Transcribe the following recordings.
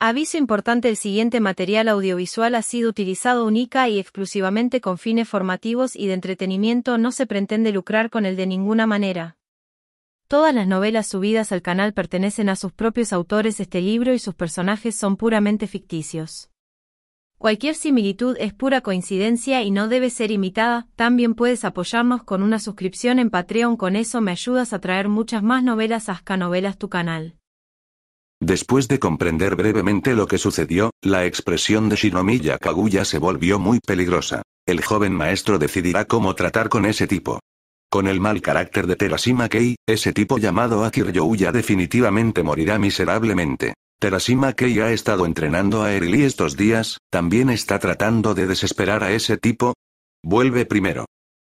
Aviso importante el siguiente material audiovisual ha sido utilizado única y exclusivamente con fines formativos y de entretenimiento no se pretende lucrar con él de ninguna manera. Todas las novelas subidas al canal pertenecen a sus propios autores este libro y sus personajes son puramente ficticios. Cualquier similitud es pura coincidencia y no debe ser imitada, también puedes apoyarnos con una suscripción en Patreon con eso me ayudas a traer muchas más novelas a Novelas tu canal. Después de comprender brevemente lo que sucedió, la expresión de Shinomiya Kaguya se volvió muy peligrosa. El joven maestro decidirá cómo tratar con ese tipo. Con el mal carácter de Terashima Kei, ese tipo llamado Akiryouya definitivamente morirá miserablemente. Terashima Kei ha estado entrenando a Erili estos días, también está tratando de desesperar a ese tipo. Vuelve primero.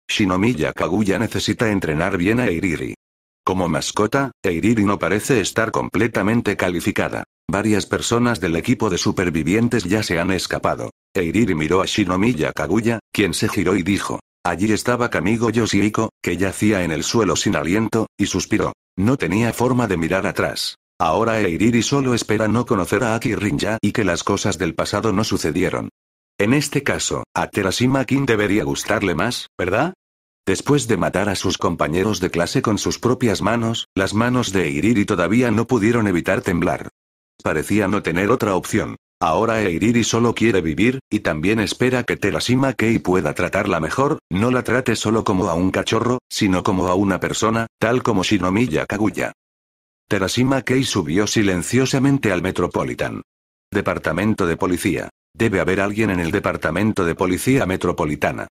Shinomiya Kaguya necesita entrenar bien a Eriri. Como mascota, Eiriri no parece estar completamente calificada. Varias personas del equipo de supervivientes ya se han escapado. Eiriri miró a Shinomiya Kaguya, quien se giró y dijo. Allí estaba Kamigo Yoshihiko, que yacía en el suelo sin aliento, y suspiró. No tenía forma de mirar atrás. Ahora Eiriri solo espera no conocer a Aki Rinja y que las cosas del pasado no sucedieron. En este caso, a Terashima King debería gustarle más, ¿verdad? Después de matar a sus compañeros de clase con sus propias manos, las manos de Eiriri todavía no pudieron evitar temblar. Parecía no tener otra opción. Ahora Eiriri solo quiere vivir, y también espera que Terashima Kei pueda tratarla mejor, no la trate solo como a un cachorro, sino como a una persona, tal como Shinomiya Kaguya. Terasima Kei subió silenciosamente al Metropolitan. Departamento de Policía. Debe haber alguien en el Departamento de Policía Metropolitana.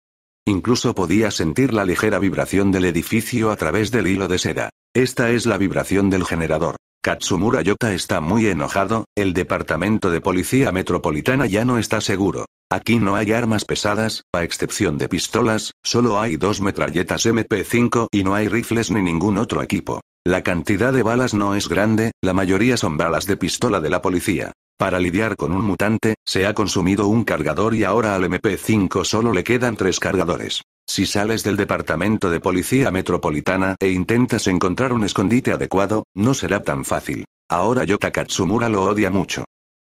Incluso podía sentir la ligera vibración del edificio a través del hilo de seda. Esta es la vibración del generador. Katsumura Yota está muy enojado, el departamento de policía metropolitana ya no está seguro. Aquí no hay armas pesadas, a excepción de pistolas, solo hay dos metralletas MP5 y no hay rifles ni ningún otro equipo. La cantidad de balas no es grande, la mayoría son balas de pistola de la policía. Para lidiar con un mutante, se ha consumido un cargador y ahora al MP5 solo le quedan tres cargadores. Si sales del Departamento de Policía Metropolitana e intentas encontrar un escondite adecuado, no será tan fácil. Ahora Yota Katsumura lo odia mucho.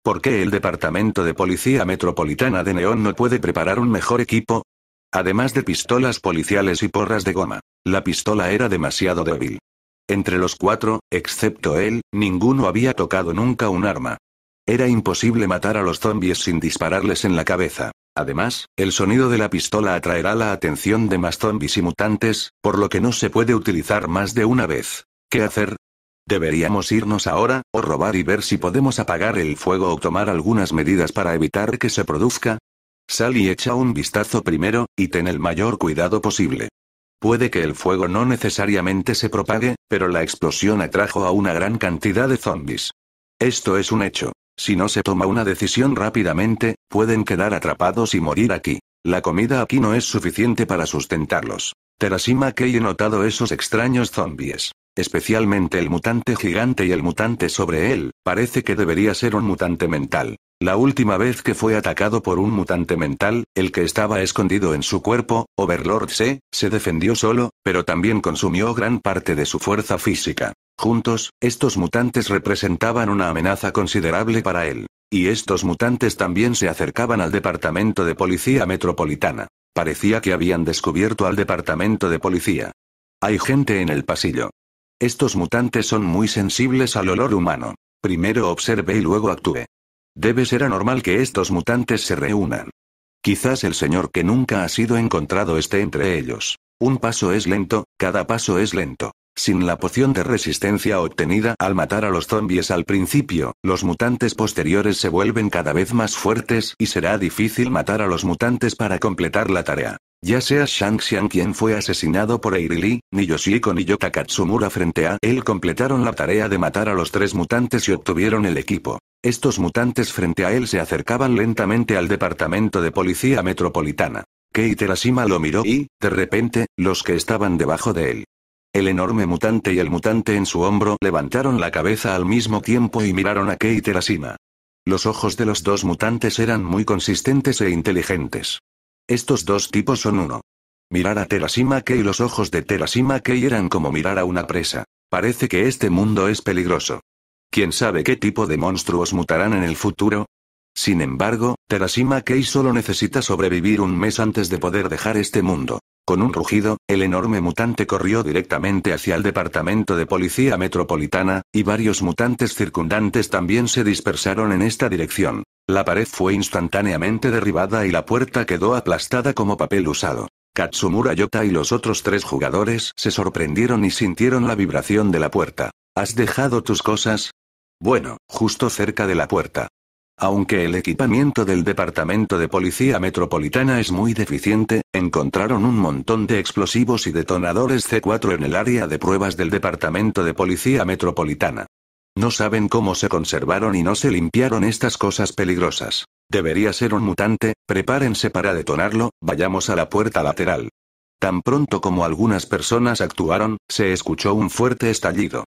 ¿Por qué el Departamento de Policía Metropolitana de Neón no puede preparar un mejor equipo? Además de pistolas policiales y porras de goma. La pistola era demasiado débil. Entre los cuatro, excepto él, ninguno había tocado nunca un arma. Era imposible matar a los zombies sin dispararles en la cabeza. Además, el sonido de la pistola atraerá la atención de más zombies y mutantes, por lo que no se puede utilizar más de una vez. ¿Qué hacer? ¿Deberíamos irnos ahora, o robar y ver si podemos apagar el fuego o tomar algunas medidas para evitar que se produzca? Sal y echa un vistazo primero, y ten el mayor cuidado posible. Puede que el fuego no necesariamente se propague, pero la explosión atrajo a una gran cantidad de zombies. Esto es un hecho. Si no se toma una decisión rápidamente, pueden quedar atrapados y morir aquí. La comida aquí no es suficiente para sustentarlos. Terasima Kei he notado esos extraños zombies especialmente el mutante gigante y el mutante sobre él, parece que debería ser un mutante mental. La última vez que fue atacado por un mutante mental, el que estaba escondido en su cuerpo, Overlord C, se defendió solo, pero también consumió gran parte de su fuerza física. Juntos, estos mutantes representaban una amenaza considerable para él. Y estos mutantes también se acercaban al Departamento de Policía Metropolitana. Parecía que habían descubierto al Departamento de Policía. Hay gente en el pasillo. Estos mutantes son muy sensibles al olor humano. Primero observe y luego actúe. Debe ser anormal que estos mutantes se reúnan. Quizás el señor que nunca ha sido encontrado esté entre ellos. Un paso es lento, cada paso es lento. Sin la poción de resistencia obtenida al matar a los zombies al principio, los mutantes posteriores se vuelven cada vez más fuertes y será difícil matar a los mutantes para completar la tarea. Ya sea Shang quien fue asesinado por Eirili, ni Yoshiko ni Yota Katsumura frente a él completaron la tarea de matar a los tres mutantes y obtuvieron el equipo. Estos mutantes frente a él se acercaban lentamente al departamento de policía metropolitana. Kei lo miró y, de repente, los que estaban debajo de él. El enorme mutante y el mutante en su hombro levantaron la cabeza al mismo tiempo y miraron a Kei Los ojos de los dos mutantes eran muy consistentes e inteligentes. Estos dos tipos son uno. Mirar a Terasima Kei los ojos de Terasima Kei eran como mirar a una presa. Parece que este mundo es peligroso. ¿Quién sabe qué tipo de monstruos mutarán en el futuro? Sin embargo, Terasima Kei solo necesita sobrevivir un mes antes de poder dejar este mundo. Con un rugido, el enorme mutante corrió directamente hacia el Departamento de Policía Metropolitana, y varios mutantes circundantes también se dispersaron en esta dirección. La pared fue instantáneamente derribada y la puerta quedó aplastada como papel usado. Katsumura Yota y los otros tres jugadores se sorprendieron y sintieron la vibración de la puerta. ¿Has dejado tus cosas? Bueno, justo cerca de la puerta. Aunque el equipamiento del Departamento de Policía Metropolitana es muy deficiente, encontraron un montón de explosivos y detonadores C4 en el área de pruebas del Departamento de Policía Metropolitana. No saben cómo se conservaron y no se limpiaron estas cosas peligrosas. Debería ser un mutante, prepárense para detonarlo, vayamos a la puerta lateral. Tan pronto como algunas personas actuaron, se escuchó un fuerte estallido.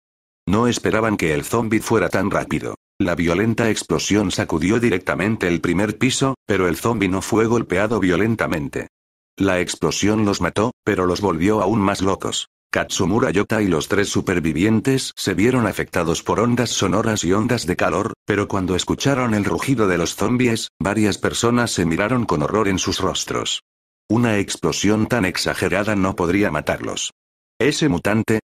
No esperaban que el zombi fuera tan rápido. La violenta explosión sacudió directamente el primer piso, pero el zombi no fue golpeado violentamente. La explosión los mató, pero los volvió aún más locos. Katsumura Yota y los tres supervivientes se vieron afectados por ondas sonoras y ondas de calor, pero cuando escucharon el rugido de los zombies, varias personas se miraron con horror en sus rostros. Una explosión tan exagerada no podría matarlos. Ese mutante.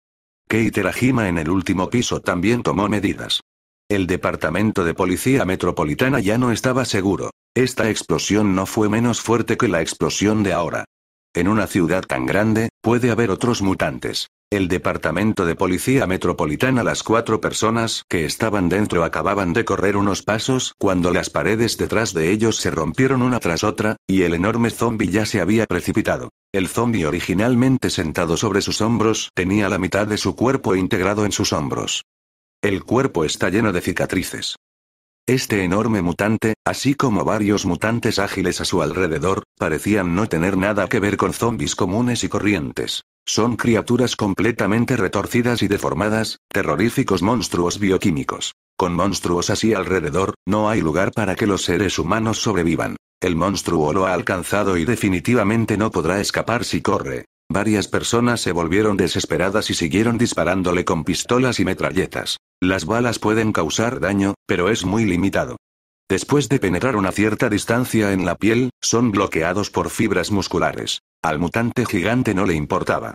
Keiterajima en el último piso también tomó medidas. El Departamento de Policía Metropolitana ya no estaba seguro. Esta explosión no fue menos fuerte que la explosión de ahora. En una ciudad tan grande, puede haber otros mutantes. El departamento de policía metropolitana las cuatro personas que estaban dentro acababan de correr unos pasos cuando las paredes detrás de ellos se rompieron una tras otra, y el enorme zombi ya se había precipitado. El zombi originalmente sentado sobre sus hombros tenía la mitad de su cuerpo integrado en sus hombros. El cuerpo está lleno de cicatrices. Este enorme mutante, así como varios mutantes ágiles a su alrededor, parecían no tener nada que ver con zombis comunes y corrientes. Son criaturas completamente retorcidas y deformadas, terroríficos monstruos bioquímicos. Con monstruos así alrededor, no hay lugar para que los seres humanos sobrevivan. El monstruo lo ha alcanzado y definitivamente no podrá escapar si corre. Varias personas se volvieron desesperadas y siguieron disparándole con pistolas y metralletas. Las balas pueden causar daño, pero es muy limitado. Después de penetrar una cierta distancia en la piel, son bloqueados por fibras musculares. Al mutante gigante no le importaba.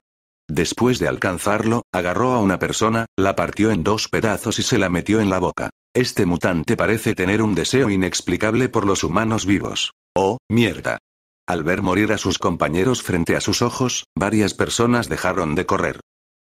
Después de alcanzarlo, agarró a una persona, la partió en dos pedazos y se la metió en la boca. Este mutante parece tener un deseo inexplicable por los humanos vivos. Oh, mierda. Al ver morir a sus compañeros frente a sus ojos, varias personas dejaron de correr.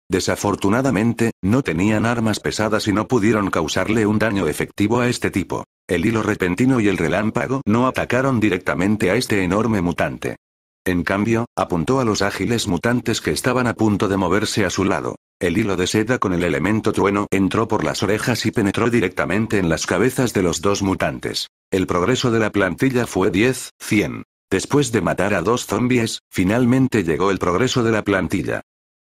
Desafortunadamente, no tenían armas pesadas y no pudieron causarle un daño efectivo a este tipo. El hilo repentino y el relámpago no atacaron directamente a este enorme mutante. En cambio, apuntó a los ágiles mutantes que estaban a punto de moverse a su lado. El hilo de seda con el elemento trueno entró por las orejas y penetró directamente en las cabezas de los dos mutantes. El progreso de la plantilla fue 10, 100. Después de matar a dos zombies, finalmente llegó el progreso de la plantilla.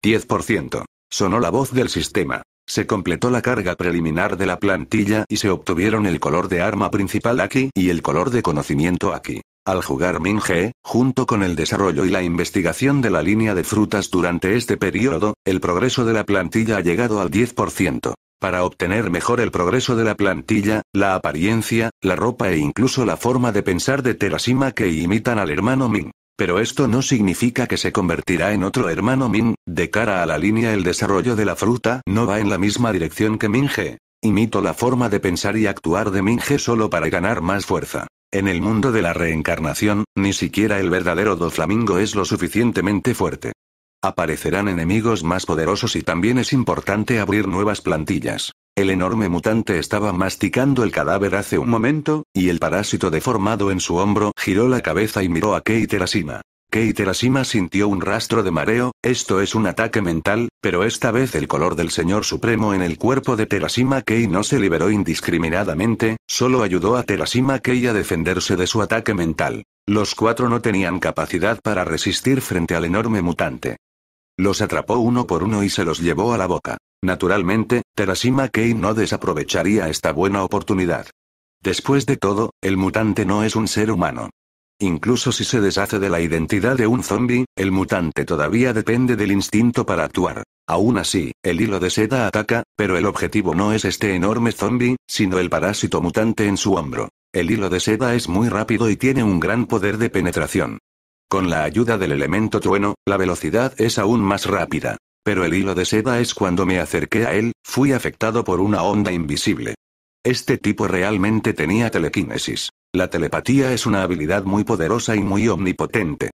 10%. Sonó la voz del sistema. Se completó la carga preliminar de la plantilla y se obtuvieron el color de arma principal aquí y el color de conocimiento aquí. Al jugar Minge, junto con el desarrollo y la investigación de la línea de frutas durante este periodo, el progreso de la plantilla ha llegado al 10% para obtener mejor el progreso de la plantilla, la apariencia, la ropa e incluso la forma de pensar de Terasima que imitan al hermano Ming. Pero esto no significa que se convertirá en otro hermano Min, de cara a la línea el desarrollo de la fruta no va en la misma dirección que Minge. Imito la forma de pensar y actuar de Minge solo para ganar más fuerza. En el mundo de la reencarnación, ni siquiera el verdadero doflamingo es lo suficientemente fuerte. Aparecerán enemigos más poderosos y también es importante abrir nuevas plantillas. El enorme mutante estaba masticando el cadáver hace un momento, y el parásito deformado en su hombro giró la cabeza y miró a Kei Terashima. Kei sintió un rastro de mareo, esto es un ataque mental, pero esta vez el color del Señor Supremo en el cuerpo de Terasima Kei no se liberó indiscriminadamente, solo ayudó a Terasima Kei a defenderse de su ataque mental. Los cuatro no tenían capacidad para resistir frente al enorme mutante. Los atrapó uno por uno y se los llevó a la boca. Naturalmente, Terashima Kei no desaprovecharía esta buena oportunidad. Después de todo, el mutante no es un ser humano. Incluso si se deshace de la identidad de un zombie, el mutante todavía depende del instinto para actuar. Aún así, el hilo de seda ataca, pero el objetivo no es este enorme zombie, sino el parásito mutante en su hombro. El hilo de seda es muy rápido y tiene un gran poder de penetración. Con la ayuda del elemento trueno, la velocidad es aún más rápida. Pero el hilo de seda es cuando me acerqué a él, fui afectado por una onda invisible. Este tipo realmente tenía telequinesis. La telepatía es una habilidad muy poderosa y muy omnipotente.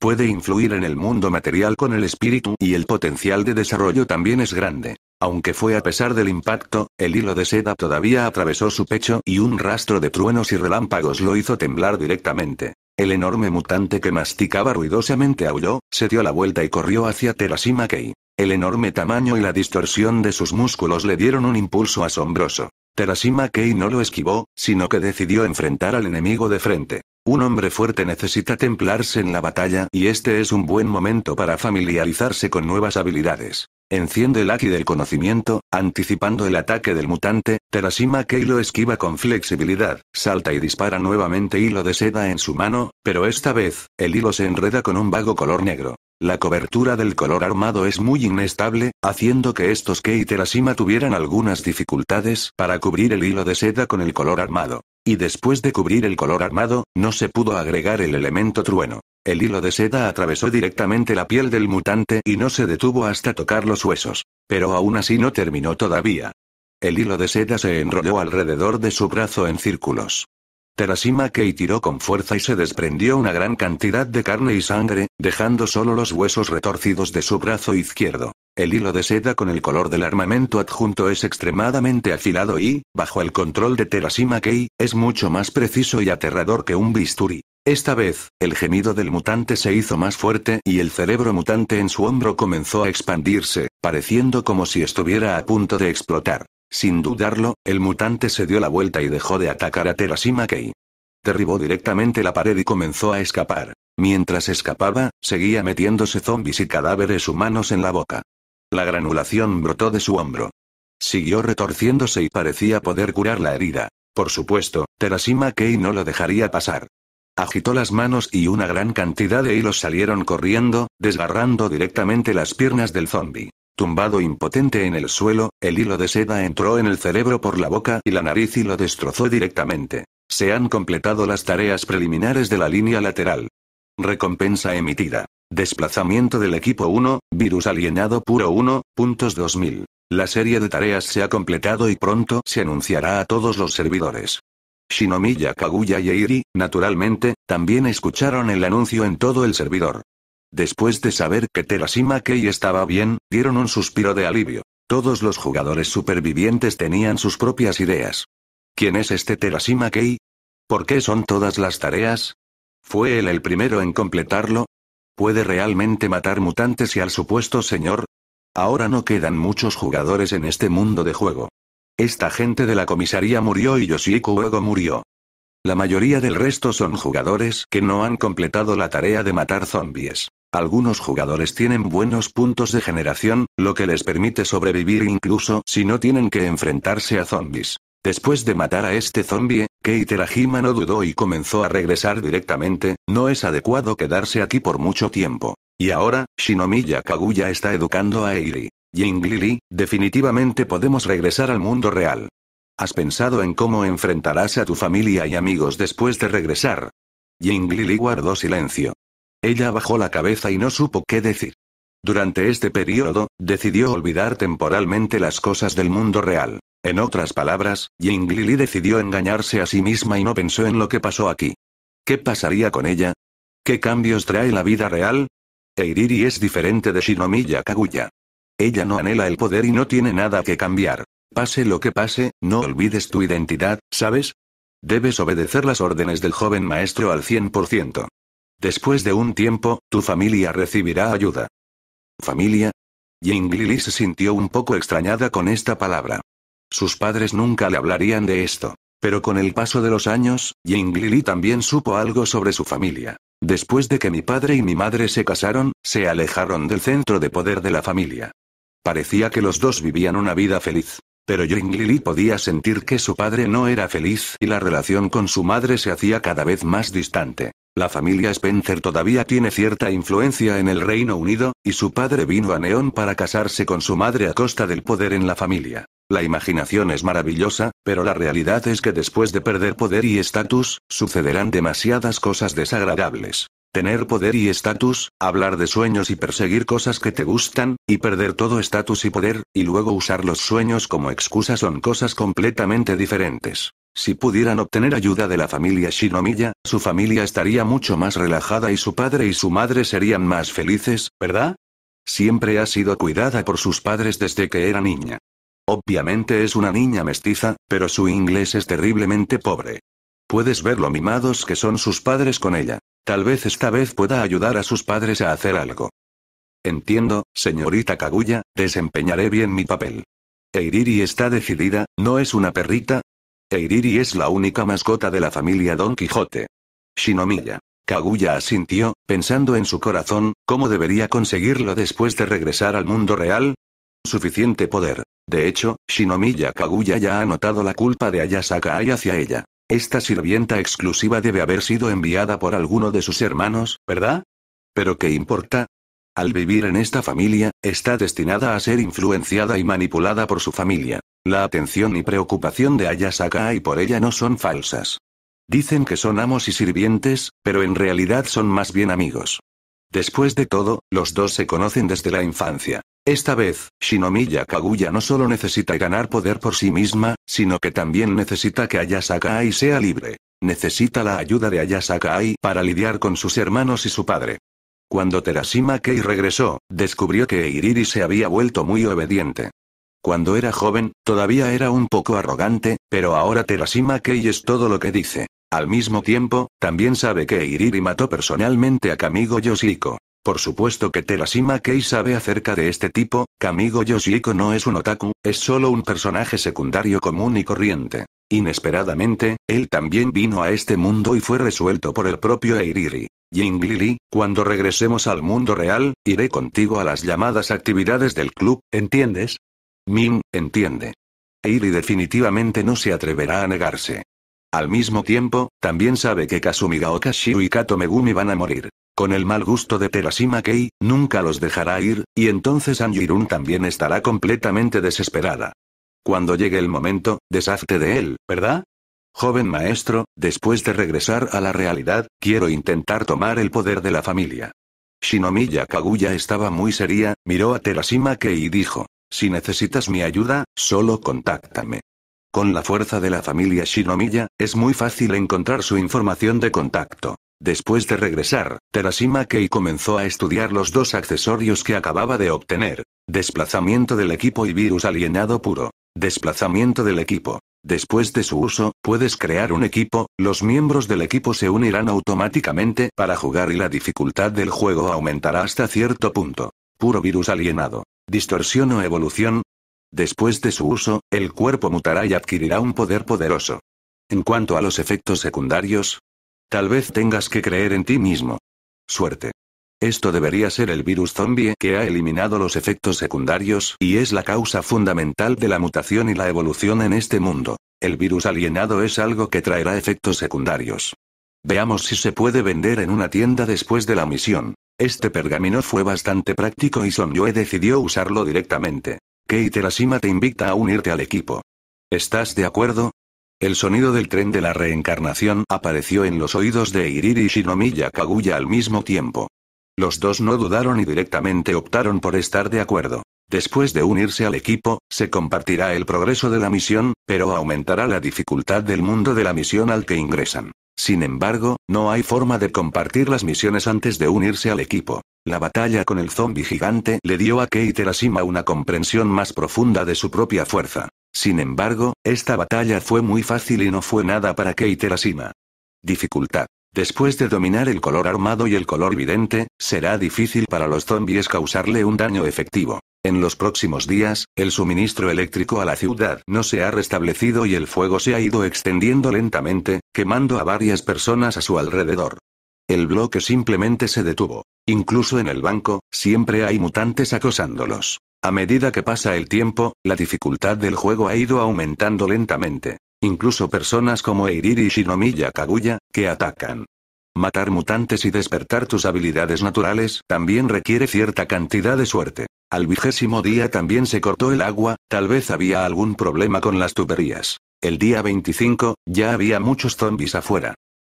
Puede influir en el mundo material con el espíritu y el potencial de desarrollo también es grande. Aunque fue a pesar del impacto, el hilo de seda todavía atravesó su pecho y un rastro de truenos y relámpagos lo hizo temblar directamente. El enorme mutante que masticaba ruidosamente aulló, se dio la vuelta y corrió hacia Terashima Kei. El enorme tamaño y la distorsión de sus músculos le dieron un impulso asombroso. Terashima Kei no lo esquivó, sino que decidió enfrentar al enemigo de frente. Un hombre fuerte necesita templarse en la batalla y este es un buen momento para familiarizarse con nuevas habilidades. Enciende el Aki del conocimiento, anticipando el ataque del mutante, Terashima Kei lo esquiva con flexibilidad, salta y dispara nuevamente hilo de seda en su mano, pero esta vez, el hilo se enreda con un vago color negro. La cobertura del color armado es muy inestable, haciendo que estos Kei y Terashima tuvieran algunas dificultades para cubrir el hilo de seda con el color armado. Y después de cubrir el color armado, no se pudo agregar el elemento trueno. El hilo de seda atravesó directamente la piel del mutante y no se detuvo hasta tocar los huesos. Pero aún así no terminó todavía. El hilo de seda se enrolló alrededor de su brazo en círculos. Terashima Kei tiró con fuerza y se desprendió una gran cantidad de carne y sangre, dejando solo los huesos retorcidos de su brazo izquierdo. El hilo de seda con el color del armamento adjunto es extremadamente afilado y, bajo el control de Terashima Kei, es mucho más preciso y aterrador que un bisturi. Esta vez, el gemido del mutante se hizo más fuerte y el cerebro mutante en su hombro comenzó a expandirse, pareciendo como si estuviera a punto de explotar. Sin dudarlo, el mutante se dio la vuelta y dejó de atacar a Terasima Kei. Derribó directamente la pared y comenzó a escapar. Mientras escapaba, seguía metiéndose zombis y cadáveres humanos en la boca. La granulación brotó de su hombro. Siguió retorciéndose y parecía poder curar la herida. Por supuesto, Terashima Kei no lo dejaría pasar. Agitó las manos y una gran cantidad de hilos salieron corriendo, desgarrando directamente las piernas del zombi. Tumbado impotente en el suelo, el hilo de seda entró en el cerebro por la boca y la nariz y lo destrozó directamente. Se han completado las tareas preliminares de la línea lateral. Recompensa emitida. Desplazamiento del equipo 1, virus alienado puro 1, puntos 2000. La serie de tareas se ha completado y pronto se anunciará a todos los servidores. Shinomiya Kaguya y Eiri, naturalmente, también escucharon el anuncio en todo el servidor. Después de saber que Terashima Kei estaba bien, dieron un suspiro de alivio. Todos los jugadores supervivientes tenían sus propias ideas. ¿Quién es este Terashima Kei? ¿Por qué son todas las tareas? ¿Fue él el primero en completarlo? ¿Puede realmente matar mutantes y al supuesto señor? Ahora no quedan muchos jugadores en este mundo de juego. Esta gente de la comisaría murió y Yoshiku luego murió. La mayoría del resto son jugadores que no han completado la tarea de matar zombies. Algunos jugadores tienen buenos puntos de generación, lo que les permite sobrevivir incluso si no tienen que enfrentarse a zombies. Después de matar a este zombie, Kei Terahima no dudó y comenzó a regresar directamente, no es adecuado quedarse aquí por mucho tiempo. Y ahora, Shinomiya Kaguya está educando a Eiri. Jing Lili, definitivamente podemos regresar al mundo real. ¿Has pensado en cómo enfrentarás a tu familia y amigos después de regresar? Jing Lili guardó silencio. Ella bajó la cabeza y no supo qué decir. Durante este periodo, decidió olvidar temporalmente las cosas del mundo real. En otras palabras, Jing Lili decidió engañarse a sí misma y no pensó en lo que pasó aquí. ¿Qué pasaría con ella? ¿Qué cambios trae la vida real? Eiriri es diferente de Shinomiya Kaguya. Ella no anhela el poder y no tiene nada que cambiar. Pase lo que pase, no olvides tu identidad, ¿sabes? Debes obedecer las órdenes del joven maestro al 100%. Después de un tiempo, tu familia recibirá ayuda. ¿Familia? Lili se sintió un poco extrañada con esta palabra. Sus padres nunca le hablarían de esto. Pero con el paso de los años, Lili también supo algo sobre su familia. Después de que mi padre y mi madre se casaron, se alejaron del centro de poder de la familia. Parecía que los dos vivían una vida feliz. Pero Jing Lily podía sentir que su padre no era feliz y la relación con su madre se hacía cada vez más distante. La familia Spencer todavía tiene cierta influencia en el Reino Unido, y su padre vino a Neón para casarse con su madre a costa del poder en la familia. La imaginación es maravillosa, pero la realidad es que después de perder poder y estatus, sucederán demasiadas cosas desagradables. Tener poder y estatus, hablar de sueños y perseguir cosas que te gustan, y perder todo estatus y poder, y luego usar los sueños como excusa son cosas completamente diferentes. Si pudieran obtener ayuda de la familia Shinomiya, su familia estaría mucho más relajada y su padre y su madre serían más felices, ¿verdad? Siempre ha sido cuidada por sus padres desde que era niña. Obviamente es una niña mestiza, pero su inglés es terriblemente pobre. Puedes ver lo mimados que son sus padres con ella. Tal vez esta vez pueda ayudar a sus padres a hacer algo. Entiendo, señorita Kaguya, desempeñaré bien mi papel. Eiriri está decidida, ¿no es una perrita? Eiriri es la única mascota de la familia Don Quijote. Shinomiya. Kaguya asintió, pensando en su corazón, cómo debería conseguirlo después de regresar al mundo real. Suficiente poder. De hecho, Shinomiya Kaguya ya ha notado la culpa de Ayasaka y hacia ella. Esta sirvienta exclusiva debe haber sido enviada por alguno de sus hermanos, ¿verdad? Pero ¿qué importa? Al vivir en esta familia, está destinada a ser influenciada y manipulada por su familia. La atención y preocupación de Ayasaka y por ella no son falsas. Dicen que son amos y sirvientes, pero en realidad son más bien amigos. Después de todo, los dos se conocen desde la infancia. Esta vez, Shinomiya Kaguya no solo necesita ganar poder por sí misma, sino que también necesita que Ayasaka Ai sea libre. Necesita la ayuda de Ayasaka Ai para lidiar con sus hermanos y su padre. Cuando Terashima Kei regresó, descubrió que Eiriri se había vuelto muy obediente. Cuando era joven, todavía era un poco arrogante, pero ahora Terashima Kei es todo lo que dice. Al mismo tiempo, también sabe que Eiriri mató personalmente a Kamigo Yoshiko. Por supuesto que Terashima Kei sabe acerca de este tipo, Kamigo Yoshiko no es un otaku, es solo un personaje secundario común y corriente. Inesperadamente, él también vino a este mundo y fue resuelto por el propio Eiriri. Jinglili, cuando regresemos al mundo real, iré contigo a las llamadas actividades del club, ¿entiendes? Min, entiende. Eiri definitivamente no se atreverá a negarse. Al mismo tiempo, también sabe que Kasumi Shiru y Kato Megumi van a morir. Con el mal gusto de Terashima Kei, nunca los dejará ir, y entonces Anjirun también estará completamente desesperada. Cuando llegue el momento, deshazte de él, ¿verdad? Joven maestro, después de regresar a la realidad, quiero intentar tomar el poder de la familia. Shinomiya Kaguya estaba muy seria, miró a Terashima Kei y dijo, si necesitas mi ayuda, solo contáctame. Con la fuerza de la familia Shinomiya, es muy fácil encontrar su información de contacto. Después de regresar, Terashima Kei comenzó a estudiar los dos accesorios que acababa de obtener. Desplazamiento del equipo y virus alienado puro. Desplazamiento del equipo. Después de su uso, puedes crear un equipo, los miembros del equipo se unirán automáticamente para jugar y la dificultad del juego aumentará hasta cierto punto. Puro virus alienado. Distorsión o evolución, Después de su uso, el cuerpo mutará y adquirirá un poder poderoso. En cuanto a los efectos secundarios, tal vez tengas que creer en ti mismo. Suerte. Esto debería ser el virus zombie que ha eliminado los efectos secundarios y es la causa fundamental de la mutación y la evolución en este mundo. El virus alienado es algo que traerá efectos secundarios. Veamos si se puede vender en una tienda después de la misión. Este pergamino fue bastante práctico y Son Yue decidió usarlo directamente. Que Iterashima te invita a unirte al equipo. ¿Estás de acuerdo? El sonido del tren de la reencarnación apareció en los oídos de Iriri Shinomiya Kaguya al mismo tiempo. Los dos no dudaron y directamente optaron por estar de acuerdo. Después de unirse al equipo, se compartirá el progreso de la misión, pero aumentará la dificultad del mundo de la misión al que ingresan. Sin embargo, no hay forma de compartir las misiones antes de unirse al equipo. La batalla con el zombi gigante le dio a Kei una comprensión más profunda de su propia fuerza. Sin embargo, esta batalla fue muy fácil y no fue nada para Kei Dificultad. Después de dominar el color armado y el color vidente, será difícil para los zombies causarle un daño efectivo. En los próximos días, el suministro eléctrico a la ciudad no se ha restablecido y el fuego se ha ido extendiendo lentamente, quemando a varias personas a su alrededor. El bloque simplemente se detuvo. Incluso en el banco, siempre hay mutantes acosándolos. A medida que pasa el tiempo, la dificultad del juego ha ido aumentando lentamente. Incluso personas como Eiriri y Shinomiya Kaguya, que atacan. Matar mutantes y despertar tus habilidades naturales también requiere cierta cantidad de suerte. Al vigésimo día también se cortó el agua, tal vez había algún problema con las tuberías. El día 25, ya había muchos zombies afuera.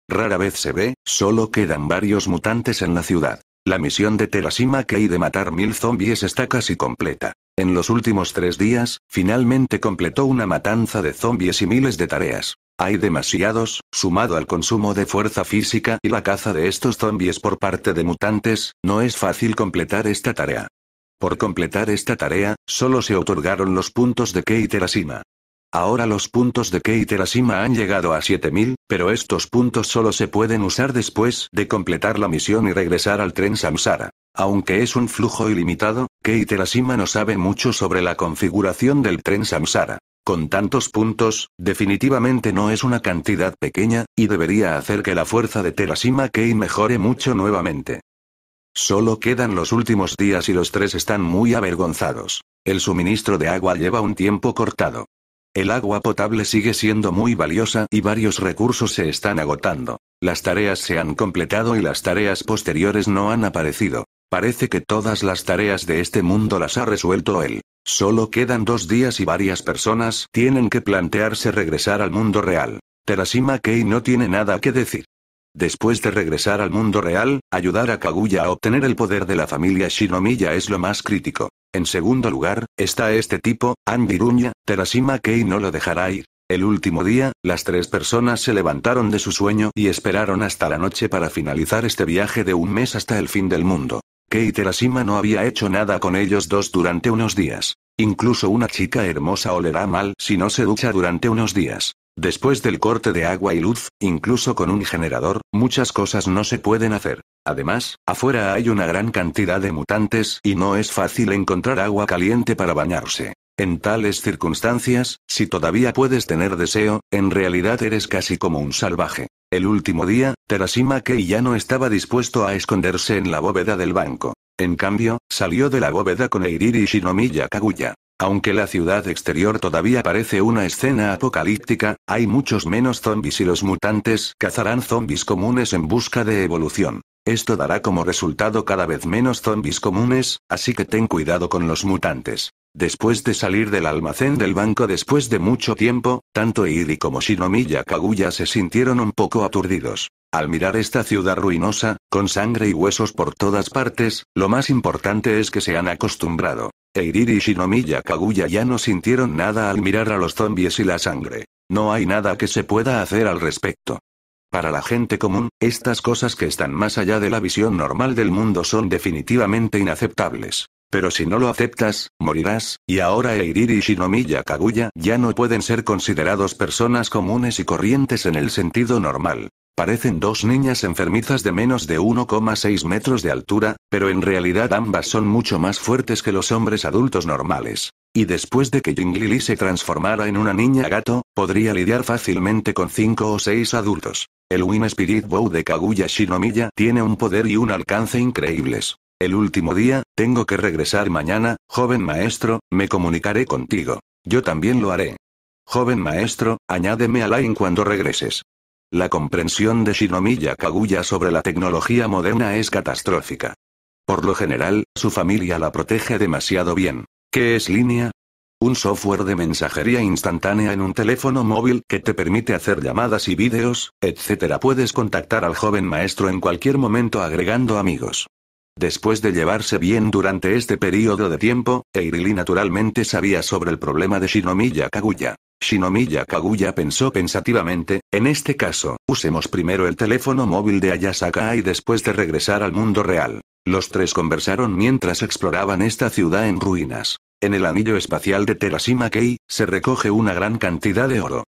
Rara vez se ve, solo quedan varios mutantes en la ciudad. La misión de Terashima Key de matar mil zombies está casi completa. En los últimos tres días, finalmente completó una matanza de zombies y miles de tareas. Hay demasiados, sumado al consumo de fuerza física y la caza de estos zombies por parte de mutantes, no es fácil completar esta tarea. Por completar esta tarea, solo se otorgaron los puntos de Kei Terasima. Ahora los puntos de Kei Terasima han llegado a 7000, pero estos puntos solo se pueden usar después de completar la misión y regresar al tren Samsara. Aunque es un flujo ilimitado, Kei Terasima no sabe mucho sobre la configuración del tren Samsara. Con tantos puntos, definitivamente no es una cantidad pequeña, y debería hacer que la fuerza de Terasima Kei mejore mucho nuevamente. Solo quedan los últimos días y los tres están muy avergonzados. El suministro de agua lleva un tiempo cortado. El agua potable sigue siendo muy valiosa y varios recursos se están agotando. Las tareas se han completado y las tareas posteriores no han aparecido. Parece que todas las tareas de este mundo las ha resuelto él. Solo quedan dos días y varias personas tienen que plantearse regresar al mundo real. Terasima Kei no tiene nada que decir. Después de regresar al mundo real, ayudar a Kaguya a obtener el poder de la familia Shinomiya es lo más crítico. En segundo lugar, está este tipo, Andiruña. Terashima Kei no lo dejará ir. El último día, las tres personas se levantaron de su sueño y esperaron hasta la noche para finalizar este viaje de un mes hasta el fin del mundo. Kei Terashima no había hecho nada con ellos dos durante unos días. Incluso una chica hermosa olerá mal si no se ducha durante unos días. Después del corte de agua y luz, incluso con un generador, muchas cosas no se pueden hacer. Además, afuera hay una gran cantidad de mutantes y no es fácil encontrar agua caliente para bañarse. En tales circunstancias, si todavía puedes tener deseo, en realidad eres casi como un salvaje. El último día, Terashima Kei ya no estaba dispuesto a esconderse en la bóveda del banco. En cambio, salió de la bóveda con Eiriri Shinomiya Kaguya. Aunque la ciudad exterior todavía parece una escena apocalíptica, hay muchos menos zombies y los mutantes cazarán zombies comunes en busca de evolución. Esto dará como resultado cada vez menos zombies comunes, así que ten cuidado con los mutantes. Después de salir del almacén del banco después de mucho tiempo, tanto Iri como Shinomiya Kaguya se sintieron un poco aturdidos. Al mirar esta ciudad ruinosa, con sangre y huesos por todas partes, lo más importante es que se han acostumbrado. Eiriri y Shinomiya Kaguya ya no sintieron nada al mirar a los zombies y la sangre. No hay nada que se pueda hacer al respecto. Para la gente común, estas cosas que están más allá de la visión normal del mundo son definitivamente inaceptables. Pero si no lo aceptas, morirás, y ahora Eiriri y Shinomiya Kaguya ya no pueden ser considerados personas comunes y corrientes en el sentido normal. Parecen dos niñas enfermizas de menos de 1,6 metros de altura, pero en realidad ambas son mucho más fuertes que los hombres adultos normales. Y después de que Jinglili se transformara en una niña gato, podría lidiar fácilmente con cinco o seis adultos. El Win Spirit Bow de Kaguya Shinomiya tiene un poder y un alcance increíbles. El último día, tengo que regresar mañana, joven maestro, me comunicaré contigo. Yo también lo haré. Joven maestro, añádeme a Line cuando regreses. La comprensión de Shinomiya Kaguya sobre la tecnología moderna es catastrófica. Por lo general, su familia la protege demasiado bien. ¿Qué es línea? Un software de mensajería instantánea en un teléfono móvil que te permite hacer llamadas y vídeos, etc. Puedes contactar al joven maestro en cualquier momento agregando amigos. Después de llevarse bien durante este periodo de tiempo, Eirili naturalmente sabía sobre el problema de Shinomiya Kaguya. Shinomiya Kaguya pensó pensativamente, en este caso, usemos primero el teléfono móvil de Ayasaka y después de regresar al mundo real. Los tres conversaron mientras exploraban esta ciudad en ruinas. En el anillo espacial de Terashima Kei, se recoge una gran cantidad de oro.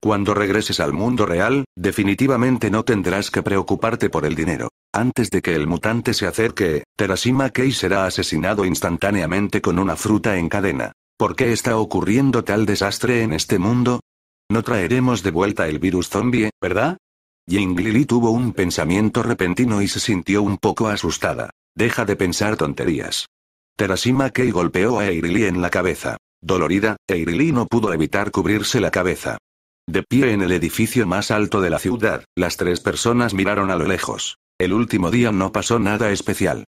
Cuando regreses al mundo real, definitivamente no tendrás que preocuparte por el dinero. Antes de que el mutante se acerque, Terashima Kei será asesinado instantáneamente con una fruta en cadena. ¿Por qué está ocurriendo tal desastre en este mundo? No traeremos de vuelta el virus zombie, ¿verdad? Ying Lili tuvo un pensamiento repentino y se sintió un poco asustada. Deja de pensar tonterías. Terashima Kei golpeó a Eirili en la cabeza. Dolorida, Eirili no pudo evitar cubrirse la cabeza. De pie en el edificio más alto de la ciudad, las tres personas miraron a lo lejos. El último día no pasó nada especial.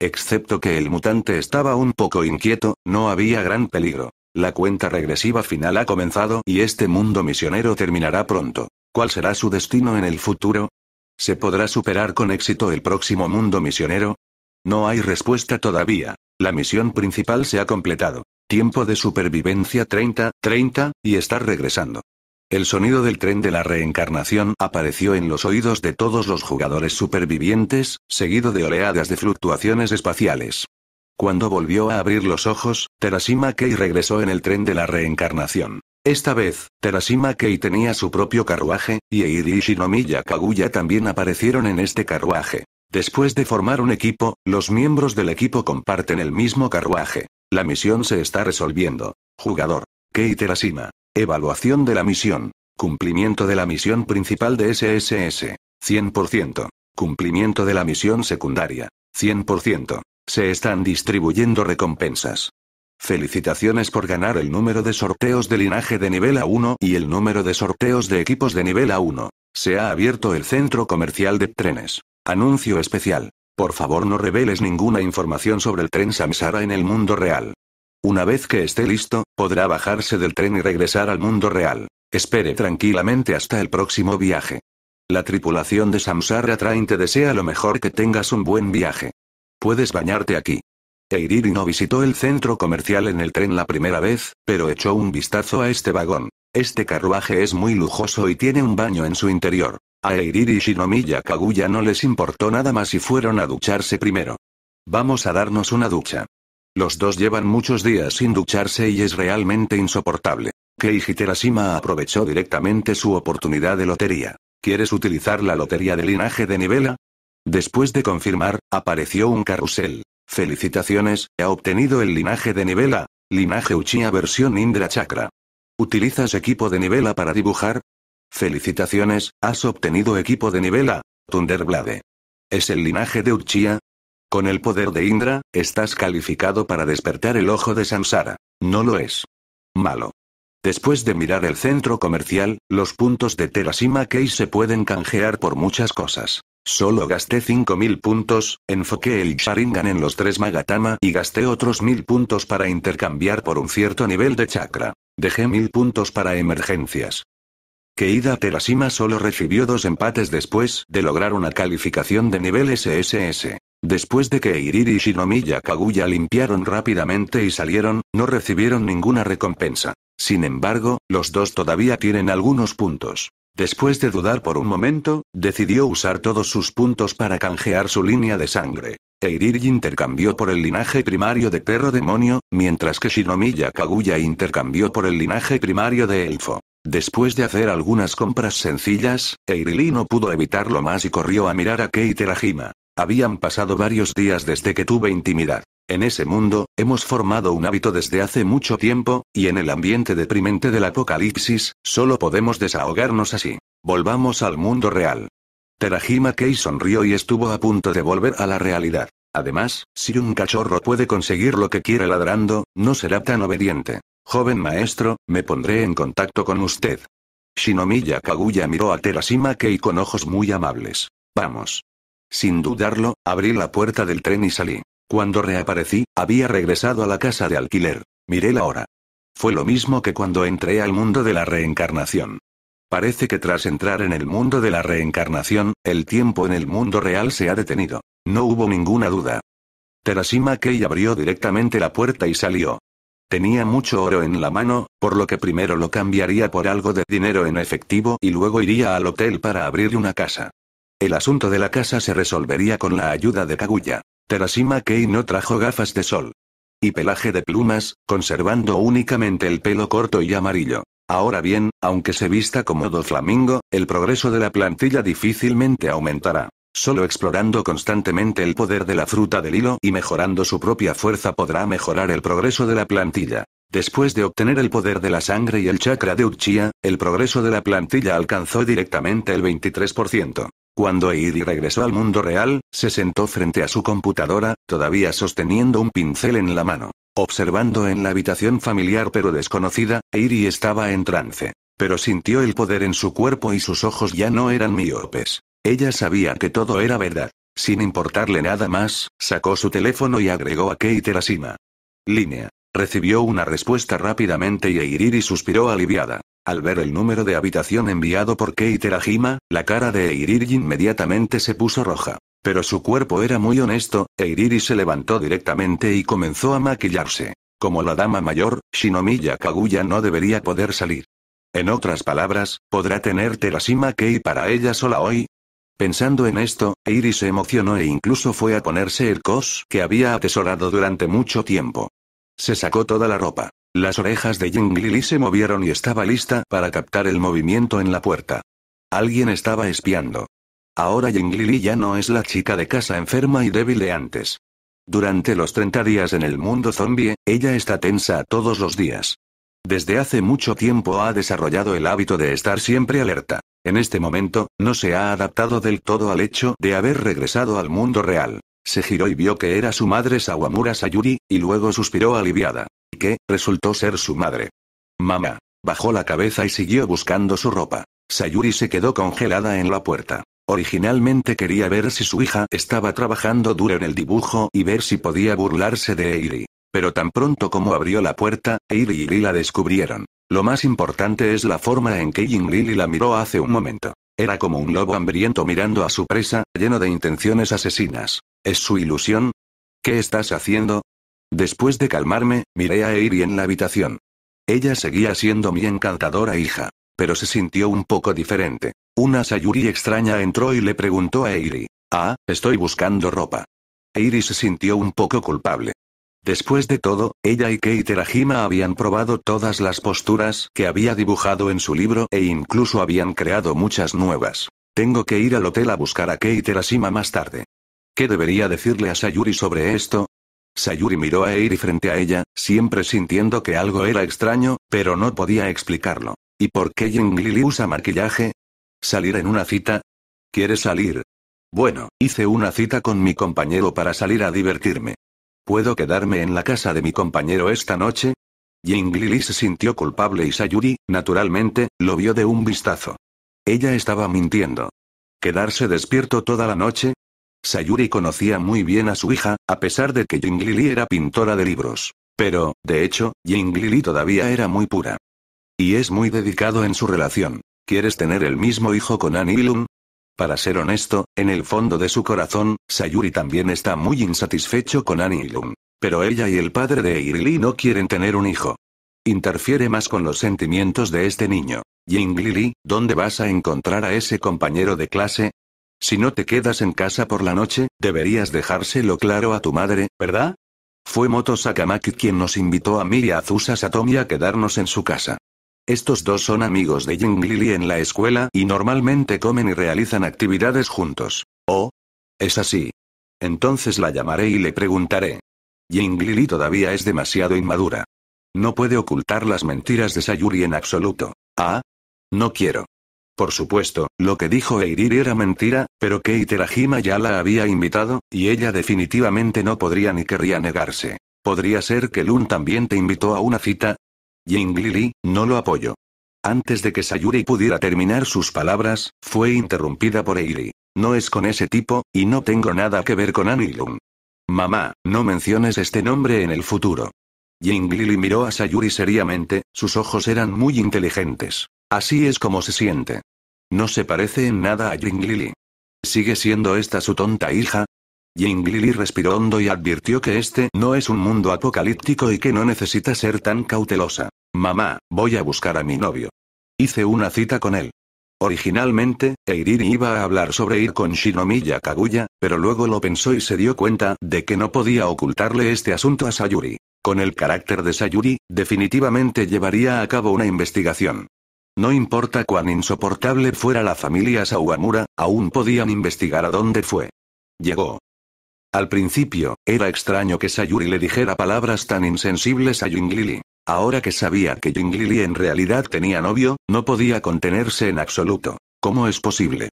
Excepto que el mutante estaba un poco inquieto, no había gran peligro. La cuenta regresiva final ha comenzado y este mundo misionero terminará pronto. ¿Cuál será su destino en el futuro? ¿Se podrá superar con éxito el próximo mundo misionero? No hay respuesta todavía. La misión principal se ha completado. Tiempo de supervivencia 30, 30, y está regresando. El sonido del tren de la reencarnación apareció en los oídos de todos los jugadores supervivientes, seguido de oleadas de fluctuaciones espaciales. Cuando volvió a abrir los ojos, Terashima Kei regresó en el tren de la reencarnación. Esta vez, Terashima Kei tenía su propio carruaje, y Eiri Shinomiya Kaguya también aparecieron en este carruaje. Después de formar un equipo, los miembros del equipo comparten el mismo carruaje. La misión se está resolviendo. Jugador. Kate la Evaluación de la misión. Cumplimiento de la misión principal de SSS. 100%. Cumplimiento de la misión secundaria. 100%. Se están distribuyendo recompensas. Felicitaciones por ganar el número de sorteos de linaje de nivel A1 y el número de sorteos de equipos de nivel A1. Se ha abierto el centro comercial de trenes. Anuncio especial. Por favor no reveles ninguna información sobre el tren Samsara en el mundo real. Una vez que esté listo, podrá bajarse del tren y regresar al mundo real. Espere tranquilamente hasta el próximo viaje. La tripulación de Samsara Train te desea lo mejor que tengas un buen viaje. Puedes bañarte aquí. Eiriri no visitó el centro comercial en el tren la primera vez, pero echó un vistazo a este vagón. Este carruaje es muy lujoso y tiene un baño en su interior. A Eiriri y Shinomiya Kaguya no les importó nada más y fueron a ducharse primero. Vamos a darnos una ducha. Los dos llevan muchos días sin ducharse y es realmente insoportable. Keiji Terashima aprovechó directamente su oportunidad de lotería. ¿Quieres utilizar la lotería de linaje de Nivela? Después de confirmar, apareció un carrusel. Felicitaciones, ha obtenido el linaje de Nivela, linaje Uchiha versión Indra Chakra. ¿Utilizas equipo de Nivela para dibujar? Felicitaciones, has obtenido equipo de Nivela, Thunderblade. ¿Es el linaje de Uchiha? Con el poder de Indra, estás calificado para despertar el ojo de Samsara. No lo es. Malo. Después de mirar el centro comercial, los puntos de Terasima Key se pueden canjear por muchas cosas. Solo gasté 5.000 puntos, enfoqué el Sharingan en los tres Magatama y gasté otros 1.000 puntos para intercambiar por un cierto nivel de chakra. Dejé 1.000 puntos para emergencias. Keida Terasima solo recibió dos empates después de lograr una calificación de nivel SSS. Después de que Iriri y Shinomiya Kaguya limpiaron rápidamente y salieron, no recibieron ninguna recompensa. Sin embargo, los dos todavía tienen algunos puntos. Después de dudar por un momento, decidió usar todos sus puntos para canjear su línea de sangre. Eiriri intercambió por el linaje primario de perro demonio, mientras que Shinomiya Kaguya intercambió por el linaje primario de elfo. Después de hacer algunas compras sencillas, Eirili no pudo evitarlo más y corrió a mirar a Keiterajima. Habían pasado varios días desde que tuve intimidad. En ese mundo, hemos formado un hábito desde hace mucho tiempo, y en el ambiente deprimente del apocalipsis, solo podemos desahogarnos así. Volvamos al mundo real. Terajima Kei sonrió y estuvo a punto de volver a la realidad. Además, si un cachorro puede conseguir lo que quiere ladrando, no será tan obediente. Joven maestro, me pondré en contacto con usted. Shinomiya Kaguya miró a Terashima Kei con ojos muy amables. Vamos. Sin dudarlo, abrí la puerta del tren y salí. Cuando reaparecí, había regresado a la casa de alquiler. Miré la hora. Fue lo mismo que cuando entré al mundo de la reencarnación. Parece que tras entrar en el mundo de la reencarnación, el tiempo en el mundo real se ha detenido. No hubo ninguna duda. Terashima Kei abrió directamente la puerta y salió. Tenía mucho oro en la mano, por lo que primero lo cambiaría por algo de dinero en efectivo y luego iría al hotel para abrir una casa. El asunto de la casa se resolvería con la ayuda de Kaguya. Terashima Kei no trajo gafas de sol. Y pelaje de plumas, conservando únicamente el pelo corto y amarillo. Ahora bien, aunque se vista como Doflamingo, el progreso de la plantilla difícilmente aumentará. Solo explorando constantemente el poder de la fruta del hilo y mejorando su propia fuerza podrá mejorar el progreso de la plantilla. Después de obtener el poder de la sangre y el chakra de Uchiha, el progreso de la plantilla alcanzó directamente el 23%. Cuando Eiri regresó al mundo real, se sentó frente a su computadora, todavía sosteniendo un pincel en la mano. Observando en la habitación familiar pero desconocida, Eiri estaba en trance. Pero sintió el poder en su cuerpo y sus ojos ya no eran miopes. Ella sabía que todo era verdad. Sin importarle nada más, sacó su teléfono y agregó a Kate Sima. Línea. Recibió una respuesta rápidamente y Eiri suspiró aliviada. Al ver el número de habitación enviado por Kei Terajima, la cara de Eiriri inmediatamente se puso roja. Pero su cuerpo era muy honesto, Eiriri se levantó directamente y comenzó a maquillarse. Como la dama mayor, Shinomiya Kaguya no debería poder salir. En otras palabras, ¿podrá tener Terashima Kei para ella sola hoy? Pensando en esto, Eiri se emocionó e incluso fue a ponerse el cos que había atesorado durante mucho tiempo. Se sacó toda la ropa. Las orejas de Jing se movieron y estaba lista para captar el movimiento en la puerta. Alguien estaba espiando. Ahora Jing ya no es la chica de casa enferma y débil de antes. Durante los 30 días en el mundo zombie, ella está tensa todos los días. Desde hace mucho tiempo ha desarrollado el hábito de estar siempre alerta. En este momento, no se ha adaptado del todo al hecho de haber regresado al mundo real. Se giró y vio que era su madre Sawamura Sayuri, y luego suspiró aliviada que resultó ser su madre. Mamá. Bajó la cabeza y siguió buscando su ropa. Sayuri se quedó congelada en la puerta. Originalmente quería ver si su hija estaba trabajando duro en el dibujo y ver si podía burlarse de Eiri. Pero tan pronto como abrió la puerta, Eiri y Lee la descubrieron. Lo más importante es la forma en que ying Lili la miró hace un momento. Era como un lobo hambriento mirando a su presa, lleno de intenciones asesinas. ¿Es su ilusión? ¿Qué estás haciendo? Después de calmarme, miré a Eiri en la habitación. Ella seguía siendo mi encantadora hija. Pero se sintió un poco diferente. Una Sayuri extraña entró y le preguntó a Eiri. Ah, estoy buscando ropa. Eiri se sintió un poco culpable. Después de todo, ella y Kei habían probado todas las posturas que había dibujado en su libro e incluso habían creado muchas nuevas. Tengo que ir al hotel a buscar a Kei más tarde. ¿Qué debería decirle a Sayuri sobre esto? Sayuri miró a Eiri frente a ella, siempre sintiendo que algo era extraño, pero no podía explicarlo. ¿Y por qué Jinglili usa maquillaje? ¿Salir en una cita? ¿Quieres salir? Bueno, hice una cita con mi compañero para salir a divertirme. ¿Puedo quedarme en la casa de mi compañero esta noche? Jinglili se sintió culpable y Sayuri, naturalmente, lo vio de un vistazo. Ella estaba mintiendo. ¿Quedarse despierto toda la noche? Sayuri conocía muy bien a su hija, a pesar de que Jing Lili era pintora de libros. Pero, de hecho, Jing Lili todavía era muy pura. Y es muy dedicado en su relación. ¿Quieres tener el mismo hijo con Anilum? Para ser honesto, en el fondo de su corazón, Sayuri también está muy insatisfecho con Anilum. Pero ella y el padre de Irili no quieren tener un hijo. Interfiere más con los sentimientos de este niño. Jing Lili, ¿dónde vas a encontrar a ese compañero de clase? Si no te quedas en casa por la noche, deberías dejárselo claro a tu madre, ¿verdad? Fue Moto Sakamaki quien nos invitó a mí a Azusa Satomi a quedarnos en su casa. Estos dos son amigos de Jinglili en la escuela y normalmente comen y realizan actividades juntos. ¿Oh? ¿Es así? Entonces la llamaré y le preguntaré. Jinglili todavía es demasiado inmadura. No puede ocultar las mentiras de Sayuri en absoluto. Ah. No quiero. Por supuesto, lo que dijo Eirir era mentira, pero que Terajima ya la había invitado, y ella definitivamente no podría ni querría negarse. ¿Podría ser que Lun también te invitó a una cita? Ying Lili, no lo apoyo. Antes de que Sayuri pudiera terminar sus palabras, fue interrumpida por Eiri. No es con ese tipo, y no tengo nada que ver con Anilun. Mamá, no menciones este nombre en el futuro. Ying Lili miró a Sayuri seriamente, sus ojos eran muy inteligentes. Así es como se siente. No se parece en nada a Jinglili. ¿Sigue siendo esta su tonta hija? Jinglili respiró hondo y advirtió que este no es un mundo apocalíptico y que no necesita ser tan cautelosa. Mamá, voy a buscar a mi novio. Hice una cita con él. Originalmente, Eirin iba a hablar sobre ir con Shinomiya Kaguya, pero luego lo pensó y se dio cuenta de que no podía ocultarle este asunto a Sayuri. Con el carácter de Sayuri, definitivamente llevaría a cabo una investigación. No importa cuán insoportable fuera la familia Sawamura, aún podían investigar a dónde fue. Llegó. Al principio, era extraño que Sayuri le dijera palabras tan insensibles a Jinglili. Ahora que sabía que Jinglili en realidad tenía novio, no podía contenerse en absoluto. ¿Cómo es posible?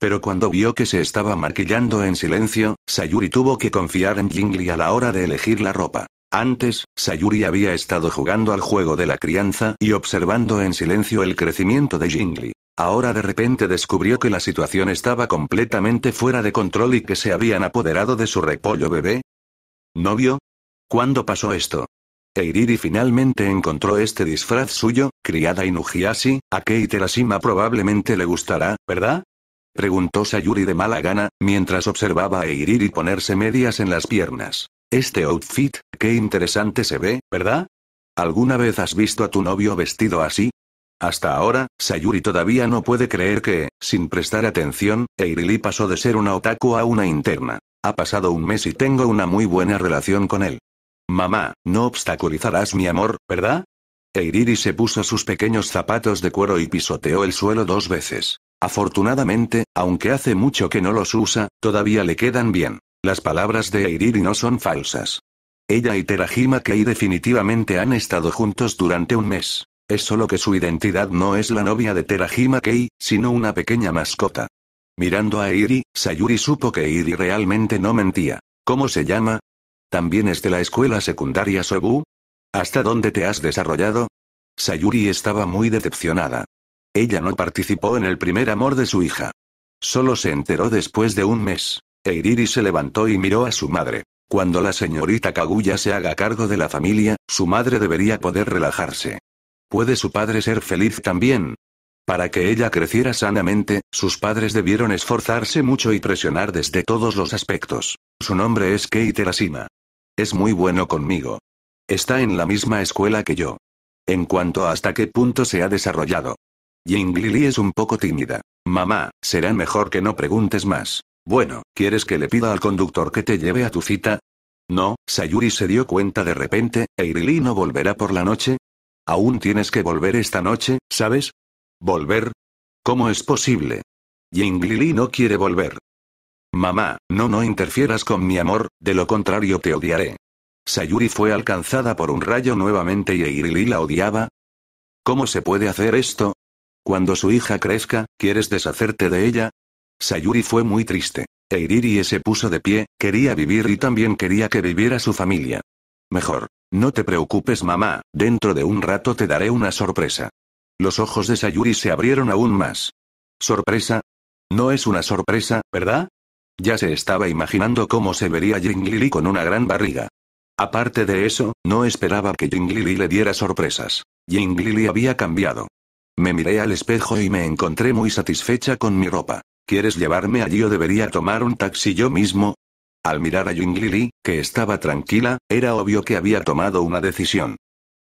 Pero cuando vio que se estaba maquillando en silencio, Sayuri tuvo que confiar en Jingli a la hora de elegir la ropa. Antes, Sayuri había estado jugando al juego de la crianza y observando en silencio el crecimiento de Jingli. Ahora de repente descubrió que la situación estaba completamente fuera de control y que se habían apoderado de su repollo bebé. ¿Novio? ¿Cuándo pasó esto? Eiriri finalmente encontró este disfraz suyo, criada Inujiasi, a Kei probablemente le gustará, ¿verdad? Preguntó Sayuri de mala gana, mientras observaba a Eiriri ponerse medias en las piernas. Este outfit, qué interesante se ve, ¿verdad? ¿Alguna vez has visto a tu novio vestido así? Hasta ahora, Sayuri todavía no puede creer que, sin prestar atención, Eirili pasó de ser una otaku a una interna. Ha pasado un mes y tengo una muy buena relación con él. Mamá, no obstaculizarás mi amor, ¿verdad? Eiriri se puso sus pequeños zapatos de cuero y pisoteó el suelo dos veces. Afortunadamente, aunque hace mucho que no los usa, todavía le quedan bien. Las palabras de Eiriri no son falsas. Ella y Terajima Kei definitivamente han estado juntos durante un mes. Es solo que su identidad no es la novia de Terajima Kei, sino una pequeña mascota. Mirando a Eiri, Sayuri supo que Eiri realmente no mentía. ¿Cómo se llama? ¿También es de la escuela secundaria Sobu? ¿Hasta dónde te has desarrollado? Sayuri estaba muy decepcionada. Ella no participó en el primer amor de su hija. Solo se enteró después de un mes. Eiriri se levantó y miró a su madre. Cuando la señorita Kaguya se haga cargo de la familia, su madre debería poder relajarse. ¿Puede su padre ser feliz también? Para que ella creciera sanamente, sus padres debieron esforzarse mucho y presionar desde todos los aspectos. Su nombre es Kei Terashima. Es muy bueno conmigo. Está en la misma escuela que yo. En cuanto a hasta qué punto se ha desarrollado. Ying Lili es un poco tímida. Mamá, será mejor que no preguntes más. Bueno, ¿quieres que le pida al conductor que te lleve a tu cita? No, Sayuri se dio cuenta de repente, ¿Eirili no volverá por la noche? Aún tienes que volver esta noche, ¿sabes? ¿Volver? ¿Cómo es posible? Jinglili no quiere volver. Mamá, no no interfieras con mi amor, de lo contrario te odiaré. Sayuri fue alcanzada por un rayo nuevamente y Eirili la odiaba. ¿Cómo se puede hacer esto? Cuando su hija crezca, ¿quieres deshacerte de ella? Sayuri fue muy triste. Eiriri se puso de pie, quería vivir y también quería que viviera su familia. Mejor. No te preocupes mamá, dentro de un rato te daré una sorpresa. Los ojos de Sayuri se abrieron aún más. ¿Sorpresa? No es una sorpresa, ¿verdad? Ya se estaba imaginando cómo se vería Jinglili con una gran barriga. Aparte de eso, no esperaba que Jinglili le diera sorpresas. Jinglili había cambiado. Me miré al espejo y me encontré muy satisfecha con mi ropa. ¿Quieres llevarme allí o debería tomar un taxi yo mismo? Al mirar a Lili, que estaba tranquila, era obvio que había tomado una decisión.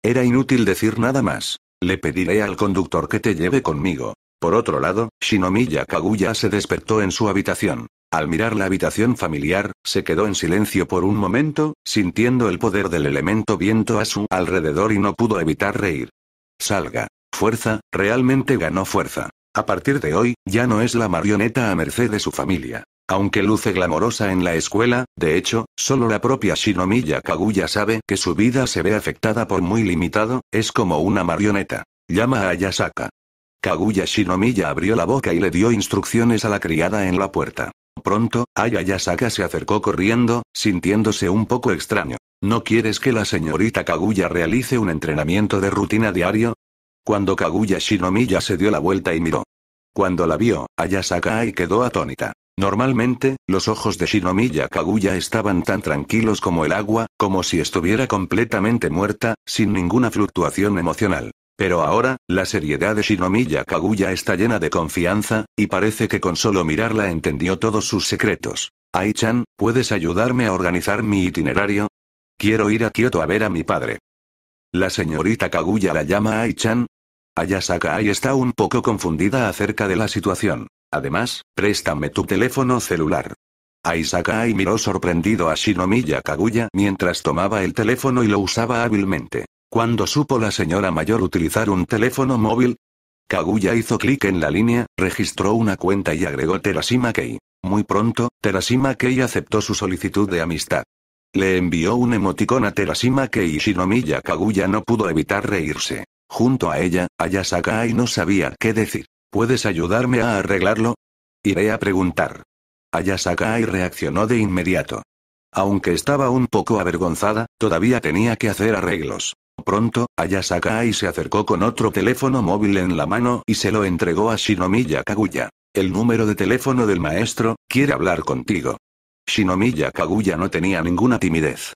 Era inútil decir nada más. Le pediré al conductor que te lleve conmigo. Por otro lado, Shinomiya Kaguya se despertó en su habitación. Al mirar la habitación familiar, se quedó en silencio por un momento, sintiendo el poder del elemento viento a su alrededor y no pudo evitar reír. Salga. Fuerza, realmente ganó fuerza. A partir de hoy, ya no es la marioneta a merced de su familia. Aunque luce glamorosa en la escuela, de hecho, solo la propia Shinomiya Kaguya sabe que su vida se ve afectada por muy limitado, es como una marioneta. Llama a Ayasaka. Kaguya Shinomiya abrió la boca y le dio instrucciones a la criada en la puerta. Pronto, Aya se acercó corriendo, sintiéndose un poco extraño. ¿No quieres que la señorita Kaguya realice un entrenamiento de rutina diario? Cuando Kaguya Shinomiya se dio la vuelta y miró. Cuando la vio, ayasaka y quedó atónita. Normalmente, los ojos de Shinomiya Kaguya estaban tan tranquilos como el agua, como si estuviera completamente muerta, sin ninguna fluctuación emocional. Pero ahora, la seriedad de Shinomiya Kaguya está llena de confianza, y parece que con solo mirarla entendió todos sus secretos. Ai-chan, ¿puedes ayudarme a organizar mi itinerario? Quiero ir a Kioto a ver a mi padre. La señorita Kaguya la llama Ai-chan. Ayasaka Ai está un poco confundida acerca de la situación. Además, préstame tu teléfono celular. Aisaka Ai miró sorprendido a Shinomiya Kaguya mientras tomaba el teléfono y lo usaba hábilmente. Cuando supo la señora mayor utilizar un teléfono móvil, Kaguya hizo clic en la línea, registró una cuenta y agregó Terashima Kei. Muy pronto, Terashima Kei aceptó su solicitud de amistad. Le envió un emoticón a Terashima que Shinomiya Kaguya no pudo evitar reírse. Junto a ella, Ayasakai no sabía qué decir. ¿Puedes ayudarme a arreglarlo? Iré a preguntar. Ayasakai reaccionó de inmediato. Aunque estaba un poco avergonzada, todavía tenía que hacer arreglos. Pronto, Ayasakai se acercó con otro teléfono móvil en la mano y se lo entregó a Shinomiya Kaguya. El número de teléfono del maestro, quiere hablar contigo. Shinomiya Kaguya no tenía ninguna timidez.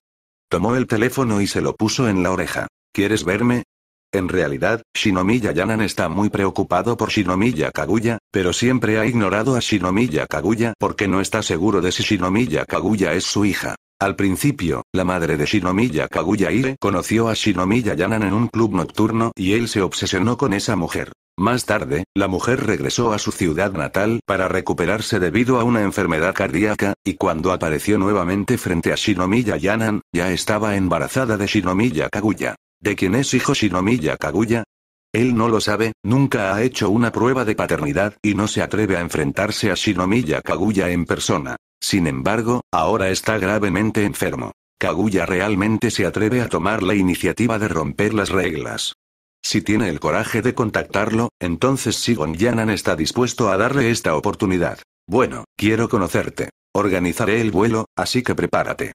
Tomó el teléfono y se lo puso en la oreja. ¿Quieres verme? En realidad, Shinomiya Yanan está muy preocupado por Shinomiya Kaguya, pero siempre ha ignorado a Shinomiya Kaguya porque no está seguro de si Shinomiya Kaguya es su hija. Al principio, la madre de Shinomiya Kaguya Ire conoció a Shinomiya Yanan en un club nocturno y él se obsesionó con esa mujer. Más tarde, la mujer regresó a su ciudad natal para recuperarse debido a una enfermedad cardíaca, y cuando apareció nuevamente frente a Shinomiya Yanan, ya estaba embarazada de Shinomiya Kaguya. ¿De quién es hijo Shinomiya Kaguya? Él no lo sabe, nunca ha hecho una prueba de paternidad y no se atreve a enfrentarse a Shinomiya Kaguya en persona. Sin embargo, ahora está gravemente enfermo. Kaguya realmente se atreve a tomar la iniciativa de romper las reglas. Si tiene el coraje de contactarlo, entonces Sigon Yanan está dispuesto a darle esta oportunidad. Bueno, quiero conocerte. Organizaré el vuelo, así que prepárate.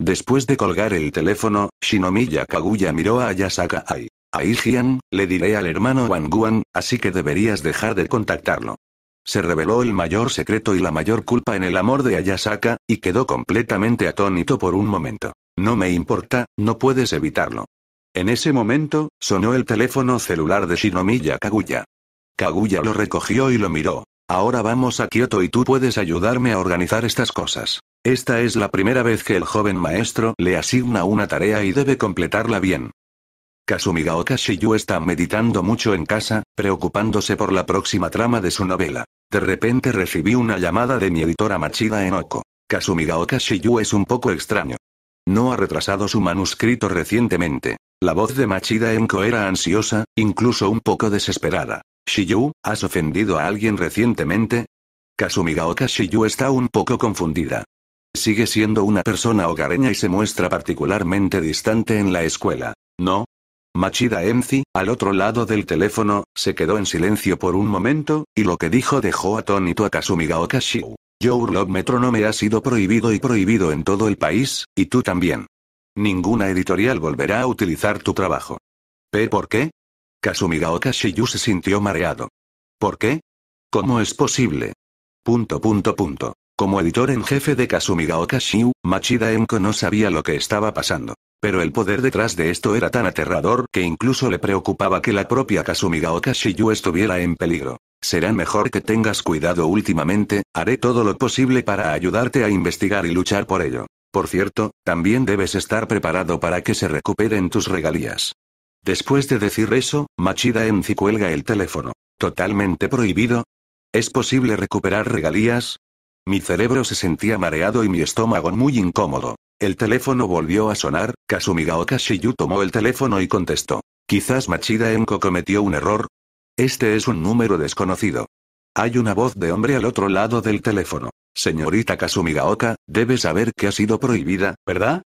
Después de colgar el teléfono, Shinomiya Kaguya miró a Ayasaka Ai. Ai-Hian, le diré al hermano Wang Guan, así que deberías dejar de contactarlo. Se reveló el mayor secreto y la mayor culpa en el amor de Ayasaka, y quedó completamente atónito por un momento. No me importa, no puedes evitarlo. En ese momento, sonó el teléfono celular de Shinomiya Kaguya. Kaguya lo recogió y lo miró. Ahora vamos a Kioto y tú puedes ayudarme a organizar estas cosas. Esta es la primera vez que el joven maestro le asigna una tarea y debe completarla bien. Kasumigaoka Shiyu está meditando mucho en casa, preocupándose por la próxima trama de su novela. De repente recibí una llamada de mi editora Machida Enoko. Kasumigaoka Shiyu es un poco extraño. No ha retrasado su manuscrito recientemente. La voz de Machida Enko era ansiosa, incluso un poco desesperada. Shiyu, ¿has ofendido a alguien recientemente? Kasumigaoka Shiyu está un poco confundida. Sigue siendo una persona hogareña y se muestra particularmente distante en la escuela. ¿No? Machida Enzi, al otro lado del teléfono, se quedó en silencio por un momento, y lo que dijo dejó atónito a Kasumigaoka Shiyu. Your no me ha sido prohibido y prohibido en todo el país, y tú también. Ninguna editorial volverá a utilizar tu trabajo. ¿P por qué? Kasumigaoka Shiyu se sintió mareado. ¿Por qué? ¿Cómo es posible? Punto punto punto. Como editor en jefe de Kasumigaoka Shiyu Machida Enko no sabía lo que estaba pasando. Pero el poder detrás de esto era tan aterrador que incluso le preocupaba que la propia Kasumigaoka Shiyu estuviera en peligro. Será mejor que tengas cuidado últimamente, haré todo lo posible para ayudarte a investigar y luchar por ello. Por cierto, también debes estar preparado para que se recuperen tus regalías. Después de decir eso, Machida Enzi cuelga el teléfono. ¿Totalmente prohibido? ¿Es posible recuperar regalías? Mi cerebro se sentía mareado y mi estómago muy incómodo. El teléfono volvió a sonar, Kasumiga Okashiyu tomó el teléfono y contestó. Quizás Machida Enko cometió un error. Este es un número desconocido. Hay una voz de hombre al otro lado del teléfono. Señorita Kasumigaoka, debes saber que ha sido prohibida, ¿verdad?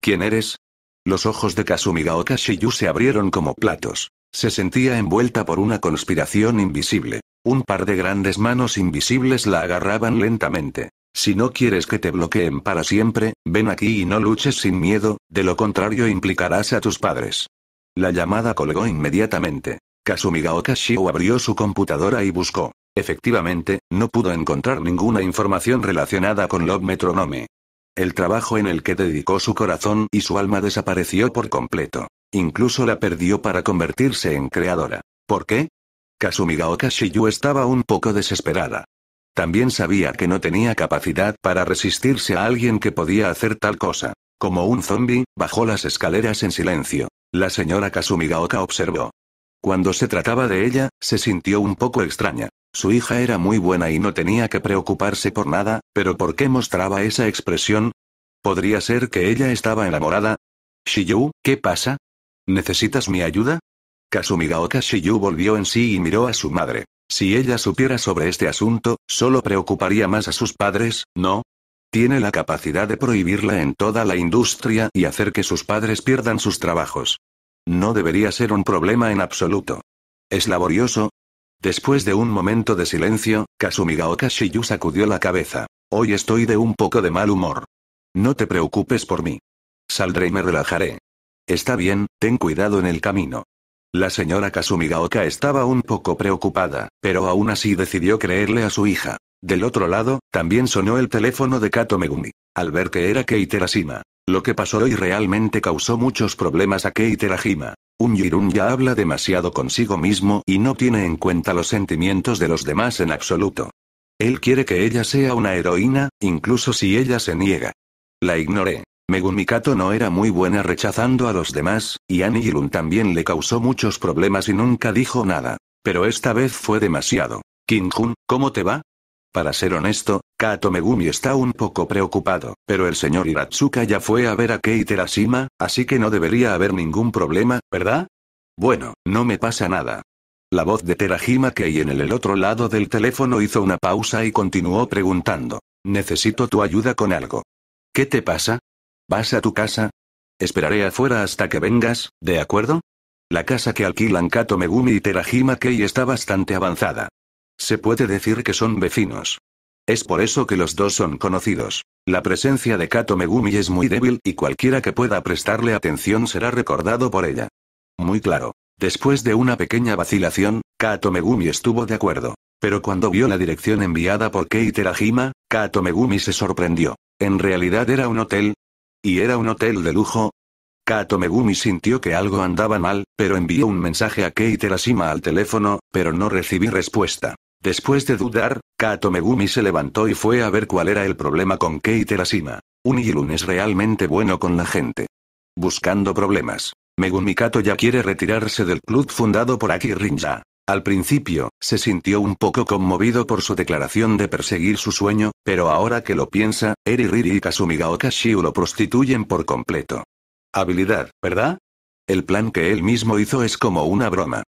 ¿Quién eres? Los ojos de Kasumigaoka Shiyu se abrieron como platos. Se sentía envuelta por una conspiración invisible. Un par de grandes manos invisibles la agarraban lentamente. Si no quieres que te bloqueen para siempre, ven aquí y no luches sin miedo, de lo contrario implicarás a tus padres. La llamada colgó inmediatamente. Kasumigaoka Shiyu abrió su computadora y buscó Efectivamente, no pudo encontrar ninguna información relacionada con Love Metronome. El trabajo en el que dedicó su corazón y su alma desapareció por completo. Incluso la perdió para convertirse en creadora. ¿Por qué? Kasumigaoka Shiyu estaba un poco desesperada. También sabía que no tenía capacidad para resistirse a alguien que podía hacer tal cosa. Como un zombie, bajó las escaleras en silencio. La señora Kasumigaoka observó. Cuando se trataba de ella, se sintió un poco extraña. Su hija era muy buena y no tenía que preocuparse por nada, pero ¿por qué mostraba esa expresión? ¿Podría ser que ella estaba enamorada? Shiyu, ¿qué pasa? ¿Necesitas mi ayuda? Kasumigaoka Shiyu volvió en sí y miró a su madre. Si ella supiera sobre este asunto, solo preocuparía más a sus padres, ¿no? Tiene la capacidad de prohibirla en toda la industria y hacer que sus padres pierdan sus trabajos. No debería ser un problema en absoluto. Es laborioso, Después de un momento de silencio, Kazumigaoka Shiyu sacudió la cabeza. Hoy estoy de un poco de mal humor. No te preocupes por mí. Saldré y me relajaré. Está bien, ten cuidado en el camino. La señora Kasumigaoka estaba un poco preocupada, pero aún así decidió creerle a su hija. Del otro lado, también sonó el teléfono de Kato Megumi. Al ver que era Keiterashima, lo que pasó hoy realmente causó muchos problemas a Kei Terajima. Un Jirun ya habla demasiado consigo mismo y no tiene en cuenta los sentimientos de los demás en absoluto. Él quiere que ella sea una heroína, incluso si ella se niega. La ignoré. Megumikato no era muy buena rechazando a los demás, y Ani Yirun también le causó muchos problemas y nunca dijo nada. Pero esta vez fue demasiado. King jun ¿cómo te va? Para ser honesto, Kato Megumi está un poco preocupado, pero el señor Hiratsuka ya fue a ver a Kei Terashima, así que no debería haber ningún problema, ¿verdad? Bueno, no me pasa nada. La voz de Terajima Kei en el otro lado del teléfono hizo una pausa y continuó preguntando. Necesito tu ayuda con algo. ¿Qué te pasa? ¿Vas a tu casa? Esperaré afuera hasta que vengas, ¿de acuerdo? La casa que alquilan Kato Megumi y Terajima Kei está bastante avanzada. Se puede decir que son vecinos. Es por eso que los dos son conocidos. La presencia de Kato Megumi es muy débil y cualquiera que pueda prestarle atención será recordado por ella. Muy claro. Después de una pequeña vacilación, Kato Megumi estuvo de acuerdo. Pero cuando vio la dirección enviada por Kei Kato Megumi se sorprendió. ¿En realidad era un hotel? ¿Y era un hotel de lujo? Kato Megumi sintió que algo andaba mal, pero envió un mensaje a Kei al teléfono, pero no recibí respuesta. Después de dudar, Kato Megumi se levantó y fue a ver cuál era el problema con Kei Terashima. Un es realmente bueno con la gente. Buscando problemas. Megumi Kato ya quiere retirarse del club fundado por Aki Rinja. Al principio, se sintió un poco conmovido por su declaración de perseguir su sueño, pero ahora que lo piensa, Eri Riri y Kasumigaoka Shiu lo prostituyen por completo. Habilidad, ¿verdad? El plan que él mismo hizo es como una broma.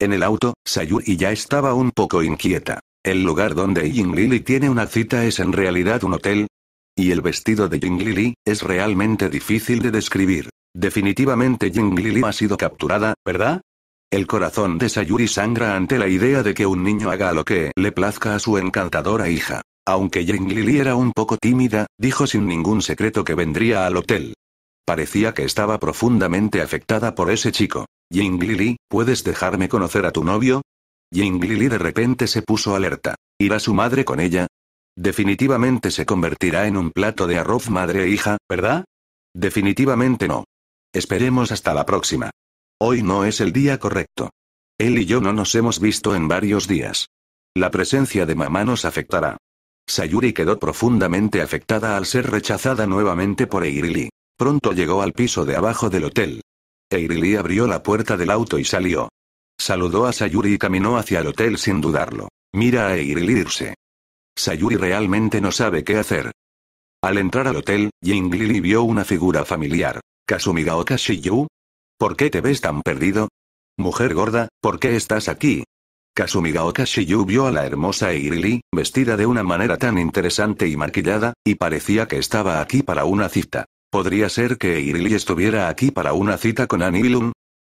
En el auto, Sayuri ya estaba un poco inquieta. El lugar donde Lili tiene una cita es en realidad un hotel. Y el vestido de Lili es realmente difícil de describir. Definitivamente Lili ha sido capturada, ¿verdad? El corazón de Sayuri sangra ante la idea de que un niño haga lo que le plazca a su encantadora hija. Aunque Lili era un poco tímida, dijo sin ningún secreto que vendría al hotel. Parecía que estaba profundamente afectada por ese chico. Jing Lili, ¿puedes dejarme conocer a tu novio? Jing Lili de repente se puso alerta. ¿Irá su madre con ella? Definitivamente se convertirá en un plato de arroz madre e hija, ¿verdad? Definitivamente no. Esperemos hasta la próxima. Hoy no es el día correcto. Él y yo no nos hemos visto en varios días. La presencia de mamá nos afectará. Sayuri quedó profundamente afectada al ser rechazada nuevamente por Eirili. Pronto llegó al piso de abajo del hotel. Eirili abrió la puerta del auto y salió. Saludó a Sayuri y caminó hacia el hotel sin dudarlo. Mira a Eirili irse. Sayuri realmente no sabe qué hacer. Al entrar al hotel, Jinglili vio una figura familiar. ¿Kasumiga Okashiyu? ¿Por qué te ves tan perdido? Mujer gorda, ¿por qué estás aquí? Kasumiga Okashiyu vio a la hermosa Eirili, vestida de una manera tan interesante y maquillada, y parecía que estaba aquí para una cita. ¿Podría ser que Irili estuviera aquí para una cita con Anilun.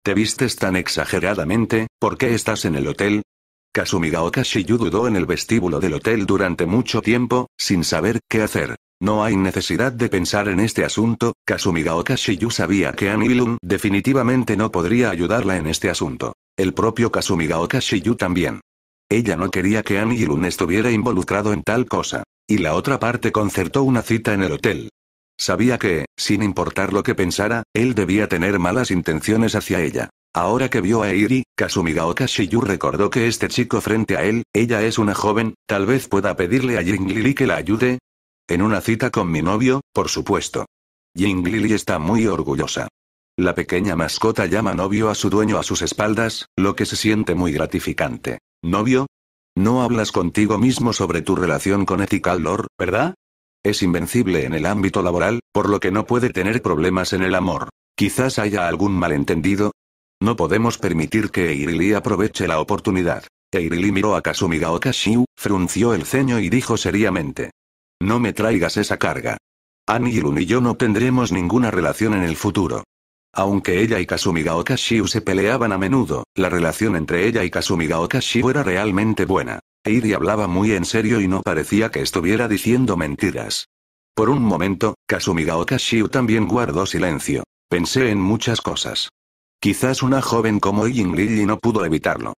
¿Te vistes tan exageradamente? ¿Por qué estás en el hotel? Kasumigaoka Shiyu dudó en el vestíbulo del hotel durante mucho tiempo, sin saber qué hacer. No hay necesidad de pensar en este asunto, Kasumigaoka Shiyu sabía que Anilun definitivamente no podría ayudarla en este asunto. El propio Kasumigaoka Shiyu también. Ella no quería que Anilun estuviera involucrado en tal cosa. Y la otra parte concertó una cita en el hotel. Sabía que, sin importar lo que pensara, él debía tener malas intenciones hacia ella. Ahora que vio a Eiri, Kasumigaoka Shiyu recordó que este chico frente a él, ella es una joven, tal vez pueda pedirle a Jinglili que la ayude. En una cita con mi novio, por supuesto. Jinglili está muy orgullosa. La pequeña mascota llama novio a su dueño a sus espaldas, lo que se siente muy gratificante. ¿Novio? No hablas contigo mismo sobre tu relación con Ethical Lord, ¿verdad? Es invencible en el ámbito laboral, por lo que no puede tener problemas en el amor. Quizás haya algún malentendido. No podemos permitir que Eirili aproveche la oportunidad. Eirili miró a Kasumi Shiu, frunció el ceño y dijo seriamente. No me traigas esa carga. Anilun y yo no tendremos ninguna relación en el futuro. Aunque ella y Kasumi Shiu se peleaban a menudo, la relación entre ella y Kasumi Shiu era realmente buena. Eiri hablaba muy en serio y no parecía que estuviera diciendo mentiras. Por un momento, Kasumiga Okashiu también guardó silencio. Pensé en muchas cosas. Quizás una joven como Ying Lily no pudo evitarlo.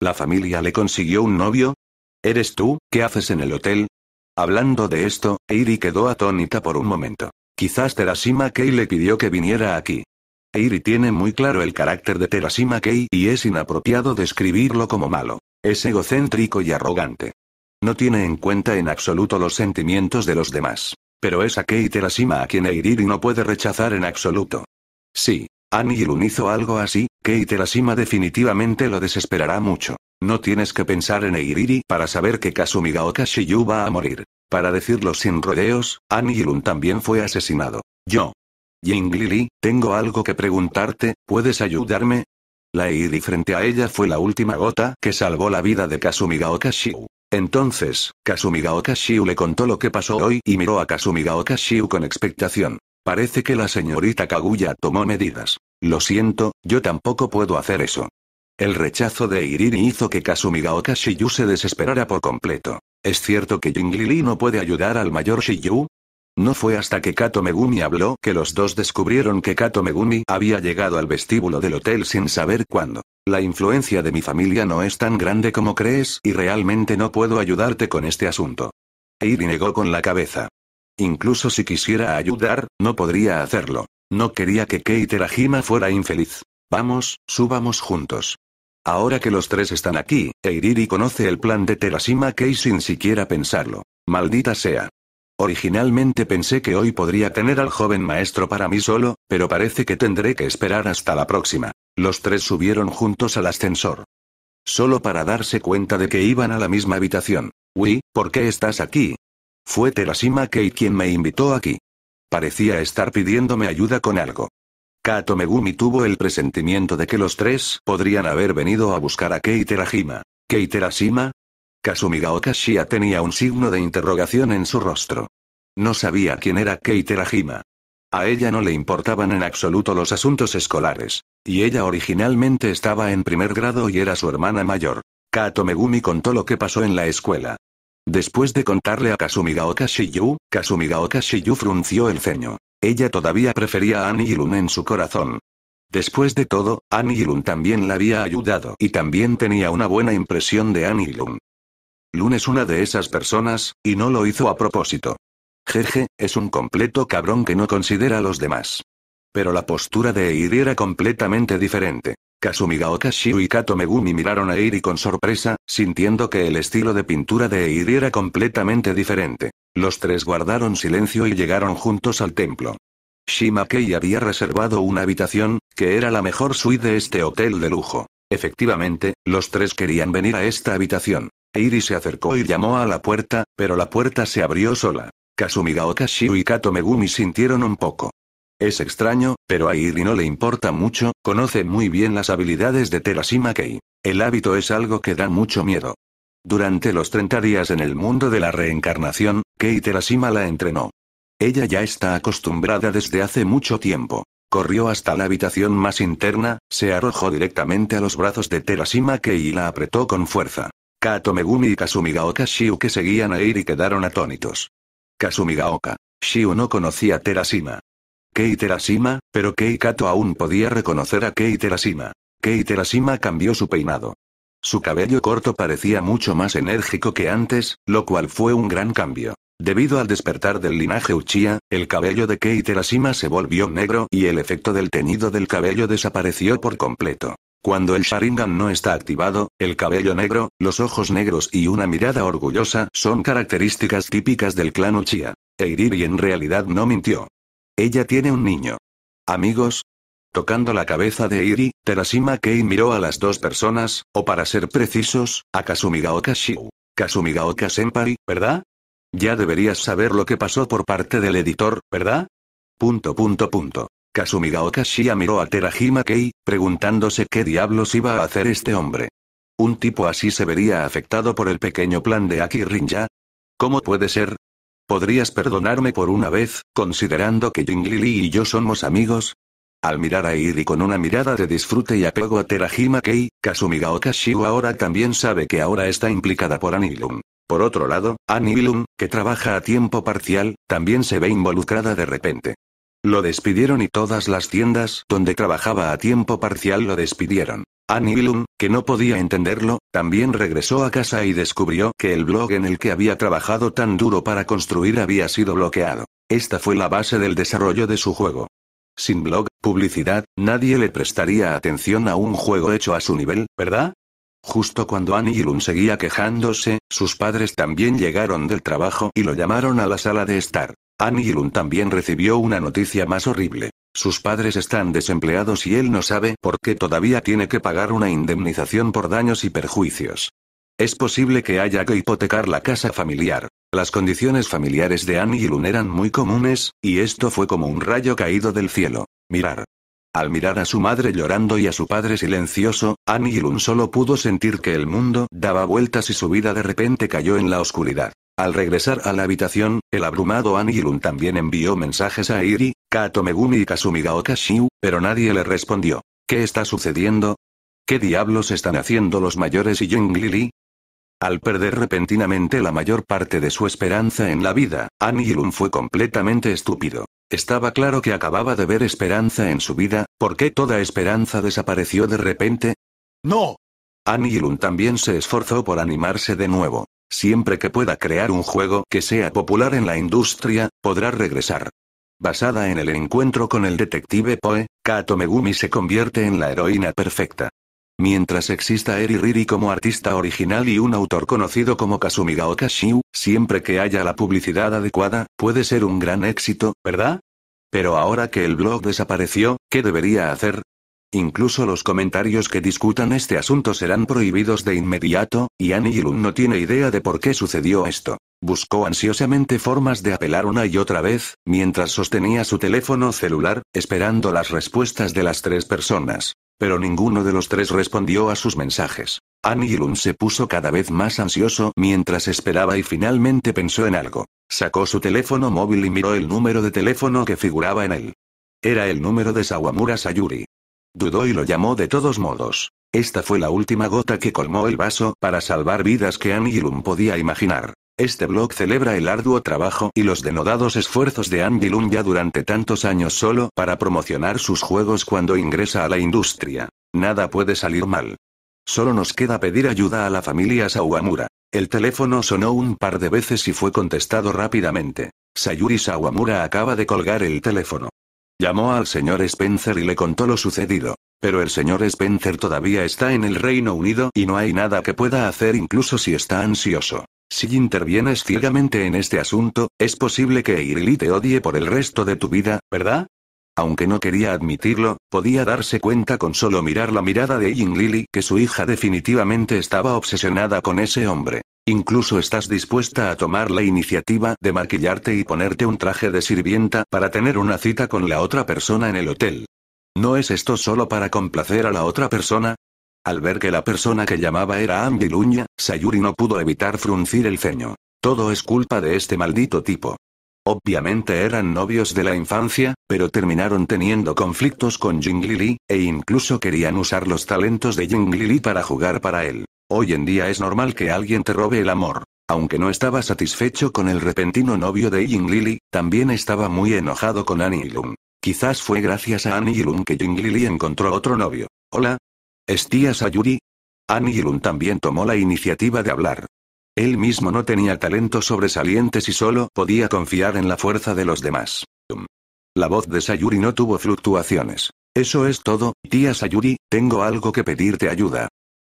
¿La familia le consiguió un novio? ¿Eres tú? ¿Qué haces en el hotel? Hablando de esto, Eiri quedó atónita por un momento. Quizás Terashima Kei le pidió que viniera aquí. Eiri tiene muy claro el carácter de Terashima Kei y es inapropiado describirlo como malo. Es egocéntrico y arrogante. No tiene en cuenta en absoluto los sentimientos de los demás. Pero es a Kei Terashima a quien Eiriri no puede rechazar en absoluto. Sí, Anihilun hizo algo así, Kei Terashima definitivamente lo desesperará mucho. No tienes que pensar en Eiriri para saber que Kasumigaoka Shiyu va a morir. Para decirlo sin rodeos, Lun también fue asesinado. Yo. Ying Lili, tengo algo que preguntarte, ¿puedes ayudarme? La Iri frente a ella fue la última gota que salvó la vida de Kasumigaoka Shiu. Entonces, Kasumigaoka Shiu le contó lo que pasó hoy y miró a Kasumigaoka Shiu con expectación. Parece que la señorita Kaguya tomó medidas. Lo siento, yo tampoco puedo hacer eso. El rechazo de Iriri hizo que Kasumigaoka Shiyu se desesperara por completo. Es cierto que Jinglili no puede ayudar al mayor Shiyu, no fue hasta que Kato Megumi habló que los dos descubrieron que Kato Megumi había llegado al vestíbulo del hotel sin saber cuándo. La influencia de mi familia no es tan grande como crees y realmente no puedo ayudarte con este asunto. Eiri negó con la cabeza. Incluso si quisiera ayudar, no podría hacerlo. No quería que Kei Terajima fuera infeliz. Vamos, subamos juntos. Ahora que los tres están aquí, Eiriri conoce el plan de Terashima Kei sin siquiera pensarlo. Maldita sea. Originalmente pensé que hoy podría tener al joven maestro para mí solo, pero parece que tendré que esperar hasta la próxima. Los tres subieron juntos al ascensor. Solo para darse cuenta de que iban a la misma habitación. Wi, ¿por qué estás aquí? Fue Terashima Kei quien me invitó aquí. Parecía estar pidiéndome ayuda con algo. Kato Megumi tuvo el presentimiento de que los tres podrían haber venido a buscar a Kei Terashima. ¿Kei Kasumiga Okashia tenía un signo de interrogación en su rostro. No sabía quién era Kei Terajima. A ella no le importaban en absoluto los asuntos escolares. Y ella originalmente estaba en primer grado y era su hermana mayor. Kato Megumi contó lo que pasó en la escuela. Después de contarle a Kasumiga Okashiyu, Kasumiga Okashiyu frunció el ceño. Ella todavía prefería a Annie en su corazón. Después de todo, Annie también la había ayudado y también tenía una buena impresión de Annie Lunes es una de esas personas, y no lo hizo a propósito. Jeje, es un completo cabrón que no considera a los demás. Pero la postura de Eiri era completamente diferente. Kasumigaoka, Shiu y Kato Megumi miraron a Eiri con sorpresa, sintiendo que el estilo de pintura de Eiri era completamente diferente. Los tres guardaron silencio y llegaron juntos al templo. Shimakei había reservado una habitación, que era la mejor suite de este hotel de lujo. Efectivamente, los tres querían venir a esta habitación. Eiri se acercó y llamó a la puerta, pero la puerta se abrió sola. Kasumiga Okashio y Kato Megumi sintieron un poco. Es extraño, pero a Eiri no le importa mucho, conoce muy bien las habilidades de Terashima Kei. El hábito es algo que da mucho miedo. Durante los 30 días en el mundo de la reencarnación, Kei Terashima la entrenó. Ella ya está acostumbrada desde hace mucho tiempo. Corrió hasta la habitación más interna, se arrojó directamente a los brazos de Terashima Kei y la apretó con fuerza. Kato Megumi y Kasumigaoka Shiu que seguían a ir y quedaron atónitos. Kasumigaoka. Shiu no conocía a Terashima. Kei Terashima, pero Kei Kato aún podía reconocer a Kei Terashima. Kei Terashima cambió su peinado. Su cabello corto parecía mucho más enérgico que antes, lo cual fue un gran cambio. Debido al despertar del linaje Uchiha, el cabello de Kei Terashima se volvió negro y el efecto del teñido del cabello desapareció por completo. Cuando el Sharingan no está activado, el cabello negro, los ojos negros y una mirada orgullosa son características típicas del clan Uchiha. Eiriri en realidad no mintió. Ella tiene un niño. Amigos, Tocando la cabeza de Iri, Terashima Kei miró a las dos personas, o para ser precisos, a Kasumigaoka Shiu. Kasumigaoka Senpai, ¿verdad? Ya deberías saber lo que pasó por parte del editor, ¿verdad? Punto punto punto. miró a Terajima Kei, preguntándose qué diablos iba a hacer este hombre. ¿Un tipo así se vería afectado por el pequeño plan de Aki Rinja? ¿Cómo puede ser? ¿Podrías perdonarme por una vez, considerando que Jinglili y yo somos amigos? Al mirar a Iri con una mirada de disfrute y apego a Terajima Kei, Kasumiga ahora también sabe que ahora está implicada por Anilum. Por otro lado, Willum, que trabaja a tiempo parcial, también se ve involucrada de repente. Lo despidieron y todas las tiendas donde trabajaba a tiempo parcial lo despidieron. Willum, que no podía entenderlo, también regresó a casa y descubrió que el blog en el que había trabajado tan duro para construir había sido bloqueado. Esta fue la base del desarrollo de su juego. Sin blog, publicidad, nadie le prestaría atención a un juego hecho a su nivel, ¿verdad? Justo cuando Annie seguía quejándose, sus padres también llegaron del trabajo y lo llamaron a la sala de estar. Annie también recibió una noticia más horrible. Sus padres están desempleados y él no sabe por qué todavía tiene que pagar una indemnización por daños y perjuicios. Es posible que haya que hipotecar la casa familiar. Las condiciones familiares de Annie eran muy comunes, y esto fue como un rayo caído del cielo. Mirar. Al mirar a su madre llorando y a su padre silencioso, Anilun solo pudo sentir que el mundo daba vueltas y su vida de repente cayó en la oscuridad. Al regresar a la habitación, el abrumado Anilun también envió mensajes a Iri, Kato Megumi y Kasumiga Okashiu, pero nadie le respondió. ¿Qué está sucediendo? ¿Qué diablos están haciendo los mayores y Lili? Al perder repentinamente la mayor parte de su esperanza en la vida, Anilun fue completamente estúpido. Estaba claro que acababa de ver esperanza en su vida, ¿por qué toda esperanza desapareció de repente? ¡No! Anilun también se esforzó por animarse de nuevo. Siempre que pueda crear un juego que sea popular en la industria, podrá regresar. Basada en el encuentro con el detective Poe, Kato Megumi se convierte en la heroína perfecta. Mientras exista Eri Riri como artista original y un autor conocido como Kasumigaoka Shiu, siempre que haya la publicidad adecuada, puede ser un gran éxito, ¿verdad? Pero ahora que el blog desapareció, ¿qué debería hacer? Incluso los comentarios que discutan este asunto serán prohibidos de inmediato, y Annie no tiene idea de por qué sucedió esto. Buscó ansiosamente formas de apelar una y otra vez, mientras sostenía su teléfono celular, esperando las respuestas de las tres personas pero ninguno de los tres respondió a sus mensajes. Anilun se puso cada vez más ansioso mientras esperaba y finalmente pensó en algo. Sacó su teléfono móvil y miró el número de teléfono que figuraba en él. Era el número de Sawamura Sayuri. Dudó y lo llamó de todos modos. Esta fue la última gota que colmó el vaso para salvar vidas que Angilum podía imaginar. Este blog celebra el arduo trabajo y los denodados esfuerzos de Angilum ya durante tantos años solo para promocionar sus juegos cuando ingresa a la industria. Nada puede salir mal. Solo nos queda pedir ayuda a la familia Sawamura. El teléfono sonó un par de veces y fue contestado rápidamente. Sayuri Sawamura acaba de colgar el teléfono. Llamó al señor Spencer y le contó lo sucedido. Pero el señor Spencer todavía está en el Reino Unido y no hay nada que pueda hacer incluso si está ansioso. Si intervienes ciegamente en este asunto, es posible que Irili te odie por el resto de tu vida, ¿verdad? Aunque no quería admitirlo, podía darse cuenta con solo mirar la mirada de Yin Lily que su hija definitivamente estaba obsesionada con ese hombre. Incluso estás dispuesta a tomar la iniciativa de maquillarte y ponerte un traje de sirvienta para tener una cita con la otra persona en el hotel. ¿No es esto solo para complacer a la otra persona? Al ver que la persona que llamaba era Andy Sayuri no pudo evitar fruncir el ceño. Todo es culpa de este maldito tipo. Obviamente eran novios de la infancia, pero terminaron teniendo conflictos con Jing Lili, e incluso querían usar los talentos de Jing Lili para jugar para él. Hoy en día es normal que alguien te robe el amor. Aunque no estaba satisfecho con el repentino novio de Ying Lily, también estaba muy enojado con Annie Quizás fue gracias a Annie que Ying Lily encontró otro novio. Hola. ¿Es tía Sayuri? Annie también tomó la iniciativa de hablar. Él mismo no tenía talentos sobresalientes y solo podía confiar en la fuerza de los demás. La voz de Sayuri no tuvo fluctuaciones. Eso es todo, tía Sayuri, tengo algo que pedirte ayuda.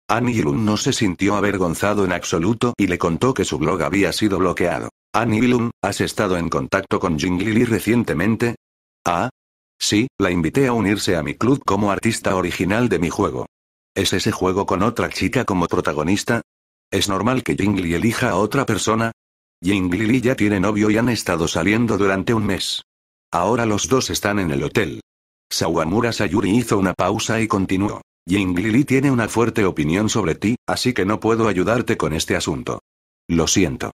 Anilun no se sintió avergonzado en absoluto y le contó que su blog había sido bloqueado. Anilun, ¿has estado en contacto con Jinglili recientemente? Ah. Sí, la invité a unirse a mi club como artista original de mi juego. ¿Es ese juego con otra chica como protagonista? ¿Es normal que Jingli elija a otra persona? Jingli ya tiene novio y han estado saliendo durante un mes. Ahora los dos están en el hotel. Sawamura Sayuri hizo una pausa y continuó. Ying Lili tiene una fuerte opinión sobre ti, así que no puedo ayudarte con este asunto. Lo siento.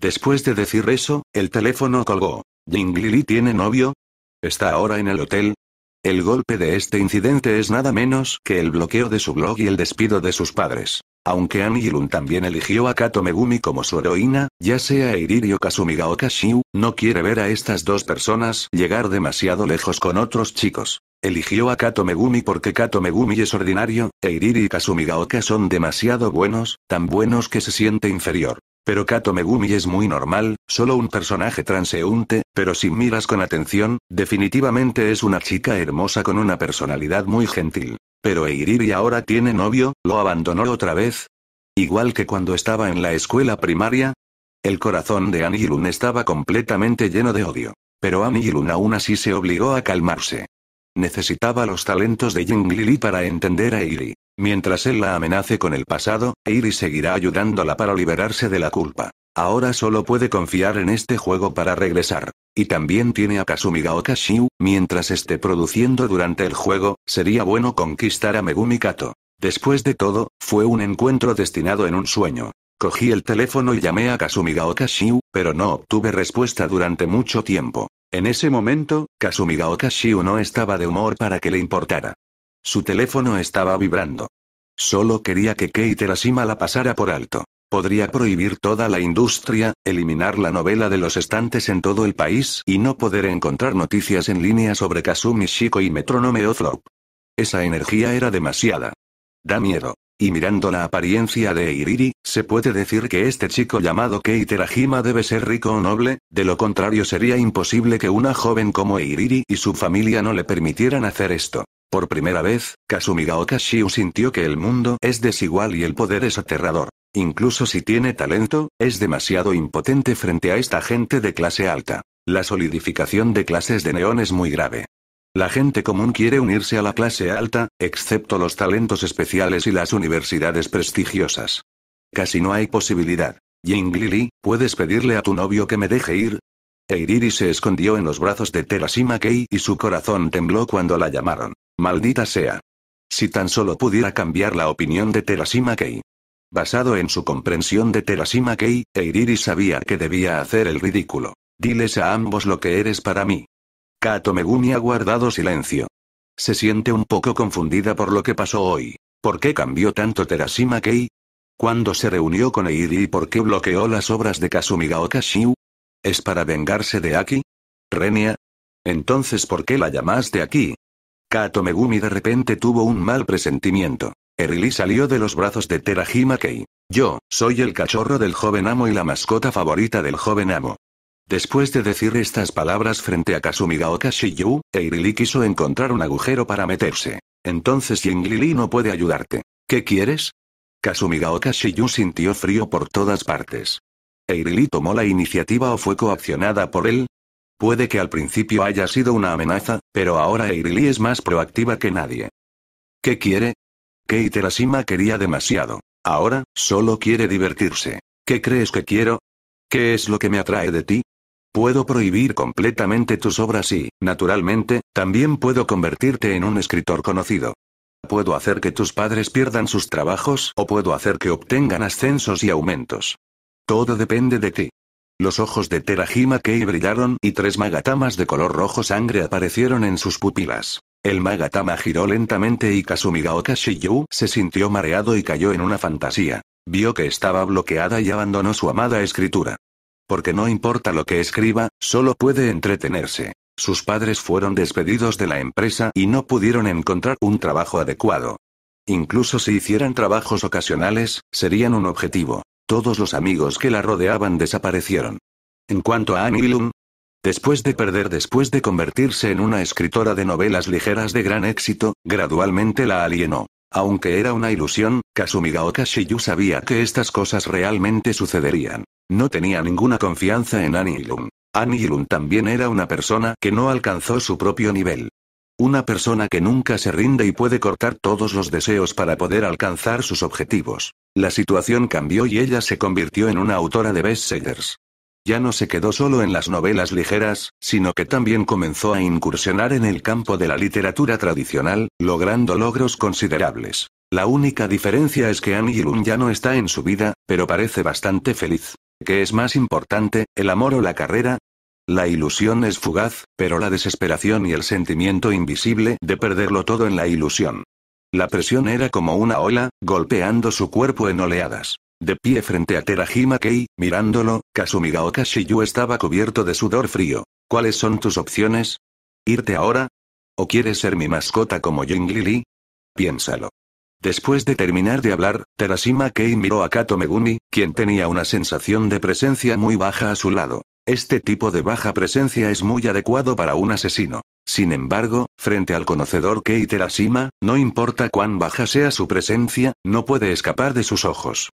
Después de decir eso, el teléfono colgó. ¿Ying Lili tiene novio? ¿Está ahora en el hotel? El golpe de este incidente es nada menos que el bloqueo de su blog y el despido de sus padres. Aunque An también eligió a Kato Megumi como su heroína, ya sea Iririo Kasumiga o Kashiu, no quiere ver a estas dos personas llegar demasiado lejos con otros chicos. Eligió a Kato Megumi porque Kato Megumi es ordinario, Eiriri y Kasumigaoka Gaoka son demasiado buenos, tan buenos que se siente inferior. Pero Kato Megumi es muy normal, solo un personaje transeúnte, pero si miras con atención, definitivamente es una chica hermosa con una personalidad muy gentil. Pero Eiriri ahora tiene novio, lo abandonó otra vez. Igual que cuando estaba en la escuela primaria. El corazón de Anilun estaba completamente lleno de odio. Pero Anilun aún así se obligó a calmarse. Necesitaba los talentos de Jing Lili para entender a Iri. Mientras él la amenace con el pasado, Iri seguirá ayudándola para liberarse de la culpa. Ahora solo puede confiar en este juego para regresar. Y también tiene a Kasumi Shiu. mientras esté produciendo durante el juego, sería bueno conquistar a Megumi Kato. Después de todo, fue un encuentro destinado en un sueño. Cogí el teléfono y llamé a Kasumi Shiu, pero no obtuve respuesta durante mucho tiempo. En ese momento, Kasumiga Shiu no estaba de humor para que le importara. Su teléfono estaba vibrando. Solo quería que Kei Terashima la pasara por alto. Podría prohibir toda la industria, eliminar la novela de los estantes en todo el país y no poder encontrar noticias en línea sobre Kasumi Shiko y Metronome Othlope. Esa energía era demasiada. Da miedo. Y mirando la apariencia de Iriri, se puede decir que este chico llamado Keiterajima debe ser rico o noble, de lo contrario sería imposible que una joven como Iriri y su familia no le permitieran hacer esto. Por primera vez, Kasumigaoka Shiu sintió que el mundo es desigual y el poder es aterrador. Incluso si tiene talento, es demasiado impotente frente a esta gente de clase alta. La solidificación de clases de neón es muy grave. La gente común quiere unirse a la clase alta, excepto los talentos especiales y las universidades prestigiosas. Casi no hay posibilidad. Ying Lili, ¿puedes pedirle a tu novio que me deje ir? Eiriri se escondió en los brazos de Terasima Kei y su corazón tembló cuando la llamaron. Maldita sea. Si tan solo pudiera cambiar la opinión de Terasima Kei. Basado en su comprensión de Terasima Kei, Eiriri sabía que debía hacer el ridículo. Diles a ambos lo que eres para mí. Kato Megumi ha guardado silencio. Se siente un poco confundida por lo que pasó hoy. ¿Por qué cambió tanto Terashima Kei? ¿Cuándo se reunió con Eiri y por qué bloqueó las obras de Kasumiga Okashiu? ¿Es para vengarse de Aki? ¿Renia? Entonces ¿por qué la llamaste aquí? Kato Megumi de repente tuvo un mal presentimiento. Erili salió de los brazos de Terashima Kei. Yo, soy el cachorro del joven amo y la mascota favorita del joven amo. Después de decir estas palabras frente a Kasumigaoka Shiyu, Eirili quiso encontrar un agujero para meterse. Entonces Jinglili no puede ayudarte. ¿Qué quieres? Kasumigaoka Shiyu sintió frío por todas partes. Eirili tomó la iniciativa o fue coaccionada por él. Puede que al principio haya sido una amenaza, pero ahora Eirili es más proactiva que nadie. ¿Qué quiere? Que quería demasiado. Ahora, solo quiere divertirse. ¿Qué crees que quiero? ¿Qué es lo que me atrae de ti? Puedo prohibir completamente tus obras y, naturalmente, también puedo convertirte en un escritor conocido. Puedo hacer que tus padres pierdan sus trabajos o puedo hacer que obtengan ascensos y aumentos. Todo depende de ti. Los ojos de Terajima Kei brillaron y tres magatamas de color rojo sangre aparecieron en sus pupilas. El magatama giró lentamente y Kasumigaoka Okashiyu se sintió mareado y cayó en una fantasía. Vio que estaba bloqueada y abandonó su amada escritura. Porque no importa lo que escriba, solo puede entretenerse. Sus padres fueron despedidos de la empresa y no pudieron encontrar un trabajo adecuado. Incluso si hicieran trabajos ocasionales, serían un objetivo. Todos los amigos que la rodeaban desaparecieron. En cuanto a Annie Después de perder, después de convertirse en una escritora de novelas ligeras de gran éxito, gradualmente la alienó. Aunque era una ilusión, Kasumi Gaoka Shiyu sabía que estas cosas realmente sucederían. No tenía ninguna confianza en Anilun. Anilun también era una persona que no alcanzó su propio nivel. Una persona que nunca se rinde y puede cortar todos los deseos para poder alcanzar sus objetivos. La situación cambió y ella se convirtió en una autora de bestsellers. Ya no se quedó solo en las novelas ligeras, sino que también comenzó a incursionar en el campo de la literatura tradicional, logrando logros considerables. La única diferencia es que Annie Lun ya no está en su vida, pero parece bastante feliz. ¿Qué es más importante, el amor o la carrera? La ilusión es fugaz, pero la desesperación y el sentimiento invisible de perderlo todo en la ilusión. La presión era como una ola, golpeando su cuerpo en oleadas. De pie frente a Terashima Kei, mirándolo, Kasumiga Okashiyu estaba cubierto de sudor frío. ¿Cuáles son tus opciones? ¿Irte ahora? ¿O quieres ser mi mascota como Jinglili? Piénsalo. Después de terminar de hablar, Terashima Kei miró a Kato Megumi, quien tenía una sensación de presencia muy baja a su lado. Este tipo de baja presencia es muy adecuado para un asesino. Sin embargo, frente al conocedor Kei Terashima, no importa cuán baja sea su presencia, no puede escapar de sus ojos.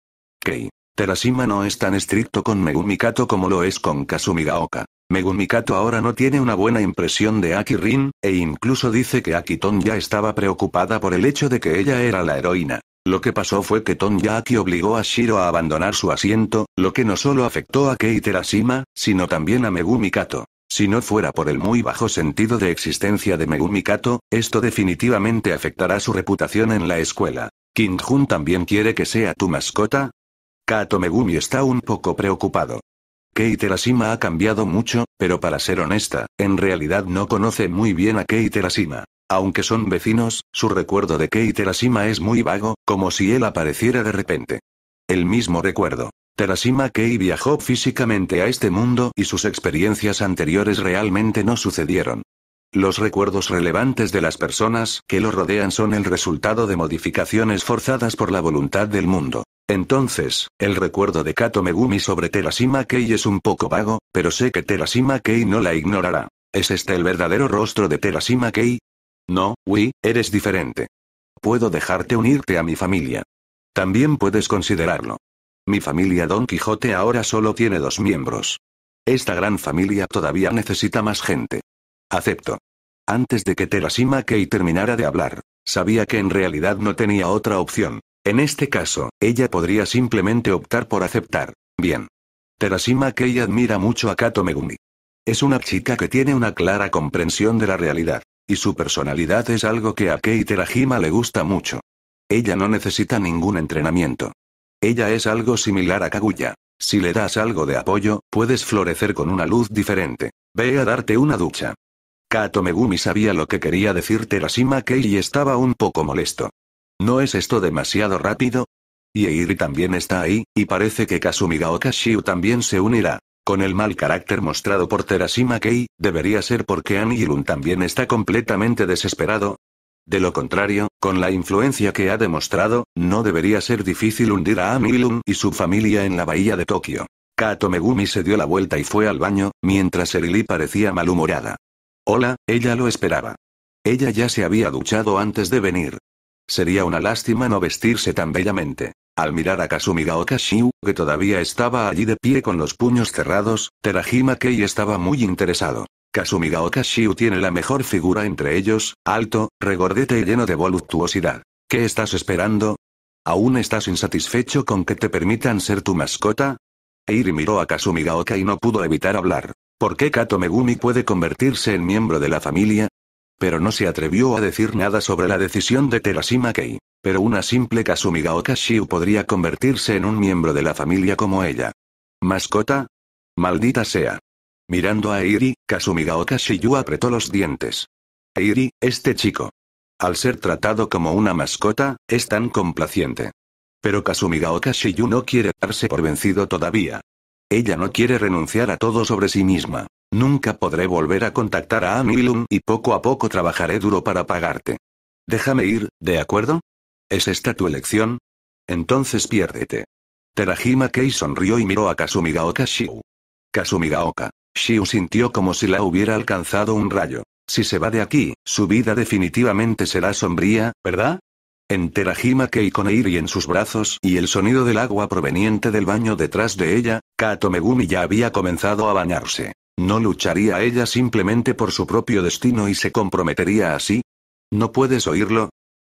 Kei. Terashima no es tan estricto con Megumi Kato como lo es con Kasumi Gaoka. Megumi Kato ahora no tiene una buena impresión de Aki Rin, e incluso dice que Aki ya estaba preocupada por el hecho de que ella era la heroína. Lo que pasó fue que ya Aki obligó a Shiro a abandonar su asiento, lo que no solo afectó a Kei Terashima, sino también a Megumi Kato. Si no fuera por el muy bajo sentido de existencia de Megumi Kato, esto definitivamente afectará su reputación en la escuela. Jun también quiere que sea tu mascota, Kato Megumi está un poco preocupado. Kei ha cambiado mucho, pero para ser honesta, en realidad no conoce muy bien a Kei Aunque son vecinos, su recuerdo de Kei Terashima es muy vago, como si él apareciera de repente. El mismo recuerdo. Terashima Kei viajó físicamente a este mundo y sus experiencias anteriores realmente no sucedieron. Los recuerdos relevantes de las personas que lo rodean son el resultado de modificaciones forzadas por la voluntad del mundo. Entonces, el recuerdo de Kato Megumi sobre Terashima Kei es un poco vago, pero sé que Terashima Kei no la ignorará. ¿Es este el verdadero rostro de Terashima Kei? No, Wii, eres diferente. Puedo dejarte unirte a mi familia. También puedes considerarlo. Mi familia Don Quijote ahora solo tiene dos miembros. Esta gran familia todavía necesita más gente. Acepto. Antes de que Terashima Kei terminara de hablar, sabía que en realidad no tenía otra opción. En este caso, ella podría simplemente optar por aceptar. Bien. Terashima Kei admira mucho a Kato Megumi. Es una chica que tiene una clara comprensión de la realidad. Y su personalidad es algo que a Kei Terajima le gusta mucho. Ella no necesita ningún entrenamiento. Ella es algo similar a Kaguya. Si le das algo de apoyo, puedes florecer con una luz diferente. Ve a darte una ducha. Kato Megumi sabía lo que quería decir Terashima Kei y estaba un poco molesto. ¿No es esto demasiado rápido? Yeiri también está ahí, y parece que Kasumiga Okashiu también se unirá. Con el mal carácter mostrado por Terashima Kei, debería ser porque Anilun también está completamente desesperado. De lo contrario, con la influencia que ha demostrado, no debería ser difícil hundir a Anilun y su familia en la bahía de Tokio. Kato Megumi se dio la vuelta y fue al baño, mientras Erili parecía malhumorada. Hola, ella lo esperaba. Ella ya se había duchado antes de venir. Sería una lástima no vestirse tan bellamente. Al mirar a Kasumigaoka Shiu, que todavía estaba allí de pie con los puños cerrados, Terajima Kei estaba muy interesado. Kasumigaoka Shiu tiene la mejor figura entre ellos, alto, regordete y lleno de voluptuosidad. ¿Qué estás esperando? ¿Aún estás insatisfecho con que te permitan ser tu mascota? Eiri miró a Kasumigaoka y no pudo evitar hablar. ¿Por qué Kato Megumi puede convertirse en miembro de la familia? pero no se atrevió a decir nada sobre la decisión de Terashima Kei. Pero una simple Kasumiga Okashiu podría convertirse en un miembro de la familia como ella. ¿Mascota? Maldita sea. Mirando a Iri, Kasumiga Okashiyu apretó los dientes. Iri, este chico. Al ser tratado como una mascota, es tan complaciente. Pero Kasumiga Okashiyu no quiere darse por vencido todavía. Ella no quiere renunciar a todo sobre sí misma. Nunca podré volver a contactar a Anilum y poco a poco trabajaré duro para pagarte. Déjame ir, ¿de acuerdo? ¿Es esta tu elección? Entonces piérdete. Terajima Kei sonrió y miró a Kasumigaoka Shiu. Kasumigaoka. Shiu sintió como si la hubiera alcanzado un rayo. Si se va de aquí, su vida definitivamente será sombría, ¿verdad? En Terajima Kei con Eiri en sus brazos y el sonido del agua proveniente del baño detrás de ella, Kato Megumi ya había comenzado a bañarse. ¿No lucharía ella simplemente por su propio destino y se comprometería así? ¿No puedes oírlo?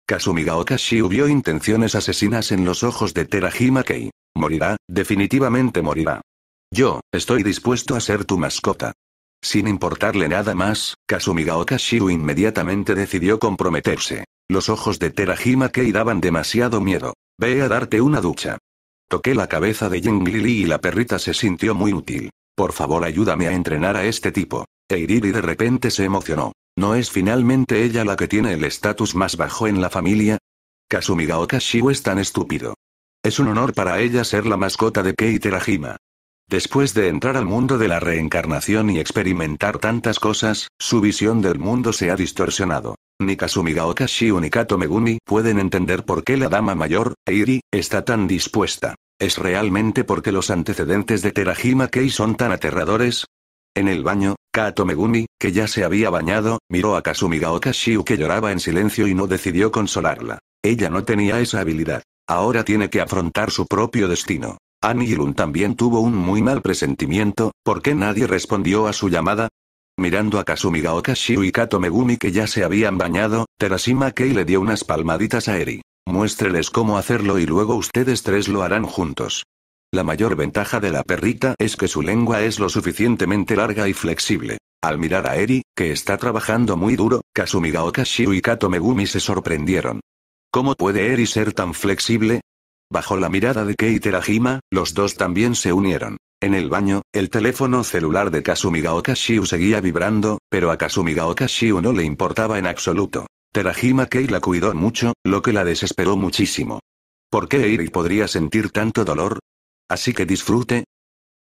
Kasumiga Shiu vio intenciones asesinas en los ojos de Terajima Kei. Morirá, definitivamente morirá. Yo, estoy dispuesto a ser tu mascota. Sin importarle nada más, Kasumiga Shiu inmediatamente decidió comprometerse. Los ojos de Terahima Kei daban demasiado miedo. Ve a darte una ducha. Toqué la cabeza de Lili y la perrita se sintió muy útil. Por favor ayúdame a entrenar a este tipo. Eiriri de repente se emocionó. ¿No es finalmente ella la que tiene el estatus más bajo en la familia? Kasumi Okashio es tan estúpido. Es un honor para ella ser la mascota de Kei Terajima. Después de entrar al mundo de la reencarnación y experimentar tantas cosas, su visión del mundo se ha distorsionado. Ni Kasumiga Okashi ni Kato Megumi pueden entender por qué la dama mayor, Eiri, está tan dispuesta. ¿Es realmente porque los antecedentes de Terajima Kei son tan aterradores? En el baño, Kato Megumi, que ya se había bañado, miró a Kasumiga Shiu que lloraba en silencio y no decidió consolarla. Ella no tenía esa habilidad. Ahora tiene que afrontar su propio destino. Anilun también tuvo un muy mal presentimiento, ¿por qué nadie respondió a su llamada? Mirando a Kasumiga Shiu y Kato Megumi que ya se habían bañado, Terashima Kei le dio unas palmaditas a Eri. Muéstreles cómo hacerlo y luego ustedes tres lo harán juntos. La mayor ventaja de la perrita es que su lengua es lo suficientemente larga y flexible. Al mirar a Eri, que está trabajando muy duro, Kasumigaoka Shiu y Kato Megumi se sorprendieron. ¿Cómo puede Eri ser tan flexible? Bajo la mirada de Kei Terajima, los dos también se unieron. En el baño, el teléfono celular de Kasumigaoka Shiu seguía vibrando, pero a Kasumigaoka Shiu no le importaba en absoluto. Terajima Kei la cuidó mucho, lo que la desesperó muchísimo. ¿Por qué Eiri podría sentir tanto dolor? Así que disfrute.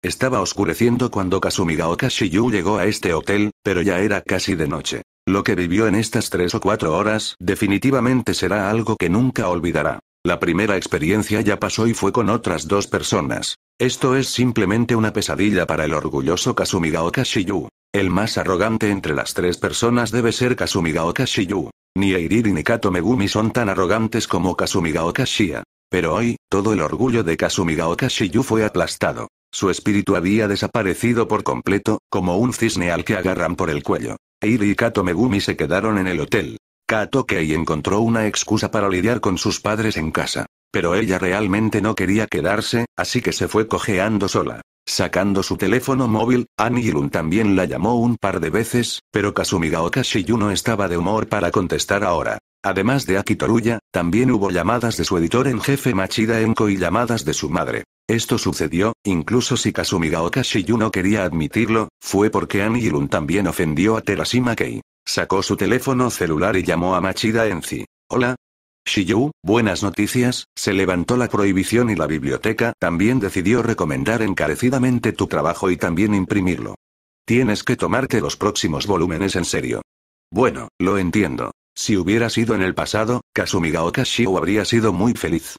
Estaba oscureciendo cuando Kasumigaoka Shiyu llegó a este hotel, pero ya era casi de noche. Lo que vivió en estas tres o cuatro horas definitivamente será algo que nunca olvidará. La primera experiencia ya pasó y fue con otras dos personas. Esto es simplemente una pesadilla para el orgulloso Kasumigaoka Shiyu. El más arrogante entre las tres personas debe ser Kasumigaoka Shiyu. Ni Eiriri ni Kato Megumi son tan arrogantes como Kasumiga Pero hoy, todo el orgullo de Kasumiga Okashiyu fue aplastado. Su espíritu había desaparecido por completo, como un cisne al que agarran por el cuello. Eiri y Kato Megumi se quedaron en el hotel. Kato Kei encontró una excusa para lidiar con sus padres en casa. Pero ella realmente no quería quedarse, así que se fue cojeando sola. Sacando su teléfono móvil, Aniilun también la llamó un par de veces, pero Kasumigaoka Shiyu no estaba de humor para contestar ahora. Además de Aki Toruya, también hubo llamadas de su editor en jefe Machida Enko y llamadas de su madre. Esto sucedió, incluso si Kasumigaoka Shiyu no quería admitirlo, fue porque Anilun también ofendió a Terashima Kei. Sacó su teléfono celular y llamó a Machida Enzi. Hola, Shiyou, buenas noticias, se levantó la prohibición y la biblioteca también decidió recomendar encarecidamente tu trabajo y también imprimirlo. Tienes que tomarte los próximos volúmenes en serio. Bueno, lo entiendo. Si hubiera sido en el pasado, Kasumigaoka Shiu habría sido muy feliz.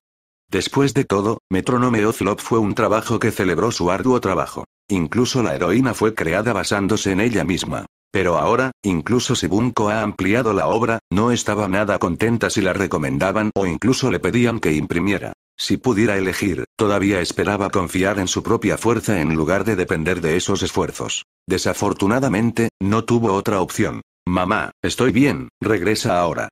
Después de todo, Metronome Othlop fue un trabajo que celebró su arduo trabajo. Incluso la heroína fue creada basándose en ella misma. Pero ahora, incluso si Bunko ha ampliado la obra, no estaba nada contenta si la recomendaban o incluso le pedían que imprimiera. Si pudiera elegir, todavía esperaba confiar en su propia fuerza en lugar de depender de esos esfuerzos. Desafortunadamente, no tuvo otra opción. Mamá, estoy bien, regresa ahora.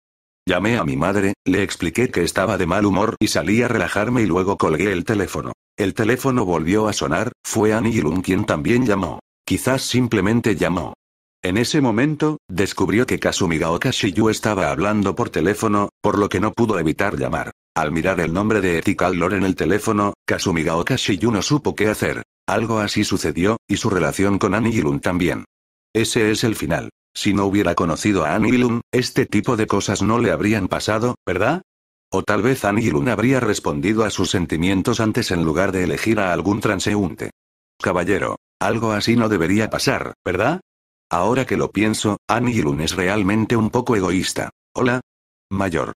Llamé a mi madre, le expliqué que estaba de mal humor y salí a relajarme y luego colgué el teléfono. El teléfono volvió a sonar, fue Annie Lung quien también llamó. Quizás simplemente llamó. En ese momento, descubrió que Kasumigaoka Shiyu estaba hablando por teléfono, por lo que no pudo evitar llamar. Al mirar el nombre de Ethical Lore en el teléfono, Kasumigaoka Shiyu no supo qué hacer. Algo así sucedió, y su relación con Anilun también. Ese es el final. Si no hubiera conocido a Anilun, este tipo de cosas no le habrían pasado, ¿verdad? O tal vez Anilun habría respondido a sus sentimientos antes en lugar de elegir a algún transeúnte. Caballero, algo así no debería pasar, ¿verdad? Ahora que lo pienso, Annie es realmente un poco egoísta. Hola. Mayor.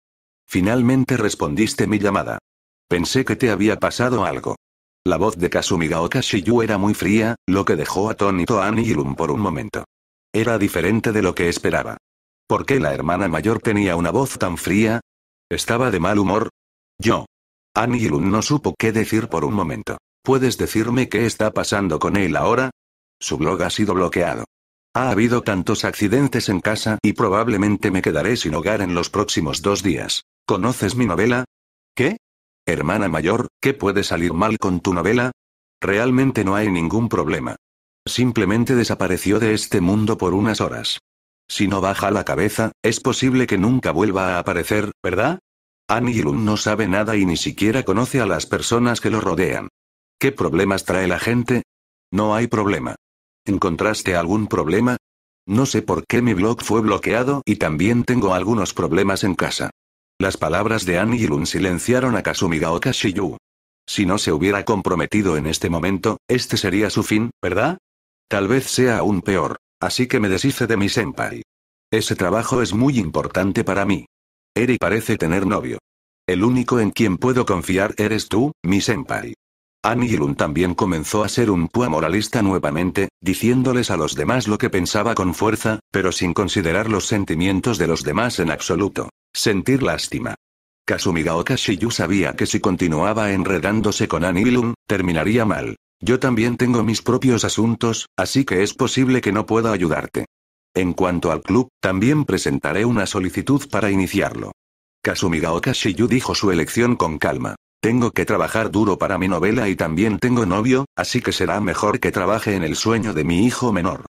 Finalmente respondiste mi llamada. Pensé que te había pasado algo. La voz de Kasumigaoka Shiyu era muy fría, lo que dejó atónito a Annie por un momento. Era diferente de lo que esperaba. ¿Por qué la hermana mayor tenía una voz tan fría? ¿Estaba de mal humor? Yo. Annie no supo qué decir por un momento. ¿Puedes decirme qué está pasando con él ahora? Su blog ha sido bloqueado. Ha habido tantos accidentes en casa y probablemente me quedaré sin hogar en los próximos dos días. ¿Conoces mi novela? ¿Qué? Hermana mayor, ¿qué puede salir mal con tu novela? Realmente no hay ningún problema. Simplemente desapareció de este mundo por unas horas. Si no baja la cabeza, es posible que nunca vuelva a aparecer, ¿verdad? Annie no sabe nada y ni siquiera conoce a las personas que lo rodean. ¿Qué problemas trae la gente? No hay problema. ¿Encontraste algún problema? No sé por qué mi blog fue bloqueado y también tengo algunos problemas en casa. Las palabras de Annie Lun silenciaron a Kasumigaoka Shiyu. Si no se hubiera comprometido en este momento, este sería su fin, ¿verdad? Tal vez sea aún peor, así que me deshice de mi senpai. Ese trabajo es muy importante para mí. Eri parece tener novio. El único en quien puedo confiar eres tú, mi senpai. Anilun también comenzó a ser un pua moralista nuevamente, diciéndoles a los demás lo que pensaba con fuerza, pero sin considerar los sentimientos de los demás en absoluto. Sentir lástima. Kasumigaoka Shiyu sabía que si continuaba enredándose con Anilun, terminaría mal. Yo también tengo mis propios asuntos, así que es posible que no pueda ayudarte. En cuanto al club, también presentaré una solicitud para iniciarlo. Kasumigaoka Shiyu dijo su elección con calma. Tengo que trabajar duro para mi novela y también tengo novio, así que será mejor que trabaje en el sueño de mi hijo menor.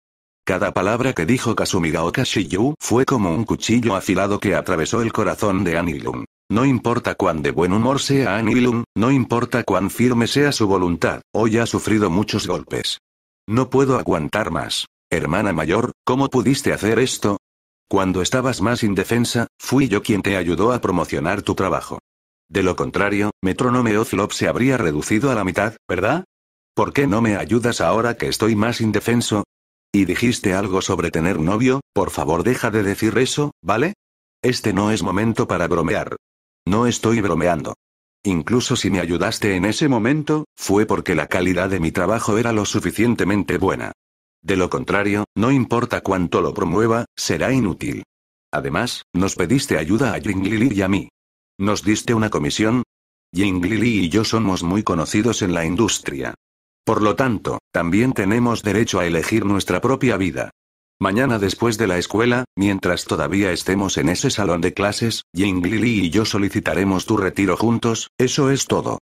Cada palabra que dijo Kasumigaoka Shiyu fue como un cuchillo afilado que atravesó el corazón de Anilum. No importa cuán de buen humor sea Anilum, no importa cuán firme sea su voluntad, hoy ha sufrido muchos golpes. No puedo aguantar más. Hermana mayor, ¿cómo pudiste hacer esto? Cuando estabas más indefensa, fui yo quien te ayudó a promocionar tu trabajo. De lo contrario, Metronome Ozlop se habría reducido a la mitad, ¿verdad? ¿Por qué no me ayudas ahora que estoy más indefenso? Y dijiste algo sobre tener novio, por favor deja de decir eso, ¿vale? Este no es momento para bromear. No estoy bromeando. Incluso si me ayudaste en ese momento, fue porque la calidad de mi trabajo era lo suficientemente buena. De lo contrario, no importa cuánto lo promueva, será inútil. Además, nos pediste ayuda a Jinglili y a mí. Nos diste una comisión. Jing Lili y yo somos muy conocidos en la industria. Por lo tanto, también tenemos derecho a elegir nuestra propia vida. Mañana después de la escuela, mientras todavía estemos en ese salón de clases, Jing Lili y yo solicitaremos tu retiro juntos, eso es todo.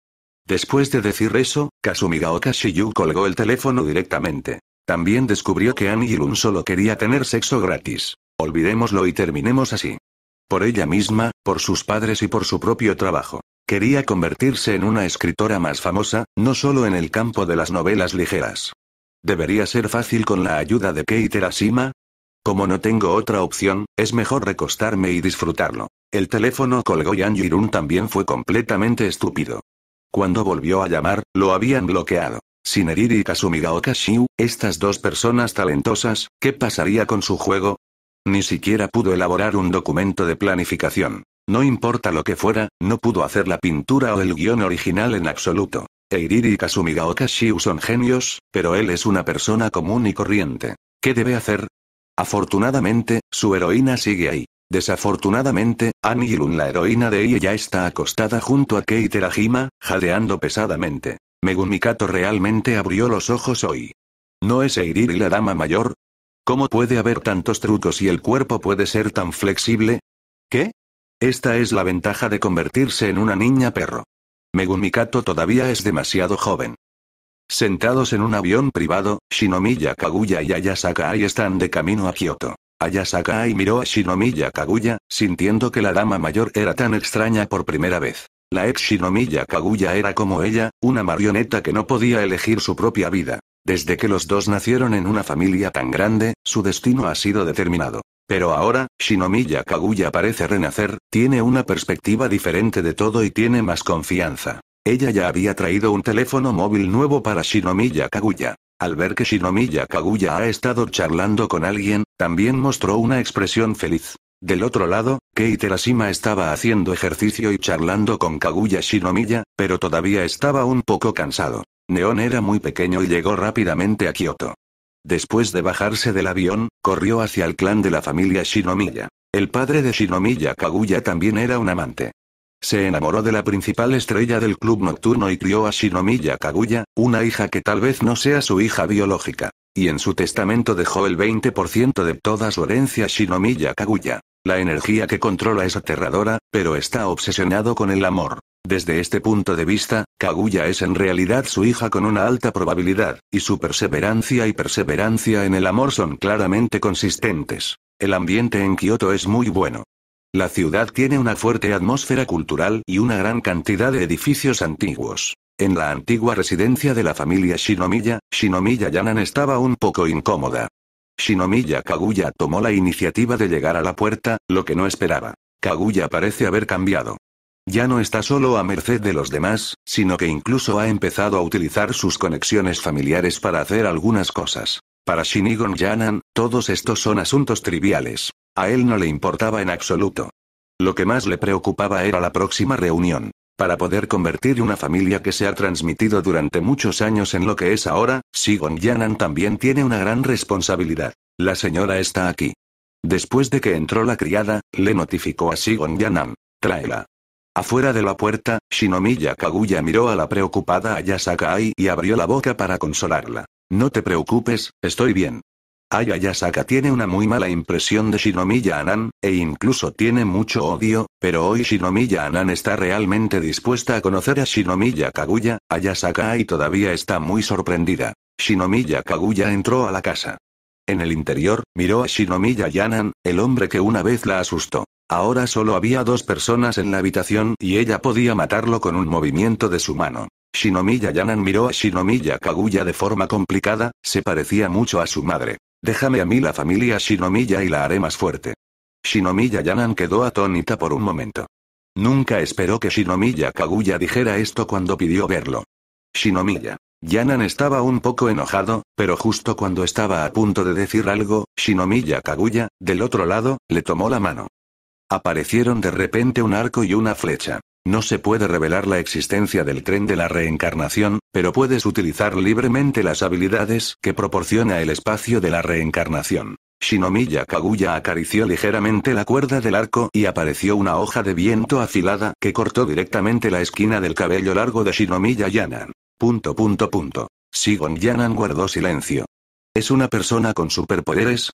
Después de decir eso, Kasumiga Okashiyu colgó el teléfono directamente. También descubrió que Annie Lun solo quería tener sexo gratis. Olvidémoslo y terminemos así por ella misma, por sus padres y por su propio trabajo. Quería convertirse en una escritora más famosa, no solo en el campo de las novelas ligeras. ¿Debería ser fácil con la ayuda de Kei Terashima? Como no tengo otra opción, es mejor recostarme y disfrutarlo. El teléfono colgó y Anjirun también fue completamente estúpido. Cuando volvió a llamar, lo habían bloqueado. Sin herir y Kasumiga estas dos personas talentosas, ¿qué pasaría con su juego? Ni siquiera pudo elaborar un documento de planificación. No importa lo que fuera, no pudo hacer la pintura o el guión original en absoluto. Eiriri y Kasumiga son genios, pero él es una persona común y corriente. ¿Qué debe hacer? Afortunadamente, su heroína sigue ahí. Desafortunadamente, Anilun la heroína de ella, ya está acostada junto a Kei Terajima, jadeando pesadamente. Megumikato realmente abrió los ojos hoy. No es Eiriri la dama mayor, ¿Cómo puede haber tantos trucos y el cuerpo puede ser tan flexible? ¿Qué? Esta es la ventaja de convertirse en una niña perro. Megumikato todavía es demasiado joven. Sentados en un avión privado, Shinomiya Kaguya y Ayasaka Ai están de camino a Kioto. Ayasaka Ai miró a Shinomiya Kaguya, sintiendo que la dama mayor era tan extraña por primera vez. La ex Shinomiya Kaguya era como ella, una marioneta que no podía elegir su propia vida. Desde que los dos nacieron en una familia tan grande, su destino ha sido determinado. Pero ahora, Shinomiya Kaguya parece renacer, tiene una perspectiva diferente de todo y tiene más confianza. Ella ya había traído un teléfono móvil nuevo para Shinomiya Kaguya. Al ver que Shinomiya Kaguya ha estado charlando con alguien, también mostró una expresión feliz. Del otro lado, Kei Terashima estaba haciendo ejercicio y charlando con Kaguya Shinomiya, pero todavía estaba un poco cansado. Neon era muy pequeño y llegó rápidamente a Kioto. Después de bajarse del avión, corrió hacia el clan de la familia Shinomiya. El padre de Shinomiya Kaguya también era un amante. Se enamoró de la principal estrella del club nocturno y crió a Shinomiya Kaguya, una hija que tal vez no sea su hija biológica. Y en su testamento dejó el 20% de toda su herencia a Shinomiya Kaguya. La energía que controla es aterradora, pero está obsesionado con el amor. Desde este punto de vista, Kaguya es en realidad su hija con una alta probabilidad, y su perseverancia y perseverancia en el amor son claramente consistentes. El ambiente en Kioto es muy bueno. La ciudad tiene una fuerte atmósfera cultural y una gran cantidad de edificios antiguos. En la antigua residencia de la familia Shinomiya, Shinomiya Yanan estaba un poco incómoda. Shinomiya Kaguya tomó la iniciativa de llegar a la puerta, lo que no esperaba. Kaguya parece haber cambiado. Ya no está solo a merced de los demás, sino que incluso ha empezado a utilizar sus conexiones familiares para hacer algunas cosas. Para Shinigon Yanan, todos estos son asuntos triviales. A él no le importaba en absoluto. Lo que más le preocupaba era la próxima reunión. Para poder convertir una familia que se ha transmitido durante muchos años en lo que es ahora, Sigon Yanan también tiene una gran responsabilidad. La señora está aquí. Después de que entró la criada, le notificó a Sigon Yanan. Tráela. Afuera de la puerta, Shinomiya Kaguya miró a la preocupada Ayasaka Ai y abrió la boca para consolarla. No te preocupes, estoy bien. Ayayasaka tiene una muy mala impresión de Shinomiya Anan, e incluso tiene mucho odio, pero hoy Shinomiya Anan está realmente dispuesta a conocer a Shinomiya Kaguya, Ayasaka y todavía está muy sorprendida. Shinomiya Kaguya entró a la casa. En el interior, miró a Shinomiya Yanan, el hombre que una vez la asustó. Ahora solo había dos personas en la habitación y ella podía matarlo con un movimiento de su mano. Shinomiya Yanan miró a Shinomiya Kaguya de forma complicada, se parecía mucho a su madre. Déjame a mí la familia Shinomiya y la haré más fuerte. Shinomiya Yanan quedó atónita por un momento. Nunca esperó que Shinomiya Kaguya dijera esto cuando pidió verlo. Shinomiya. Yanan estaba un poco enojado, pero justo cuando estaba a punto de decir algo, Shinomiya Kaguya, del otro lado, le tomó la mano. Aparecieron de repente un arco y una flecha. No se puede revelar la existencia del tren de la reencarnación, pero puedes utilizar libremente las habilidades que proporciona el espacio de la reencarnación. Shinomiya Kaguya acarició ligeramente la cuerda del arco y apareció una hoja de viento afilada que cortó directamente la esquina del cabello largo de Shinomiya Yanan. Punto punto punto. Sigon Yanan guardó silencio. ¿Es una persona con superpoderes?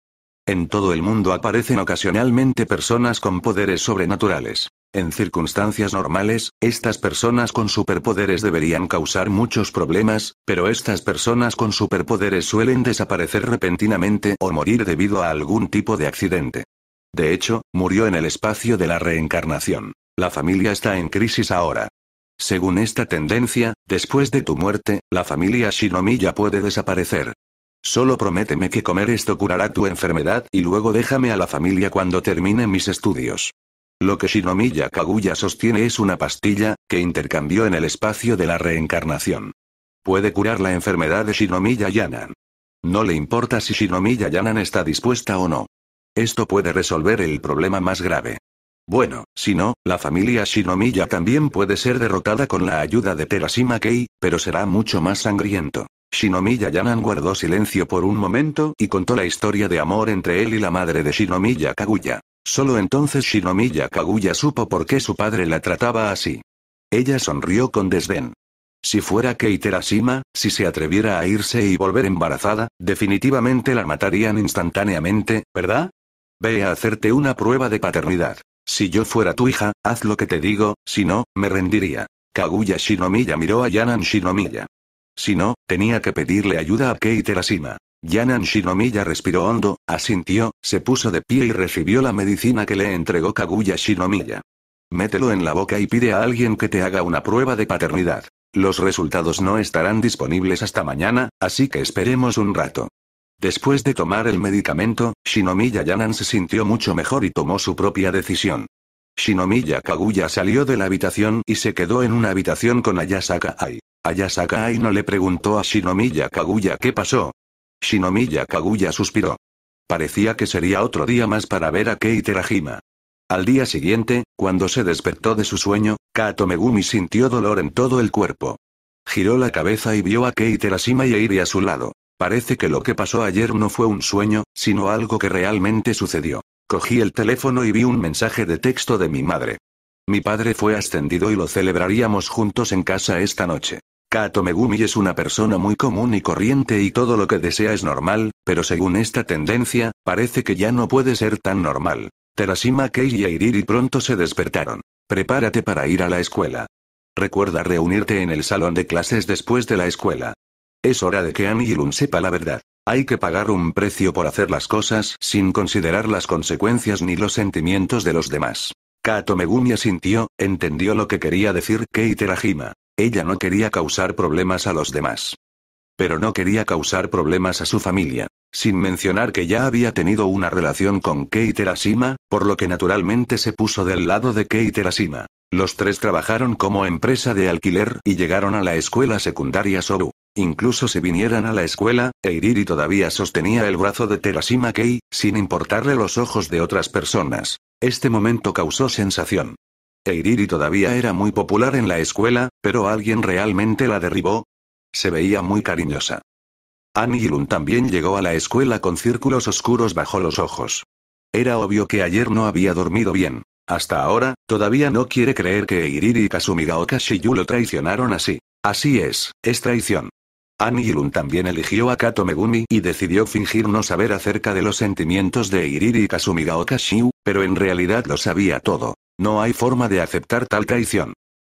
En todo el mundo aparecen ocasionalmente personas con poderes sobrenaturales. En circunstancias normales, estas personas con superpoderes deberían causar muchos problemas, pero estas personas con superpoderes suelen desaparecer repentinamente o morir debido a algún tipo de accidente. De hecho, murió en el espacio de la reencarnación. La familia está en crisis ahora. Según esta tendencia, después de tu muerte, la familia Shinomiya puede desaparecer. Solo prométeme que comer esto curará tu enfermedad y luego déjame a la familia cuando termine mis estudios. Lo que Shinomiya Kaguya sostiene es una pastilla, que intercambió en el espacio de la reencarnación. Puede curar la enfermedad de Shinomiya Yanan. No le importa si Shinomiya Yanan está dispuesta o no. Esto puede resolver el problema más grave. Bueno, si no, la familia Shinomiya también puede ser derrotada con la ayuda de Terashima Kei, pero será mucho más sangriento. Shinomiya Yanan guardó silencio por un momento y contó la historia de amor entre él y la madre de Shinomiya Kaguya. Solo entonces Shinomiya Kaguya supo por qué su padre la trataba así. Ella sonrió con desdén. Si fuera Keiterashima, si se atreviera a irse y volver embarazada, definitivamente la matarían instantáneamente, ¿verdad? Ve a hacerte una prueba de paternidad. Si yo fuera tu hija, haz lo que te digo, si no, me rendiría. Kaguya Shinomiya miró a Yanan Shinomiya. Si no, tenía que pedirle ayuda a Keiterashima. Yanan Shinomiya respiró hondo, asintió, se puso de pie y recibió la medicina que le entregó Kaguya Shinomiya. Mételo en la boca y pide a alguien que te haga una prueba de paternidad. Los resultados no estarán disponibles hasta mañana, así que esperemos un rato. Después de tomar el medicamento, Shinomiya Yanan se sintió mucho mejor y tomó su propia decisión. Shinomiya Kaguya salió de la habitación y se quedó en una habitación con Ayasaka Ai. Ayasaka Ai no le preguntó a Shinomiya Kaguya qué pasó, Shinomiya Kaguya suspiró. Parecía que sería otro día más para ver a Kei Terajima. Al día siguiente, cuando se despertó de su sueño, Kato Megumi sintió dolor en todo el cuerpo. Giró la cabeza y vio a Kei Terashima y Iri a su lado. Parece que lo que pasó ayer no fue un sueño, sino algo que realmente sucedió. Cogí el teléfono y vi un mensaje de texto de mi madre. Mi padre fue ascendido y lo celebraríamos juntos en casa esta noche. Kato Megumi es una persona muy común y corriente y todo lo que desea es normal, pero según esta tendencia, parece que ya no puede ser tan normal. Terashima Kei y Airiri pronto se despertaron. Prepárate para ir a la escuela. Recuerda reunirte en el salón de clases después de la escuela. Es hora de que Annie sepa la verdad. Hay que pagar un precio por hacer las cosas sin considerar las consecuencias ni los sentimientos de los demás. Kato Megumi asintió, entendió lo que quería decir Kei Terajima. Ella no quería causar problemas a los demás. Pero no quería causar problemas a su familia. Sin mencionar que ya había tenido una relación con Kei Terashima, por lo que naturalmente se puso del lado de Kei Terashima. Los tres trabajaron como empresa de alquiler y llegaron a la escuela secundaria Soru. Incluso si vinieran a la escuela, Eiriri todavía sostenía el brazo de Terashima Kei, sin importarle los ojos de otras personas. Este momento causó sensación. Iriri todavía era muy popular en la escuela, pero alguien realmente la derribó. Se veía muy cariñosa. Anilun también llegó a la escuela con círculos oscuros bajo los ojos. Era obvio que ayer no había dormido bien. Hasta ahora, todavía no quiere creer que Eiriri y Kasumigaoka Shiyu lo traicionaron así. Así es, es traición. Anilun también eligió a Kato Megumi y decidió fingir no saber acerca de los sentimientos de Iriri y Kasumigaoka Shiyu, pero en realidad lo sabía todo. No hay forma de aceptar tal traición.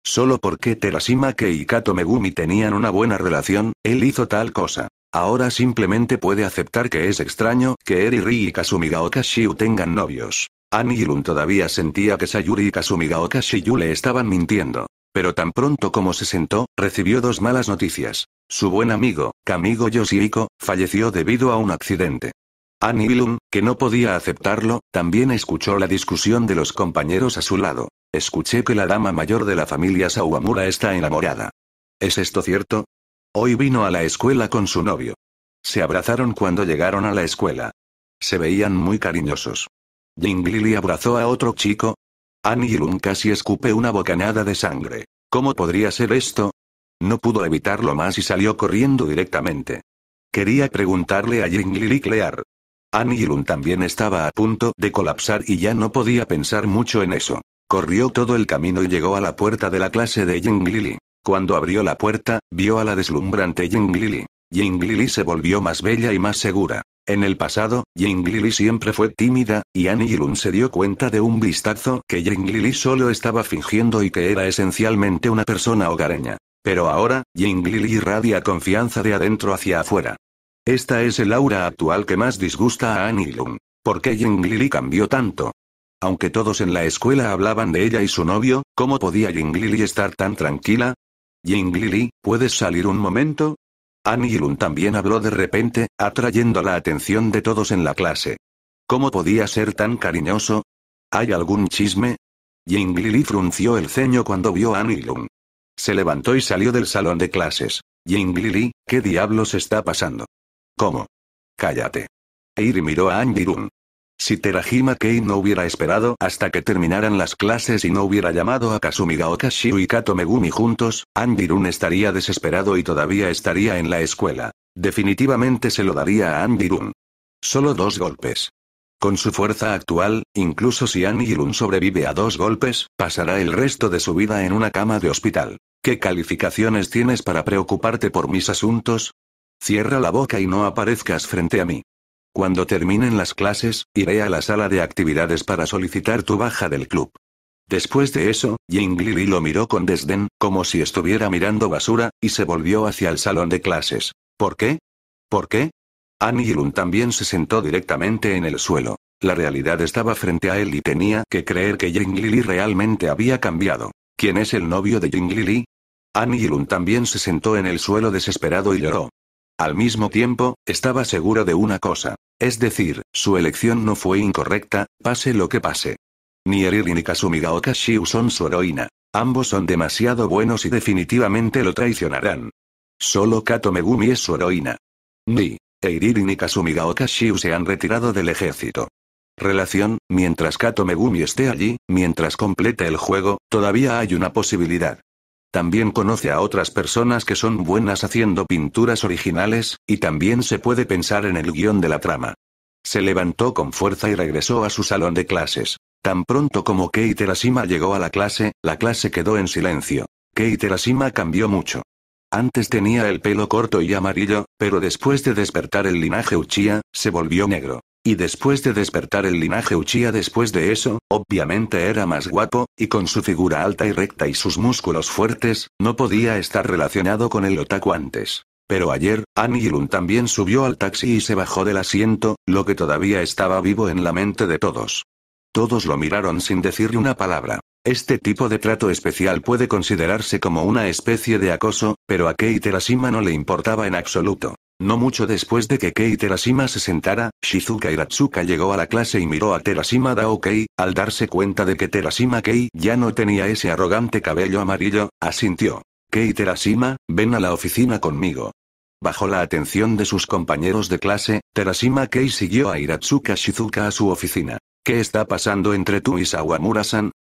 Solo porque Terasima, y Katomegumi Megumi tenían una buena relación, él hizo tal cosa. Ahora simplemente puede aceptar que es extraño que Eriri y Kasumigaoka Okashiu tengan novios. Anilun todavía sentía que Sayuri y Kasumigaoka Shiyu le estaban mintiendo. Pero tan pronto como se sentó, recibió dos malas noticias. Su buen amigo, Kamigo Yoshihiko, falleció debido a un accidente. Annihilum, que no podía aceptarlo, también escuchó la discusión de los compañeros a su lado. Escuché que la dama mayor de la familia Sawamura está enamorada. ¿Es esto cierto? Hoy vino a la escuela con su novio. Se abrazaron cuando llegaron a la escuela. Se veían muy cariñosos. Jing abrazó a otro chico. Ilum casi escupe una bocanada de sangre. ¿Cómo podría ser esto? No pudo evitarlo más y salió corriendo directamente. Quería preguntarle a Jing Clear, Anilun también estaba a punto de colapsar y ya no podía pensar mucho en eso. Corrió todo el camino y llegó a la puerta de la clase de Lily Cuando abrió la puerta, vio a la deslumbrante Jing Lily se volvió más bella y más segura. En el pasado, Lily siempre fue tímida, y Anilun se dio cuenta de un vistazo que Lily solo estaba fingiendo y que era esencialmente una persona hogareña. Pero ahora, Lili irradia confianza de adentro hacia afuera. Esta es el aura actual que más disgusta a Anilun. ¿Por qué Jinglili cambió tanto? Aunque todos en la escuela hablaban de ella y su novio, ¿cómo podía Jinglili estar tan tranquila? Jinglili, ¿puedes salir un momento? Anilun también habló de repente, atrayendo la atención de todos en la clase. ¿Cómo podía ser tan cariñoso? ¿Hay algún chisme? Jinglili frunció el ceño cuando vio a Anilun. Se levantó y salió del salón de clases. Jinglili, ¿qué diablos está pasando? ¿Cómo? Cállate. Eiri miró a Andirun. Si Terajima Kei no hubiera esperado hasta que terminaran las clases y no hubiera llamado a Kasumi Gaoka y Kato Megumi juntos, Andirun estaría desesperado y todavía estaría en la escuela. Definitivamente se lo daría a Andirun. Solo dos golpes. Con su fuerza actual, incluso si Andirun sobrevive a dos golpes, pasará el resto de su vida en una cama de hospital. ¿Qué calificaciones tienes para preocuparte por mis asuntos? Cierra la boca y no aparezcas frente a mí. Cuando terminen las clases, iré a la sala de actividades para solicitar tu baja del club. Después de eso, Jing Lili lo miró con desdén, como si estuviera mirando basura, y se volvió hacia el salón de clases. ¿Por qué? ¿Por qué? An Yilun también se sentó directamente en el suelo. La realidad estaba frente a él y tenía que creer que Jing Lili realmente había cambiado. ¿Quién es el novio de Jing Lili? An Yilun también se sentó en el suelo desesperado y lloró. Al mismo tiempo, estaba seguro de una cosa. Es decir, su elección no fue incorrecta, pase lo que pase. Ni Eriri ni Kasumi Shiu son su heroína. Ambos son demasiado buenos y definitivamente lo traicionarán. Solo Kato Megumi es su heroína. Ni Eiriri ni Kasumi Shiu se han retirado del ejército. Relación, mientras Kato Megumi esté allí, mientras complete el juego, todavía hay una posibilidad. También conoce a otras personas que son buenas haciendo pinturas originales, y también se puede pensar en el guión de la trama. Se levantó con fuerza y regresó a su salón de clases. Tan pronto como Kei llegó a la clase, la clase quedó en silencio. Kei cambió mucho. Antes tenía el pelo corto y amarillo, pero después de despertar el linaje Uchiha, se volvió negro. Y después de despertar el linaje Uchiha después de eso, obviamente era más guapo, y con su figura alta y recta y sus músculos fuertes, no podía estar relacionado con el otaku antes. Pero ayer, Anilun también subió al taxi y se bajó del asiento, lo que todavía estaba vivo en la mente de todos. Todos lo miraron sin decirle una palabra. Este tipo de trato especial puede considerarse como una especie de acoso, pero a Kei no le importaba en absoluto. No mucho después de que Kei Terashima se sentara, Shizuka Hiratsuka llegó a la clase y miró a Terashima Daokei, al darse cuenta de que Terashima Kei ya no tenía ese arrogante cabello amarillo, asintió. Kei Terashima, ven a la oficina conmigo. Bajo la atención de sus compañeros de clase, Terashima Kei siguió a Hiratsuka Shizuka a su oficina. ¿Qué está pasando entre tú y Sawamura-san?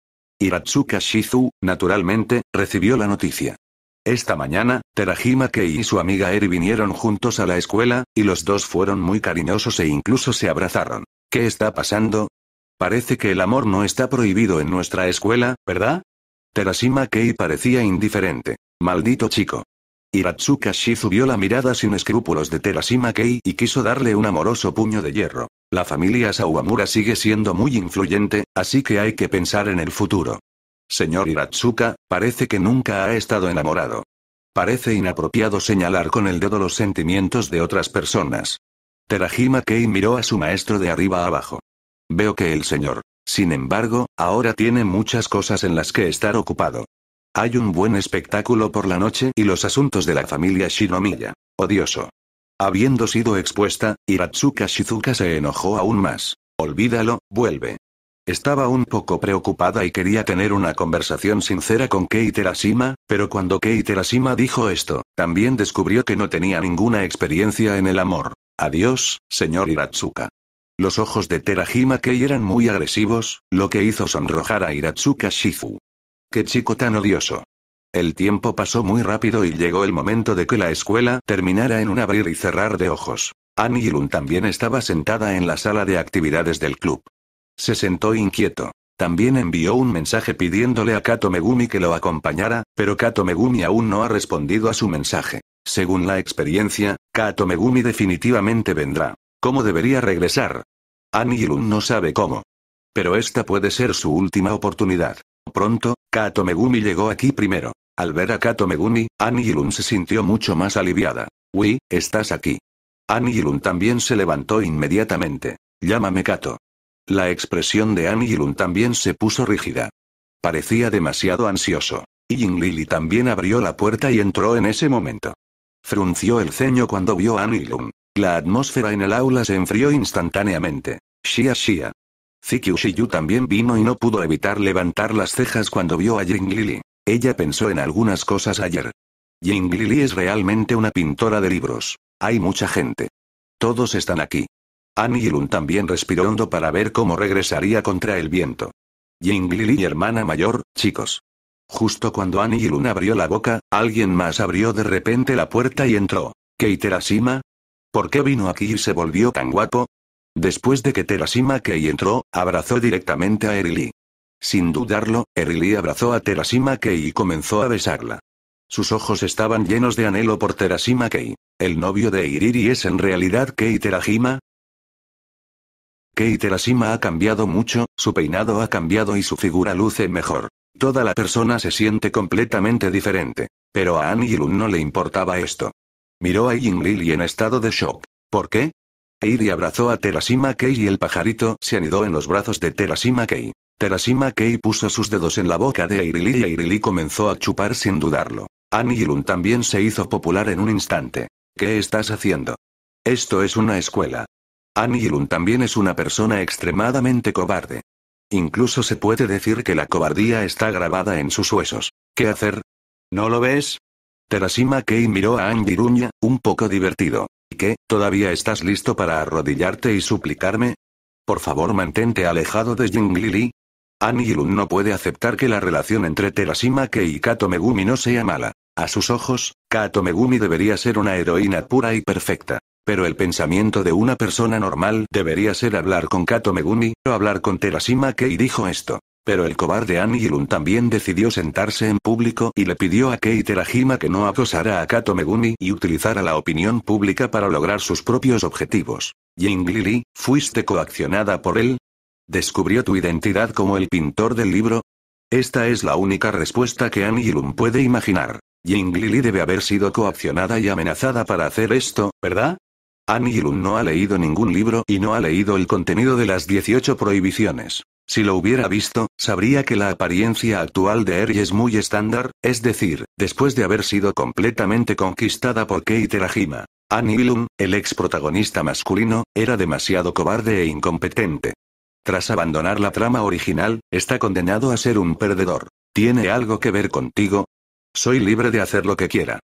Hiratsuka Shizu, naturalmente, recibió la noticia. Esta mañana, Terajima Kei y su amiga Eri vinieron juntos a la escuela, y los dos fueron muy cariñosos e incluso se abrazaron. ¿Qué está pasando? Parece que el amor no está prohibido en nuestra escuela, ¿verdad? Terashima Kei parecía indiferente. Maldito chico. Hiratsuka Shizu vio la mirada sin escrúpulos de Terashima Kei y quiso darle un amoroso puño de hierro. La familia Sawamura sigue siendo muy influyente, así que hay que pensar en el futuro. Señor Hiratsuka, parece que nunca ha estado enamorado. Parece inapropiado señalar con el dedo los sentimientos de otras personas. Terashima Kei miró a su maestro de arriba abajo. Veo que el señor, sin embargo, ahora tiene muchas cosas en las que estar ocupado. Hay un buen espectáculo por la noche y los asuntos de la familia Shinomiya. Odioso. Habiendo sido expuesta, Hiratsuka Shizuka se enojó aún más. Olvídalo, vuelve. Estaba un poco preocupada y quería tener una conversación sincera con Kei Terashima, pero cuando Kei Terashima dijo esto, también descubrió que no tenía ninguna experiencia en el amor. Adiós, señor Hiratsuka. Los ojos de Terajima Kei eran muy agresivos, lo que hizo sonrojar a Hiratsuka Shizu. ¡Qué chico tan odioso! El tiempo pasó muy rápido y llegó el momento de que la escuela terminara en un abrir y cerrar de ojos. Annie también estaba sentada en la sala de actividades del club. Se sentó inquieto. También envió un mensaje pidiéndole a Kato Megumi que lo acompañara, pero Kato Megumi aún no ha respondido a su mensaje. Según la experiencia, Kato Megumi definitivamente vendrá. ¿Cómo debería regresar? Annie no sabe cómo. Pero esta puede ser su última oportunidad pronto, Kato Megumi llegó aquí primero. Al ver a Kato Megumi, Annie se sintió mucho más aliviada. Wi, estás aquí. Annie también se levantó inmediatamente. Llámame Kato. La expresión de Annie también se puso rígida. Parecía demasiado ansioso. Yin Lili también abrió la puerta y entró en ese momento. Frunció el ceño cuando vio a Anilun. La atmósfera en el aula se enfrió instantáneamente. Shia Shia. Ziki también vino y no pudo evitar levantar las cejas cuando vio a Jinglili. Ella pensó en algunas cosas ayer. Jinglili es realmente una pintora de libros. Hay mucha gente. Todos están aquí. An Yilun también respiró hondo para ver cómo regresaría contra el viento. Jinglili y hermana mayor, chicos. Justo cuando An Yilun abrió la boca, alguien más abrió de repente la puerta y entró. ¿Keiterashima? ¿Por qué vino aquí y se volvió tan guapo? Después de que Terashima Kei entró, abrazó directamente a Erili. Sin dudarlo, Erili abrazó a Terashima Kei y comenzó a besarla. Sus ojos estaban llenos de anhelo por Terashima Kei. ¿El novio de Iriri es en realidad Kei Terashima? Kei Terashima ha cambiado mucho, su peinado ha cambiado y su figura luce mejor. Toda la persona se siente completamente diferente. Pero a Annie no le importaba esto. Miró a Ying y en estado de shock. ¿Por qué? Eiri abrazó a Terasima Kei y el pajarito se anidó en los brazos de Terasima Kei. Terasima Kei puso sus dedos en la boca de Eirili y Eirili comenzó a chupar sin dudarlo. Anilun también se hizo popular en un instante. ¿Qué estás haciendo? Esto es una escuela. Anilun también es una persona extremadamente cobarde. Incluso se puede decir que la cobardía está grabada en sus huesos. ¿Qué hacer? ¿No lo ves? Terasima Kei miró a Angiruña, un poco divertido. ¿Y qué, todavía estás listo para arrodillarte y suplicarme? Por favor, mantente alejado de Jinglili. Annie Lun no puede aceptar que la relación entre Terashimake y Kato Megumi no sea mala. A sus ojos, Kato Megumi debería ser una heroína pura y perfecta. Pero el pensamiento de una persona normal debería ser hablar con Kato Megumi, o hablar con Terashimake y dijo esto. Pero el cobarde Anilun también decidió sentarse en público y le pidió a Kei Terajima que no acosara a Kato Megumi y utilizara la opinión pública para lograr sus propios objetivos. Ying Lili, ¿fuiste coaccionada por él? ¿Descubrió tu identidad como el pintor del libro? Esta es la única respuesta que Anilun puede imaginar. Ying Lili debe haber sido coaccionada y amenazada para hacer esto, ¿verdad? Anilun no ha leído ningún libro y no ha leído el contenido de las 18 prohibiciones. Si lo hubiera visto, sabría que la apariencia actual de Eri es muy estándar, es decir, después de haber sido completamente conquistada por Kei Terajima. Willum, el ex protagonista masculino, era demasiado cobarde e incompetente. Tras abandonar la trama original, está condenado a ser un perdedor. ¿Tiene algo que ver contigo? Soy libre de hacer lo que quiera.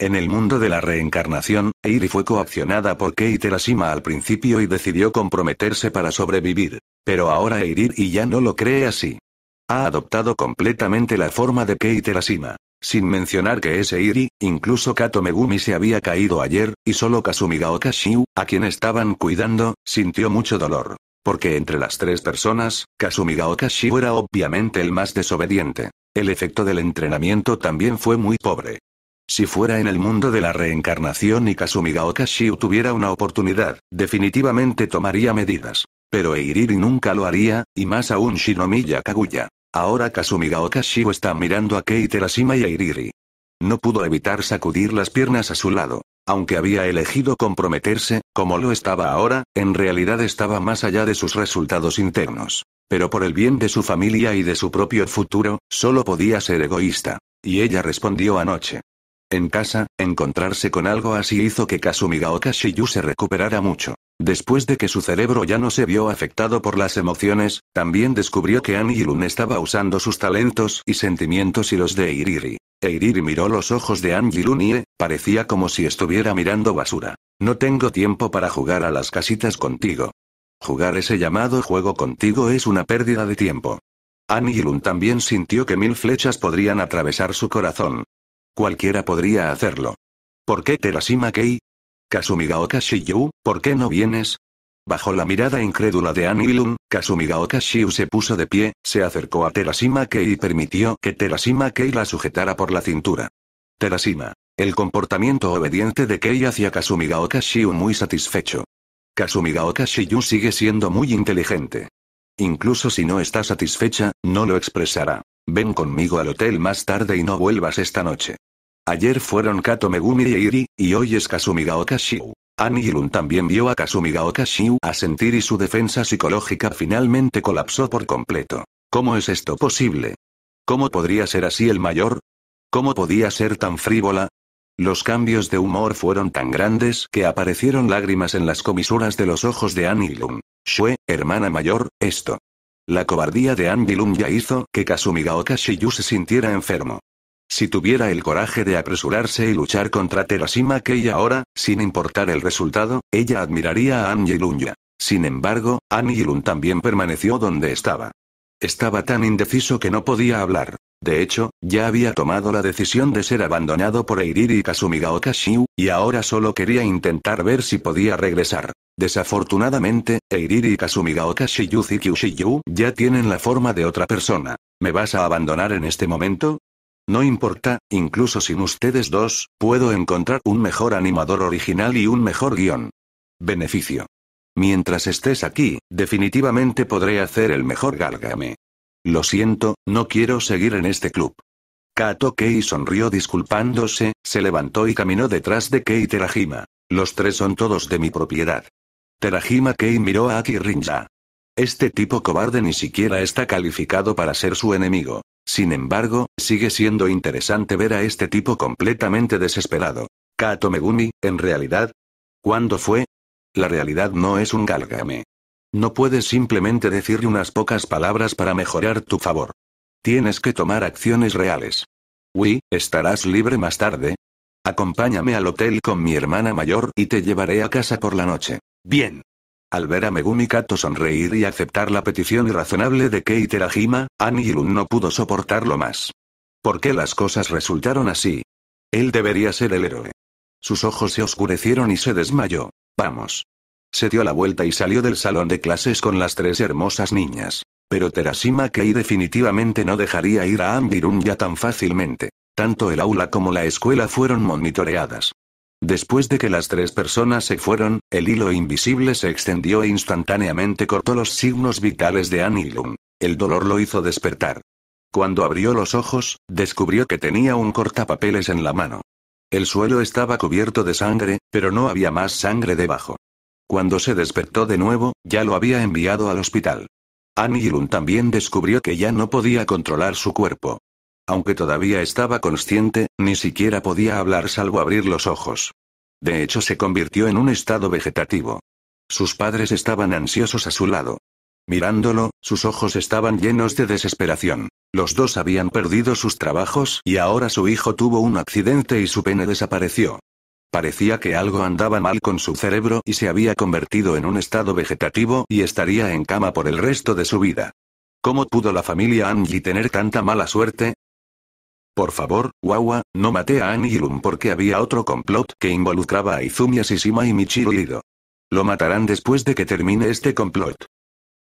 En el mundo de la reencarnación, Eiri fue coaccionada por Kei al principio y decidió comprometerse para sobrevivir. Pero ahora Eiri y ya no lo cree así. Ha adoptado completamente la forma de Kei Sin mencionar que ese Eiri, incluso Kato Megumi se había caído ayer, y solo Kasumiga Okashiu, a quien estaban cuidando, sintió mucho dolor. Porque entre las tres personas, Kasumiga Okashiu era obviamente el más desobediente. El efecto del entrenamiento también fue muy pobre. Si fuera en el mundo de la reencarnación y Kasumigaoka Shiu tuviera una oportunidad, definitivamente tomaría medidas. Pero Eiriri nunca lo haría, y más aún Shinomiya Kaguya. Ahora Kasumigaoka Shiu está mirando a Kei Terashima y Eiriri. No pudo evitar sacudir las piernas a su lado. Aunque había elegido comprometerse, como lo estaba ahora, en realidad estaba más allá de sus resultados internos. Pero por el bien de su familia y de su propio futuro, solo podía ser egoísta. Y ella respondió anoche. En casa, encontrarse con algo así hizo que Kasumiga Okashiyu se recuperara mucho. Después de que su cerebro ya no se vio afectado por las emociones, también descubrió que Annie estaba usando sus talentos y sentimientos y los de Iriri. Eiriri miró los ojos de Angilun y, eh, parecía como si estuviera mirando basura. No tengo tiempo para jugar a las casitas contigo. Jugar ese llamado juego contigo es una pérdida de tiempo. Angilun también sintió que mil flechas podrían atravesar su corazón. Cualquiera podría hacerlo. ¿Por qué Terashima Kei? Kasumigaoka Shiyu, ¿por qué no vienes? Bajo la mirada incrédula de Anilun, Kasumigaoka Shiyu se puso de pie, se acercó a Terashima Kei y permitió que Terashima Kei la sujetara por la cintura. Terashima. El comportamiento obediente de Kei hacia Kasumigaoka Shiyu muy satisfecho. Kasumigaoka Shiyu sigue siendo muy inteligente. Incluso si no está satisfecha, no lo expresará. Ven conmigo al hotel más tarde y no vuelvas esta noche. Ayer fueron Kato Megumi y Iri, y hoy es Kasumiga Okashiu. Anilun también vio a Kasumigaoka Okashiu a sentir y su defensa psicológica finalmente colapsó por completo. ¿Cómo es esto posible? ¿Cómo podría ser así el mayor? ¿Cómo podía ser tan frívola? Los cambios de humor fueron tan grandes que aparecieron lágrimas en las comisuras de los ojos de Anilun. Shue, hermana mayor, esto. La cobardía de Anilun ya hizo que Kasumiga Okashiyu se sintiera enfermo. Si tuviera el coraje de apresurarse y luchar contra Terashima Kei ahora, sin importar el resultado, ella admiraría a An Sin embargo, An también permaneció donde estaba. Estaba tan indeciso que no podía hablar. De hecho, ya había tomado la decisión de ser abandonado por Eiriri y Kasumiga y ahora solo quería intentar ver si podía regresar. Desafortunadamente, Eiriri y Kasumiga ya tienen la forma de otra persona. ¿Me vas a abandonar en este momento? No importa, incluso sin ustedes dos, puedo encontrar un mejor animador original y un mejor guión. Beneficio. Mientras estés aquí, definitivamente podré hacer el mejor Gárgame. Lo siento, no quiero seguir en este club. Kato Kei sonrió disculpándose, se levantó y caminó detrás de Kei Terajima. Los tres son todos de mi propiedad. Terajima Kei miró a Aki Rinja. Este tipo cobarde ni siquiera está calificado para ser su enemigo. Sin embargo, sigue siendo interesante ver a este tipo completamente desesperado. Kato Megumi, en realidad. ¿Cuándo fue? La realidad no es un gálgame. No puedes simplemente decirle unas pocas palabras para mejorar tu favor. Tienes que tomar acciones reales. Wii, estarás libre más tarde. Acompáñame al hotel con mi hermana mayor y te llevaré a casa por la noche. Bien. Al ver a Megumi Kato sonreír y aceptar la petición irrazonable de Kei Terajima, no pudo soportarlo más. ¿Por qué las cosas resultaron así? Él debería ser el héroe. Sus ojos se oscurecieron y se desmayó. Vamos. Se dio la vuelta y salió del salón de clases con las tres hermosas niñas. Pero Terashima Kei definitivamente no dejaría ir a Ambirun ya tan fácilmente. Tanto el aula como la escuela fueron monitoreadas. Después de que las tres personas se fueron, el hilo invisible se extendió e instantáneamente cortó los signos vitales de Anilum. El dolor lo hizo despertar. Cuando abrió los ojos, descubrió que tenía un cortapapeles en la mano. El suelo estaba cubierto de sangre, pero no había más sangre debajo. Cuando se despertó de nuevo, ya lo había enviado al hospital. Anilun también descubrió que ya no podía controlar su cuerpo. Aunque todavía estaba consciente, ni siquiera podía hablar salvo abrir los ojos. De hecho se convirtió en un estado vegetativo. Sus padres estaban ansiosos a su lado. Mirándolo, sus ojos estaban llenos de desesperación. Los dos habían perdido sus trabajos y ahora su hijo tuvo un accidente y su pene desapareció. Parecía que algo andaba mal con su cerebro y se había convertido en un estado vegetativo y estaría en cama por el resto de su vida. ¿Cómo pudo la familia Angie tener tanta mala suerte? Por favor, Wawa, no maté a Anilum porque había otro complot que involucraba a Izumi Asishima y Michiru Lo matarán después de que termine este complot.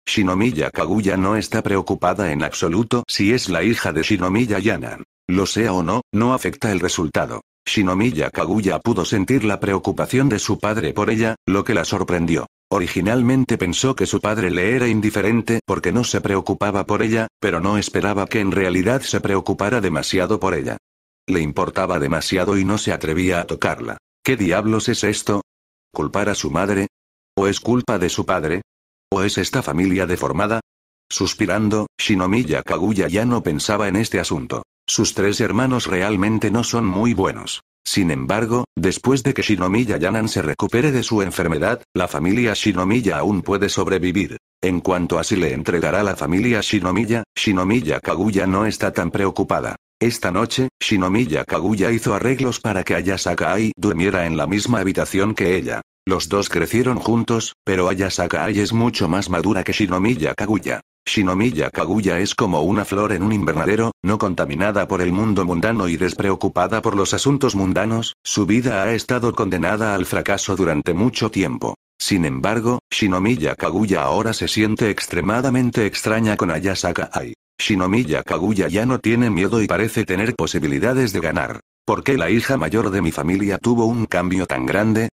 Shinomiya Kaguya no está preocupada en absoluto si es la hija de Shinomiya Yanan. Lo sea o no, no afecta el resultado. Shinomiya Kaguya pudo sentir la preocupación de su padre por ella, lo que la sorprendió. Originalmente pensó que su padre le era indiferente porque no se preocupaba por ella, pero no esperaba que en realidad se preocupara demasiado por ella. Le importaba demasiado y no se atrevía a tocarla. ¿Qué diablos es esto? ¿Culpar a su madre? ¿O es culpa de su padre? ¿O es esta familia deformada? Suspirando, Shinomiya Kaguya ya no pensaba en este asunto. Sus tres hermanos realmente no son muy buenos. Sin embargo, después de que Shinomiya Yanan se recupere de su enfermedad, la familia Shinomiya aún puede sobrevivir. En cuanto a si le entregará la familia Shinomiya, Shinomiya Kaguya no está tan preocupada. Esta noche, Shinomiya Kaguya hizo arreglos para que Ai durmiera en la misma habitación que ella. Los dos crecieron juntos, pero Ai es mucho más madura que Shinomiya Kaguya. Shinomiya Kaguya es como una flor en un invernadero, no contaminada por el mundo mundano y despreocupada por los asuntos mundanos, su vida ha estado condenada al fracaso durante mucho tiempo. Sin embargo, Shinomiya Kaguya ahora se siente extremadamente extraña con Ayasaka Ai. Shinomiya Kaguya ya no tiene miedo y parece tener posibilidades de ganar. ¿Por qué la hija mayor de mi familia tuvo un cambio tan grande?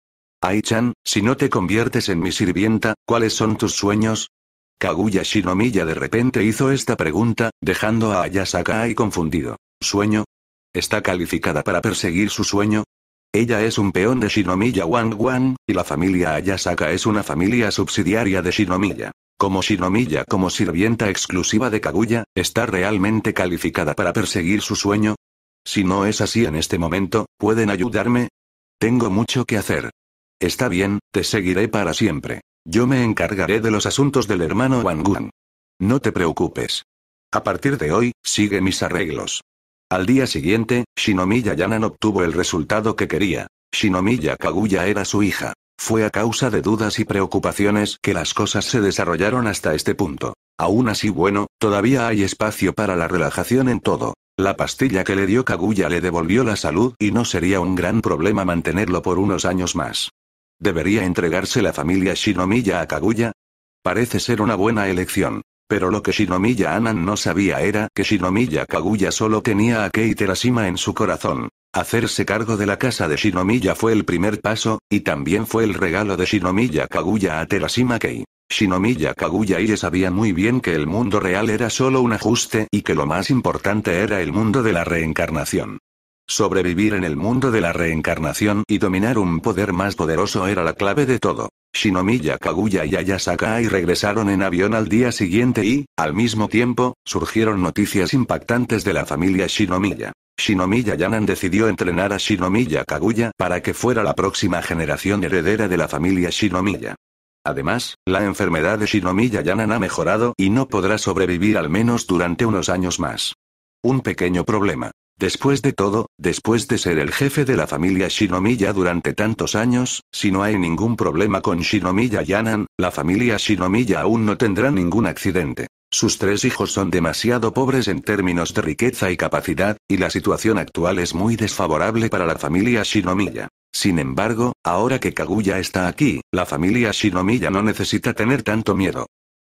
Ai-chan, si no te conviertes en mi sirvienta, ¿cuáles son tus sueños? Kaguya Shinomiya de repente hizo esta pregunta, dejando a Ayasaka ahí confundido. ¿Sueño? ¿Está calificada para perseguir su sueño? Ella es un peón de Shinomiya Wang Wang, y la familia Ayasaka es una familia subsidiaria de Shinomiya. Como Shinomiya como sirvienta exclusiva de Kaguya, ¿está realmente calificada para perseguir su sueño? Si no es así en este momento, ¿pueden ayudarme? Tengo mucho que hacer. Está bien, te seguiré para siempre. Yo me encargaré de los asuntos del hermano Wang No te preocupes. A partir de hoy, sigue mis arreglos. Al día siguiente, Shinomiya Yanan obtuvo el resultado que quería. Shinomiya Kaguya era su hija. Fue a causa de dudas y preocupaciones que las cosas se desarrollaron hasta este punto. Aún así bueno, todavía hay espacio para la relajación en todo. La pastilla que le dio Kaguya le devolvió la salud y no sería un gran problema mantenerlo por unos años más. ¿Debería entregarse la familia Shinomiya a Kaguya? Parece ser una buena elección. Pero lo que Shinomiya Anan no sabía era que Shinomiya Kaguya solo tenía a Kei Terashima en su corazón. Hacerse cargo de la casa de Shinomiya fue el primer paso, y también fue el regalo de Shinomiya Kaguya a Terashima Kei. Shinomiya Kaguya él sabía muy bien que el mundo real era solo un ajuste y que lo más importante era el mundo de la reencarnación. Sobrevivir en el mundo de la reencarnación y dominar un poder más poderoso era la clave de todo. Shinomiya Kaguya y Ayasaka regresaron en avión al día siguiente y, al mismo tiempo, surgieron noticias impactantes de la familia Shinomiya. Shinomiya Yanan decidió entrenar a Shinomiya Kaguya para que fuera la próxima generación heredera de la familia Shinomiya. Además, la enfermedad de Shinomiya Yanan ha mejorado y no podrá sobrevivir al menos durante unos años más. Un pequeño problema. Después de todo, después de ser el jefe de la familia Shinomiya durante tantos años, si no hay ningún problema con Shinomiya Yanan, la familia Shinomiya aún no tendrá ningún accidente. Sus tres hijos son demasiado pobres en términos de riqueza y capacidad, y la situación actual es muy desfavorable para la familia Shinomiya. Sin embargo, ahora que Kaguya está aquí, la familia Shinomiya no necesita tener tanto miedo.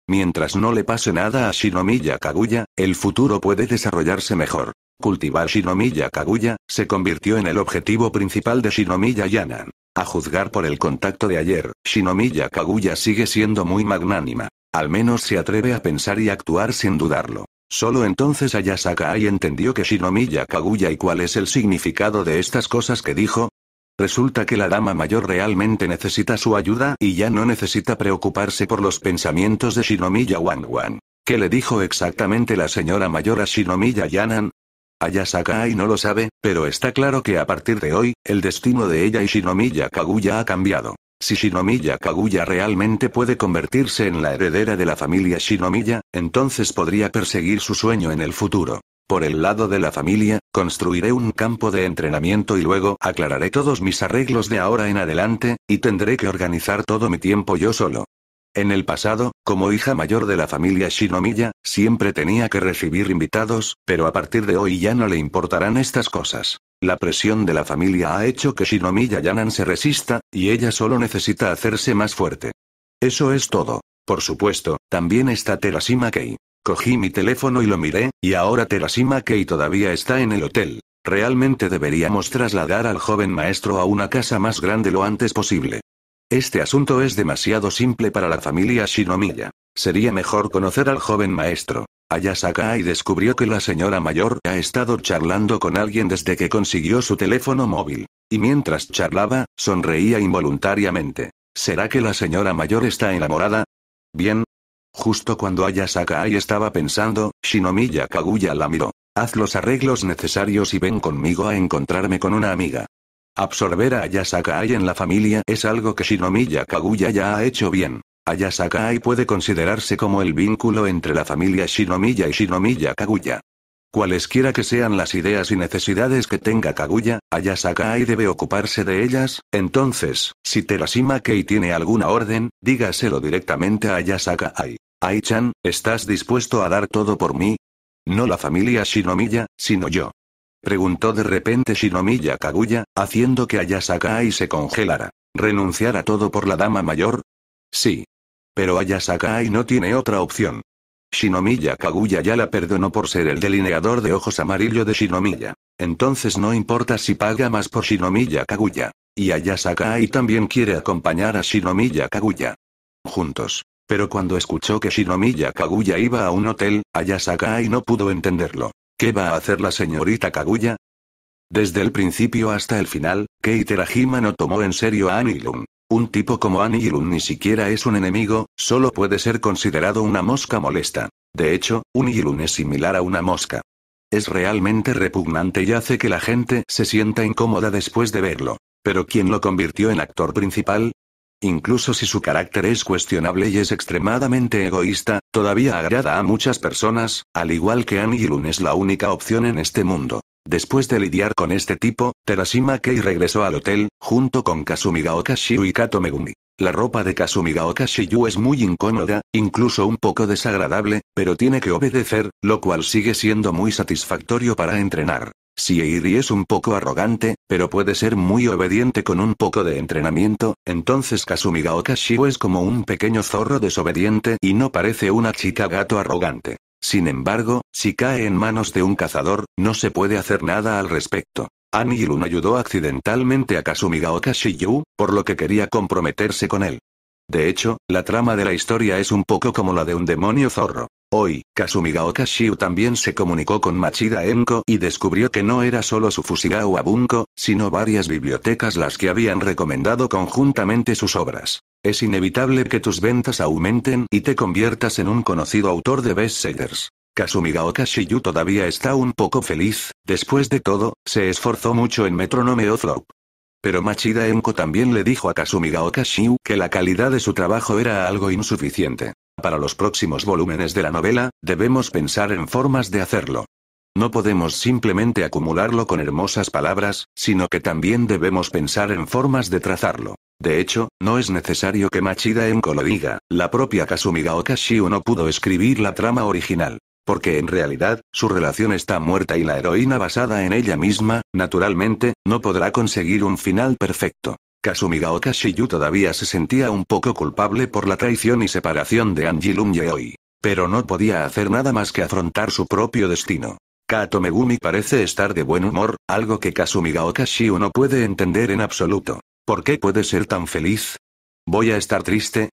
Mientras no le pase nada a Shinomiya Kaguya, el futuro puede desarrollarse mejor. Cultivar Shinomiya Kaguya, se convirtió en el objetivo principal de Shinomiya Yanan. A juzgar por el contacto de ayer, Shinomiya Kaguya sigue siendo muy magnánima. Al menos se atreve a pensar y actuar sin dudarlo. Solo entonces Ayasaka y entendió que Shinomiya Kaguya y cuál es el significado de estas cosas que dijo. Resulta que la dama mayor realmente necesita su ayuda y ya no necesita preocuparse por los pensamientos de Shinomiya Wanwan. ¿Qué le dijo exactamente la señora mayor a Shinomiya Yanan? Ayasaka no lo sabe, pero está claro que a partir de hoy, el destino de ella y Shinomiya Kaguya ha cambiado. Si Shinomiya Kaguya realmente puede convertirse en la heredera de la familia Shinomiya, entonces podría perseguir su sueño en el futuro. Por el lado de la familia, construiré un campo de entrenamiento y luego aclararé todos mis arreglos de ahora en adelante, y tendré que organizar todo mi tiempo yo solo. En el pasado, como hija mayor de la familia Shinomiya, siempre tenía que recibir invitados, pero a partir de hoy ya no le importarán estas cosas. La presión de la familia ha hecho que Shinomiya Yanan se resista, y ella solo necesita hacerse más fuerte. Eso es todo. Por supuesto, también está Terashima Kei. Cogí mi teléfono y lo miré, y ahora Terashima Kei todavía está en el hotel. Realmente deberíamos trasladar al joven maestro a una casa más grande lo antes posible. Este asunto es demasiado simple para la familia Shinomiya. Sería mejor conocer al joven maestro. Ayasaka y descubrió que la señora mayor ha estado charlando con alguien desde que consiguió su teléfono móvil. Y mientras charlaba, sonreía involuntariamente. ¿Será que la señora mayor está enamorada? Bien. Justo cuando Ayasaka estaba pensando, Shinomiya Kaguya la miró. Haz los arreglos necesarios y ven conmigo a encontrarme con una amiga. Absorber a Ai en la familia es algo que Shinomiya Kaguya ya ha hecho bien. Ayasaka Ai puede considerarse como el vínculo entre la familia Shinomiya y Shinomiya Kaguya. Cualesquiera que sean las ideas y necesidades que tenga Kaguya, Ayasaka Ai debe ocuparse de ellas, entonces, si Terashima Kei tiene alguna orden, dígaselo directamente a Ayasaka Ai-chan, ¿estás dispuesto a dar todo por mí? No la familia Shinomiya, sino yo. Preguntó de repente Shinomiya Kaguya, haciendo que Ayasakai se congelara. ¿Renunciar a todo por la dama mayor? Sí. Pero Ayasakai no tiene otra opción. Shinomiya Kaguya ya la perdonó por ser el delineador de ojos amarillo de Shinomiya. Entonces no importa si paga más por Shinomiya Kaguya. Y Ayasakai también quiere acompañar a Shinomiya Kaguya. Juntos. Pero cuando escuchó que Shinomiya Kaguya iba a un hotel, Ayasakai no pudo entenderlo. ¿Qué va a hacer la señorita Kaguya? Desde el principio hasta el final, Kei no tomó en serio a Anilun. Un tipo como Anilun ni siquiera es un enemigo, solo puede ser considerado una mosca molesta. De hecho, un Ilun es similar a una mosca. Es realmente repugnante y hace que la gente se sienta incómoda después de verlo. Pero quien lo convirtió en actor principal, Incluso si su carácter es cuestionable y es extremadamente egoísta, todavía agrada a muchas personas, al igual que Lun es la única opción en este mundo. Después de lidiar con este tipo, Terashima Kei regresó al hotel, junto con kasumigaoka Shiyu y Kato Megumi. La ropa de Kasumiga Okashiyu es muy incómoda, incluso un poco desagradable, pero tiene que obedecer, lo cual sigue siendo muy satisfactorio para entrenar. Si es un poco arrogante, pero puede ser muy obediente con un poco de entrenamiento, entonces Kasumi es como un pequeño zorro desobediente y no parece una chica gato arrogante. Sin embargo, si cae en manos de un cazador, no se puede hacer nada al respecto. Anilun ayudó accidentalmente a Kasumi por lo que quería comprometerse con él. De hecho, la trama de la historia es un poco como la de un demonio zorro. Hoy, Kasumigaoka Shiu también se comunicó con Machida Enko y descubrió que no era solo su Fusigao Abunko, sino varias bibliotecas las que habían recomendado conjuntamente sus obras. Es inevitable que tus ventas aumenten y te conviertas en un conocido autor de bestsellers. Kasumigaoka Shiyu todavía está un poco feliz, después de todo, se esforzó mucho en Metronome Othrope. Pero Machida Enko también le dijo a Kasumiga Okashiu que la calidad de su trabajo era algo insuficiente. Para los próximos volúmenes de la novela, debemos pensar en formas de hacerlo. No podemos simplemente acumularlo con hermosas palabras, sino que también debemos pensar en formas de trazarlo. De hecho, no es necesario que Machida Enko lo diga, la propia Kasumiga Okashiu no pudo escribir la trama original. Porque en realidad, su relación está muerta y la heroína basada en ella misma, naturalmente, no podrá conseguir un final perfecto. Kasumigaoka Shiyu todavía se sentía un poco culpable por la traición y separación de Anji Yeoi. Pero no podía hacer nada más que afrontar su propio destino. Kato Megumi parece estar de buen humor, algo que Kasumigaoka Shiyu no puede entender en absoluto. ¿Por qué puede ser tan feliz? Voy a estar triste,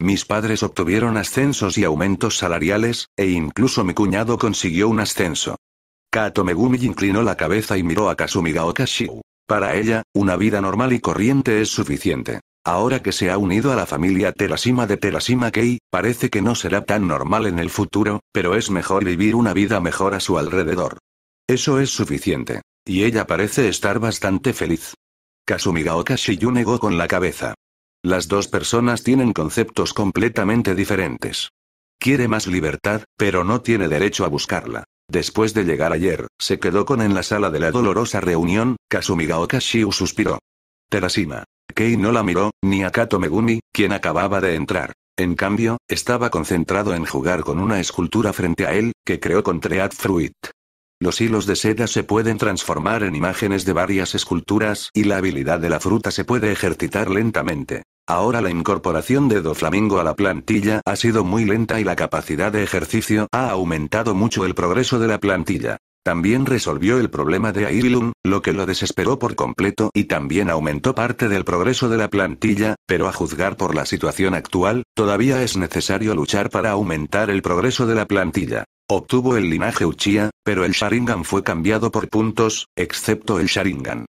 mis padres obtuvieron ascensos y aumentos salariales, e incluso mi cuñado consiguió un ascenso. Kato inclinó la cabeza y miró a Kasumiga Shiyu. Para ella, una vida normal y corriente es suficiente. Ahora que se ha unido a la familia Terashima de Terashima Kei, parece que no será tan normal en el futuro, pero es mejor vivir una vida mejor a su alrededor. Eso es suficiente. Y ella parece estar bastante feliz. Kasumiga Okashi negó con la cabeza. Las dos personas tienen conceptos completamente diferentes. Quiere más libertad, pero no tiene derecho a buscarla. Después de llegar ayer, se quedó con en la sala de la dolorosa reunión, Kasumiga Shiu suspiró. Terashima. Kei no la miró, ni a Kato Megumi, quien acababa de entrar. En cambio, estaba concentrado en jugar con una escultura frente a él, que creó con Treat Fruit. Los hilos de seda se pueden transformar en imágenes de varias esculturas y la habilidad de la fruta se puede ejercitar lentamente. Ahora la incorporación de Do Flamingo a la plantilla ha sido muy lenta y la capacidad de ejercicio ha aumentado mucho el progreso de la plantilla. También resolvió el problema de Ailum, lo que lo desesperó por completo y también aumentó parte del progreso de la plantilla, pero a juzgar por la situación actual, todavía es necesario luchar para aumentar el progreso de la plantilla. Obtuvo el linaje Uchiha, pero el Sharingan fue cambiado por puntos, excepto el Sharingan.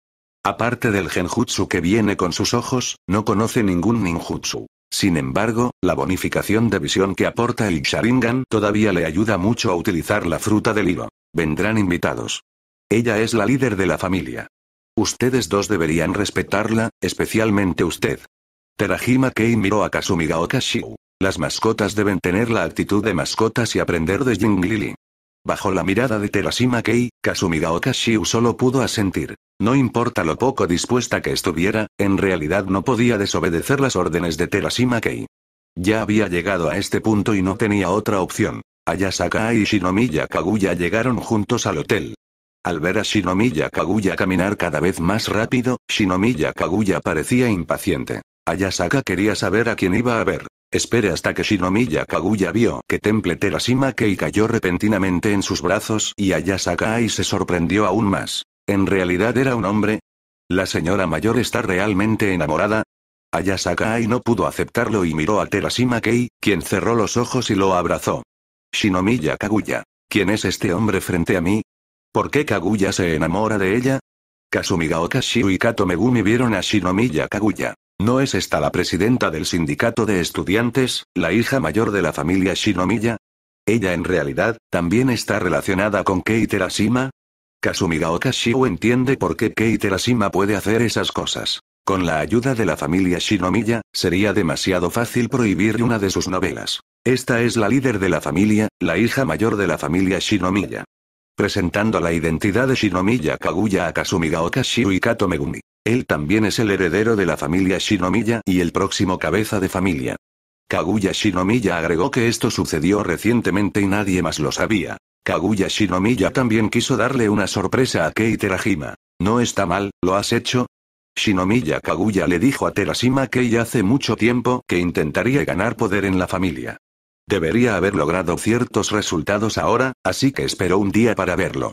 Aparte del genjutsu que viene con sus ojos, no conoce ningún ninjutsu. Sin embargo, la bonificación de visión que aporta el Sharingan todavía le ayuda mucho a utilizar la fruta del hilo. Vendrán invitados. Ella es la líder de la familia. Ustedes dos deberían respetarla, especialmente usted. Terajima Kei miró a Kasumigaoka Shiu. Las mascotas deben tener la actitud de mascotas y aprender de Jinglili. Bajo la mirada de Terashima Kei, Kasumigaoka Shiu solo pudo asentir. No importa lo poco dispuesta que estuviera, en realidad no podía desobedecer las órdenes de Terashima Kei. Ya había llegado a este punto y no tenía otra opción. Ayasaka y Shinomiya Kaguya llegaron juntos al hotel. Al ver a Shinomiya Kaguya caminar cada vez más rápido, Shinomiya Kaguya parecía impaciente. Ayasaka quería saber a quién iba a ver. Espere hasta que Shinomiya Kaguya vio que Temple Terashima Kei cayó repentinamente en sus brazos y Ayasaka Ai se sorprendió aún más. ¿En realidad era un hombre? ¿La señora mayor está realmente enamorada? Ayasaka Ai no pudo aceptarlo y miró a Terashima Kei, quien cerró los ojos y lo abrazó. Shinomiya Kaguya. ¿Quién es este hombre frente a mí? ¿Por qué Kaguya se enamora de ella? Kasumigaoka Shiu y Kato Megumi vieron a Shinomiya Kaguya. ¿No es esta la presidenta del sindicato de estudiantes, la hija mayor de la familia Shinomiya? Ella en realidad, también está relacionada con Kei Terashima. Kasumigaoka entiende por qué Kei puede hacer esas cosas. Con la ayuda de la familia Shinomiya, sería demasiado fácil prohibir una de sus novelas. Esta es la líder de la familia, la hija mayor de la familia Shinomiya presentando la identidad de Shinomiya Kaguya a Kasumigaoka Shiu Él también es el heredero de la familia Shinomiya y el próximo cabeza de familia. Kaguya Shinomiya agregó que esto sucedió recientemente y nadie más lo sabía. Kaguya Shinomiya también quiso darle una sorpresa a Kei Terajima. No está mal, ¿lo has hecho? Shinomiya Kaguya le dijo a Terashima Kei hace mucho tiempo que intentaría ganar poder en la familia. Debería haber logrado ciertos resultados ahora, así que espero un día para verlo.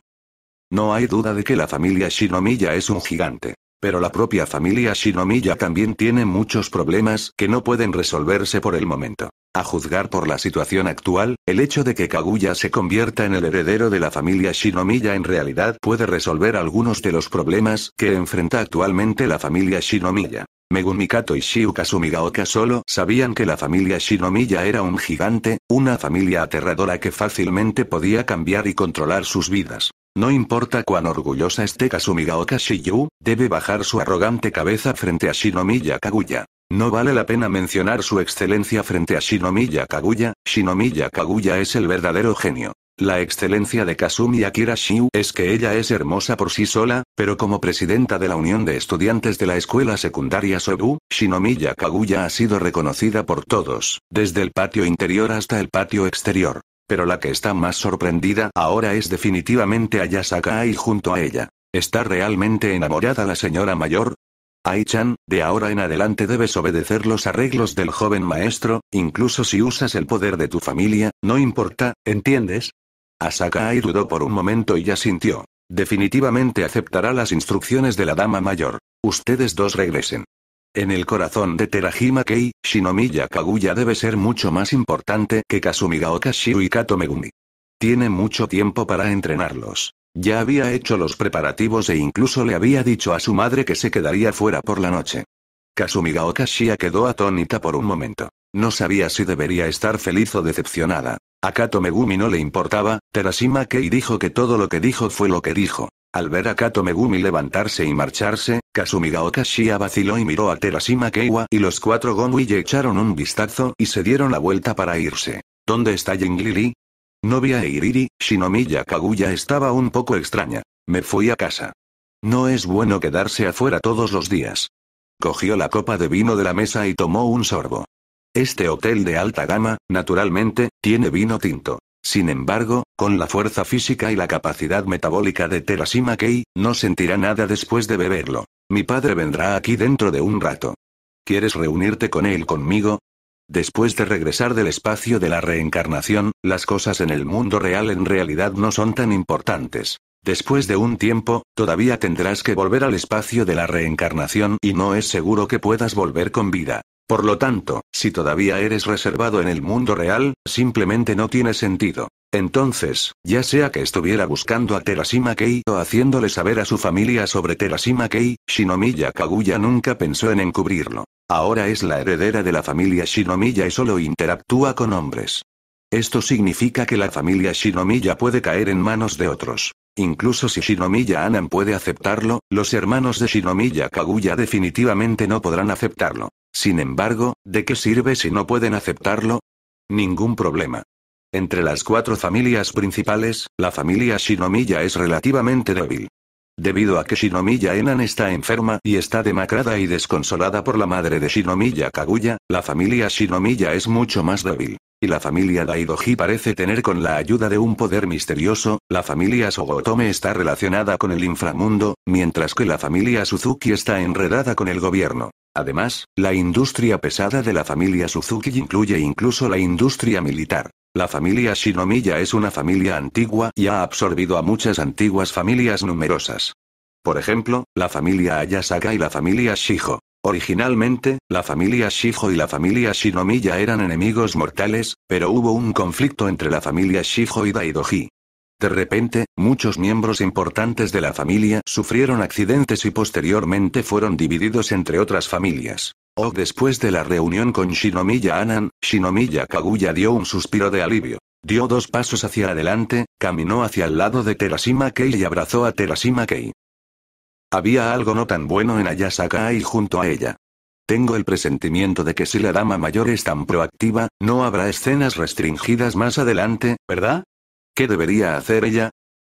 No hay duda de que la familia Shinomiya es un gigante. Pero la propia familia Shinomiya también tiene muchos problemas que no pueden resolverse por el momento. A juzgar por la situación actual, el hecho de que Kaguya se convierta en el heredero de la familia Shinomiya en realidad puede resolver algunos de los problemas que enfrenta actualmente la familia Shinomiya. Megumikato y Shiuka Sumigaoka solo sabían que la familia Shinomiya era un gigante, una familia aterradora que fácilmente podía cambiar y controlar sus vidas. No importa cuán orgullosa esté Kasumi Gaoka debe bajar su arrogante cabeza frente a Shinomiya Kaguya. No vale la pena mencionar su excelencia frente a Shinomiya Kaguya, Shinomiya Kaguya es el verdadero genio. La excelencia de Kasumi Akira Shiu es que ella es hermosa por sí sola, pero como presidenta de la Unión de Estudiantes de la Escuela Secundaria Sobu, Shinomiya Kaguya ha sido reconocida por todos, desde el patio interior hasta el patio exterior. Pero la que está más sorprendida ahora es definitivamente Ayasaka Y junto a ella. ¿Está realmente enamorada la señora mayor? ai de ahora en adelante debes obedecer los arreglos del joven maestro, incluso si usas el poder de tu familia, no importa, ¿entiendes? Asaka dudó por un momento y ya sintió. Definitivamente aceptará las instrucciones de la dama mayor. Ustedes dos regresen. En el corazón de Terajima Kei, Shinomiya Kaguya debe ser mucho más importante que Kasumigaoka Okashiu y Kato Megumi. Tiene mucho tiempo para entrenarlos. Ya había hecho los preparativos e incluso le había dicho a su madre que se quedaría fuera por la noche. Kasumigaoka Okashia quedó atónita por un momento. No sabía si debería estar feliz o decepcionada. A Kato Megumi no le importaba, Terashima Kei dijo que todo lo que dijo fue lo que dijo. Al ver a Kato Megumi levantarse y marcharse, Kasumigaoka Okashia vaciló y miró a Terashima Keiwa y los cuatro Gonui echaron un vistazo y se dieron la vuelta para irse. ¿Dónde está Jinglili? Novia e Iriri, Shinomiya Kaguya estaba un poco extraña. Me fui a casa. No es bueno quedarse afuera todos los días. Cogió la copa de vino de la mesa y tomó un sorbo. Este hotel de alta gama, naturalmente, tiene vino tinto. Sin embargo, con la fuerza física y la capacidad metabólica de Terasima Kei, no sentirá nada después de beberlo. Mi padre vendrá aquí dentro de un rato. ¿Quieres reunirte con él conmigo? Después de regresar del espacio de la reencarnación, las cosas en el mundo real en realidad no son tan importantes. Después de un tiempo, todavía tendrás que volver al espacio de la reencarnación y no es seguro que puedas volver con vida. Por lo tanto, si todavía eres reservado en el mundo real, simplemente no tiene sentido. Entonces, ya sea que estuviera buscando a Terashima Kei o haciéndole saber a su familia sobre Terashima Kei, Shinomiya Kaguya nunca pensó en encubrirlo. Ahora es la heredera de la familia Shinomiya y solo interactúa con hombres. Esto significa que la familia Shinomiya puede caer en manos de otros. Incluso si Shinomiya Anan puede aceptarlo, los hermanos de Shinomiya Kaguya definitivamente no podrán aceptarlo. Sin embargo, ¿de qué sirve si no pueden aceptarlo? Ningún problema. Entre las cuatro familias principales, la familia Shinomiya es relativamente débil. Debido a que Shinomiya Enan está enferma y está demacrada y desconsolada por la madre de Shinomiya Kaguya, la familia Shinomiya es mucho más débil y la familia Daidoji parece tener con la ayuda de un poder misterioso, la familia Sogotome está relacionada con el inframundo, mientras que la familia Suzuki está enredada con el gobierno. Además, la industria pesada de la familia Suzuki incluye incluso la industria militar. La familia Shinomiya es una familia antigua y ha absorbido a muchas antiguas familias numerosas. Por ejemplo, la familia Ayasaka y la familia Shijo. Originalmente, la familia Shijo y la familia Shinomiya eran enemigos mortales, pero hubo un conflicto entre la familia Shijo y Daidoji. De repente, muchos miembros importantes de la familia sufrieron accidentes y posteriormente fueron divididos entre otras familias. O después de la reunión con Shinomiya Anan, Shinomiya Kaguya dio un suspiro de alivio. Dio dos pasos hacia adelante, caminó hacia el lado de Terashima Kei y abrazó a Terashima Kei. Había algo no tan bueno en Ayasaka y junto a ella. Tengo el presentimiento de que si la dama mayor es tan proactiva, no habrá escenas restringidas más adelante, ¿verdad? ¿Qué debería hacer ella?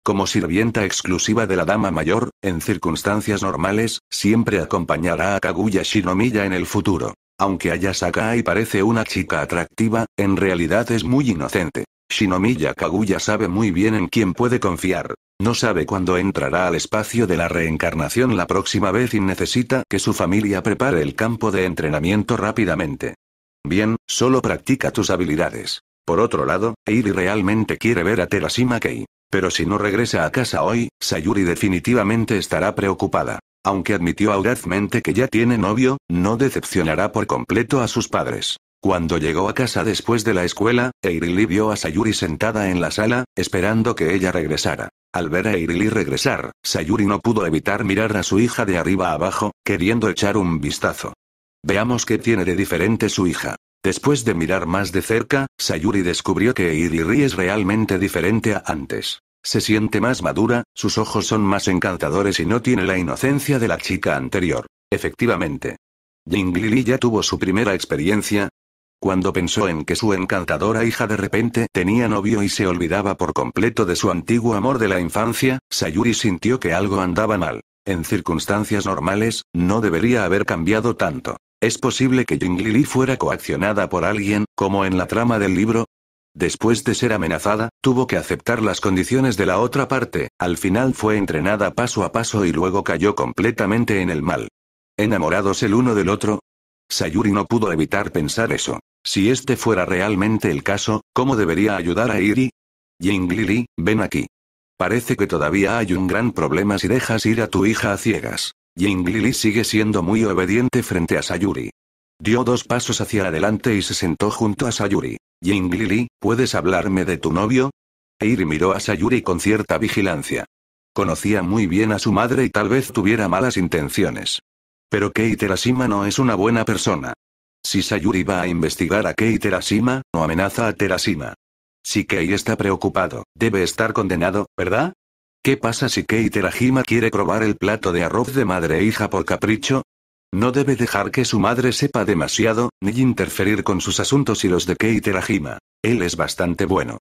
Como sirvienta exclusiva de la dama mayor, en circunstancias normales, siempre acompañará a Kaguya Shinomiya en el futuro. Aunque Ayasaka parece una chica atractiva, en realidad es muy inocente. Shinomiya Kaguya sabe muy bien en quién puede confiar. No sabe cuándo entrará al espacio de la reencarnación la próxima vez y necesita que su familia prepare el campo de entrenamiento rápidamente. Bien, solo practica tus habilidades. Por otro lado, Eiri realmente quiere ver a Terashima Kei. Pero si no regresa a casa hoy, Sayuri definitivamente estará preocupada. Aunque admitió audazmente que ya tiene novio, no decepcionará por completo a sus padres. Cuando llegó a casa después de la escuela, Eirili vio a Sayuri sentada en la sala, esperando que ella regresara. Al ver a Eirili regresar, Sayuri no pudo evitar mirar a su hija de arriba abajo, queriendo echar un vistazo. Veamos qué tiene de diferente su hija. Después de mirar más de cerca, Sayuri descubrió que Eirili es realmente diferente a antes. Se siente más madura, sus ojos son más encantadores y no tiene la inocencia de la chica anterior. Efectivamente. Jinglili ya tuvo su primera experiencia, cuando pensó en que su encantadora hija de repente tenía novio y se olvidaba por completo de su antiguo amor de la infancia, Sayuri sintió que algo andaba mal. En circunstancias normales, no debería haber cambiado tanto. ¿Es posible que Jinglili fuera coaccionada por alguien, como en la trama del libro? Después de ser amenazada, tuvo que aceptar las condiciones de la otra parte, al final fue entrenada paso a paso y luego cayó completamente en el mal. Enamorados el uno del otro, Sayuri no pudo evitar pensar eso. Si este fuera realmente el caso, ¿cómo debería ayudar a Iri? ying Lili, ven aquí. Parece que todavía hay un gran problema si dejas ir a tu hija a ciegas. ying Lili sigue siendo muy obediente frente a Sayuri. Dio dos pasos hacia adelante y se sentó junto a Sayuri. ying Lili, ¿puedes hablarme de tu novio? Iri miró a Sayuri con cierta vigilancia. Conocía muy bien a su madre y tal vez tuviera malas intenciones. Pero Kei Terashima no es una buena persona. Si Sayuri va a investigar a Kei Terashima, no amenaza a Terashima. Si Kei está preocupado, debe estar condenado, ¿verdad? ¿Qué pasa si Kei Terashima quiere probar el plato de arroz de madre e hija por capricho? No debe dejar que su madre sepa demasiado, ni interferir con sus asuntos y los de Kei Terashima. Él es bastante bueno.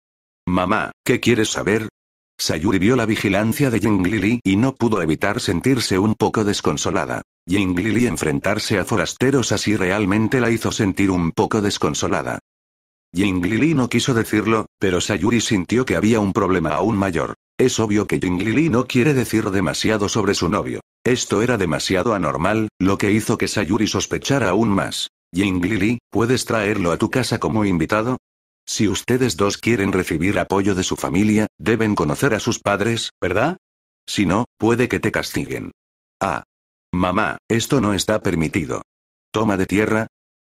Mamá, ¿qué quieres saber? Sayuri vio la vigilancia de Jinglili y no pudo evitar sentirse un poco desconsolada. Jinglili enfrentarse a forasteros así realmente la hizo sentir un poco desconsolada. Jinglili no quiso decirlo, pero Sayuri sintió que había un problema aún mayor. Es obvio que Jinglili no quiere decir demasiado sobre su novio. Esto era demasiado anormal, lo que hizo que Sayuri sospechara aún más. Jinglili, ¿puedes traerlo a tu casa como invitado? Si ustedes dos quieren recibir apoyo de su familia, deben conocer a sus padres, ¿verdad? Si no, puede que te castiguen. Ah. Mamá, esto no está permitido. Toma de tierra.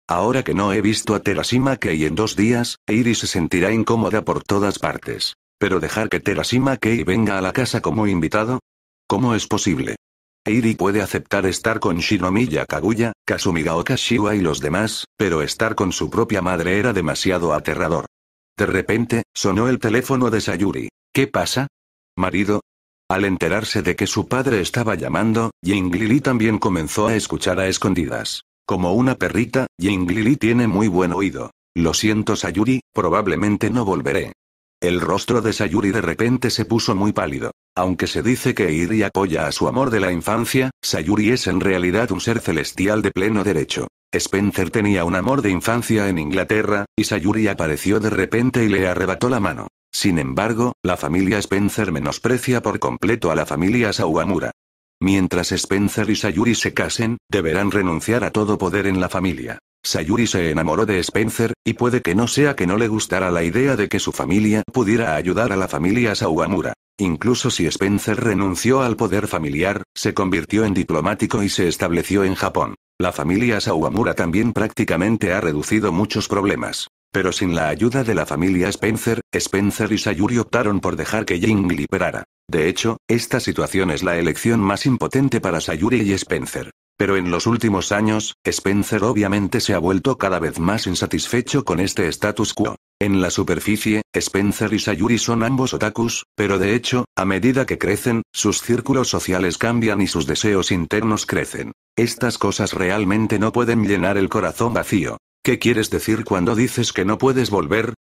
Ahora que no he visto a Terasima Kei en dos días, Iris se sentirá incómoda por todas partes. Pero dejar que Terasima Kei venga a la casa como invitado? ¿Cómo es posible? Eiri puede aceptar estar con Shinomiya Kaguya, Kasumigaoka, Okashiwa y los demás, pero estar con su propia madre era demasiado aterrador. De repente, sonó el teléfono de Sayuri. ¿Qué pasa? ¿Marido? Al enterarse de que su padre estaba llamando, Jinglili también comenzó a escuchar a escondidas. Como una perrita, Jinglili tiene muy buen oído. Lo siento Sayuri, probablemente no volveré. El rostro de Sayuri de repente se puso muy pálido. Aunque se dice que Iri apoya a su amor de la infancia, Sayuri es en realidad un ser celestial de pleno derecho. Spencer tenía un amor de infancia en Inglaterra, y Sayuri apareció de repente y le arrebató la mano. Sin embargo, la familia Spencer menosprecia por completo a la familia Sawamura. Mientras Spencer y Sayuri se casen, deberán renunciar a todo poder en la familia. Sayuri se enamoró de Spencer, y puede que no sea que no le gustara la idea de que su familia pudiera ayudar a la familia Sawamura. Incluso si Spencer renunció al poder familiar, se convirtió en diplomático y se estableció en Japón. La familia Sawamura también prácticamente ha reducido muchos problemas. Pero sin la ayuda de la familia Spencer, Spencer y Sayuri optaron por dejar que Jing liberara. De hecho, esta situación es la elección más impotente para Sayuri y Spencer. Pero en los últimos años, Spencer obviamente se ha vuelto cada vez más insatisfecho con este status quo. En la superficie, Spencer y Sayuri son ambos otakus, pero de hecho, a medida que crecen, sus círculos sociales cambian y sus deseos internos crecen. Estas cosas realmente no pueden llenar el corazón vacío. ¿Qué quieres decir cuando dices que no puedes volver?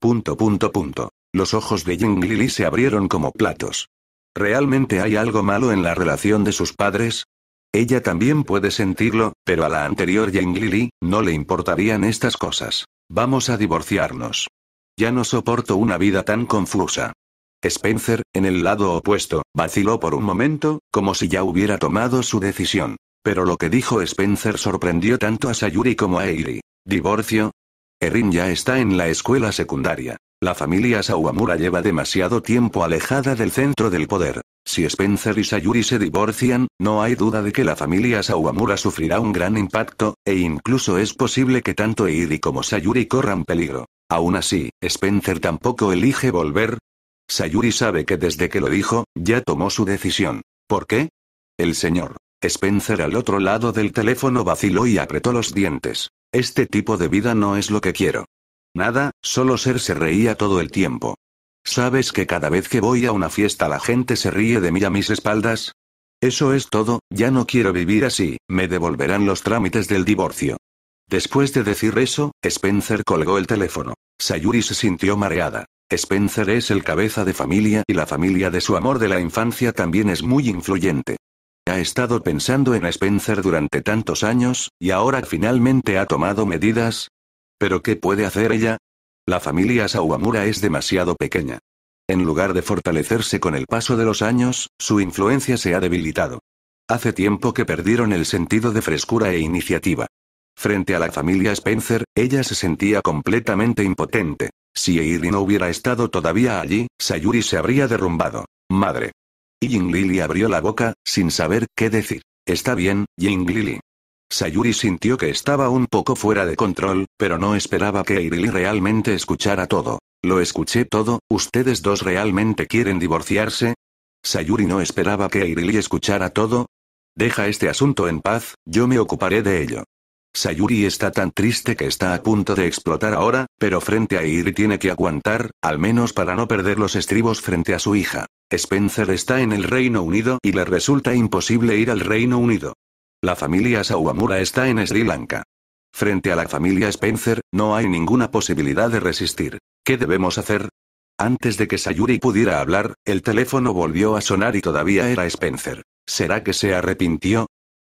Punto punto punto. Los ojos de Jing se abrieron como platos. ¿Realmente hay algo malo en la relación de sus padres? Ella también puede sentirlo, pero a la anterior Yang Lili, no le importarían estas cosas. Vamos a divorciarnos. Ya no soporto una vida tan confusa. Spencer, en el lado opuesto, vaciló por un momento, como si ya hubiera tomado su decisión. Pero lo que dijo Spencer sorprendió tanto a Sayuri como a Eiri. ¿Divorcio? Erin ya está en la escuela secundaria. La familia Sawamura lleva demasiado tiempo alejada del centro del poder. Si Spencer y Sayuri se divorcian, no hay duda de que la familia Sawamura sufrirá un gran impacto, e incluso es posible que tanto Eiri como Sayuri corran peligro. Aún así, Spencer tampoco elige volver. Sayuri sabe que desde que lo dijo, ya tomó su decisión. ¿Por qué? El señor. Spencer al otro lado del teléfono vaciló y apretó los dientes. Este tipo de vida no es lo que quiero. Nada, solo Ser se reía todo el tiempo. ¿Sabes que cada vez que voy a una fiesta la gente se ríe de mí a mis espaldas? Eso es todo, ya no quiero vivir así, me devolverán los trámites del divorcio. Después de decir eso, Spencer colgó el teléfono. Sayuri se sintió mareada. Spencer es el cabeza de familia y la familia de su amor de la infancia también es muy influyente. Ha estado pensando en Spencer durante tantos años, y ahora finalmente ha tomado medidas, ¿Pero qué puede hacer ella? La familia Sawamura es demasiado pequeña. En lugar de fortalecerse con el paso de los años, su influencia se ha debilitado. Hace tiempo que perdieron el sentido de frescura e iniciativa. Frente a la familia Spencer, ella se sentía completamente impotente. Si Eiri no hubiera estado todavía allí, Sayuri se habría derrumbado. Madre. Ying Lili abrió la boca, sin saber qué decir. Está bien, Ying Lili. Sayuri sintió que estaba un poco fuera de control, pero no esperaba que Irili realmente escuchara todo. Lo escuché todo, ¿ustedes dos realmente quieren divorciarse? Sayuri no esperaba que Irili escuchara todo. Deja este asunto en paz, yo me ocuparé de ello. Sayuri está tan triste que está a punto de explotar ahora, pero frente a Iri tiene que aguantar, al menos para no perder los estribos frente a su hija. Spencer está en el Reino Unido y le resulta imposible ir al Reino Unido. La familia Sawamura está en Sri Lanka. Frente a la familia Spencer, no hay ninguna posibilidad de resistir. ¿Qué debemos hacer? Antes de que Sayuri pudiera hablar, el teléfono volvió a sonar y todavía era Spencer. ¿Será que se arrepintió?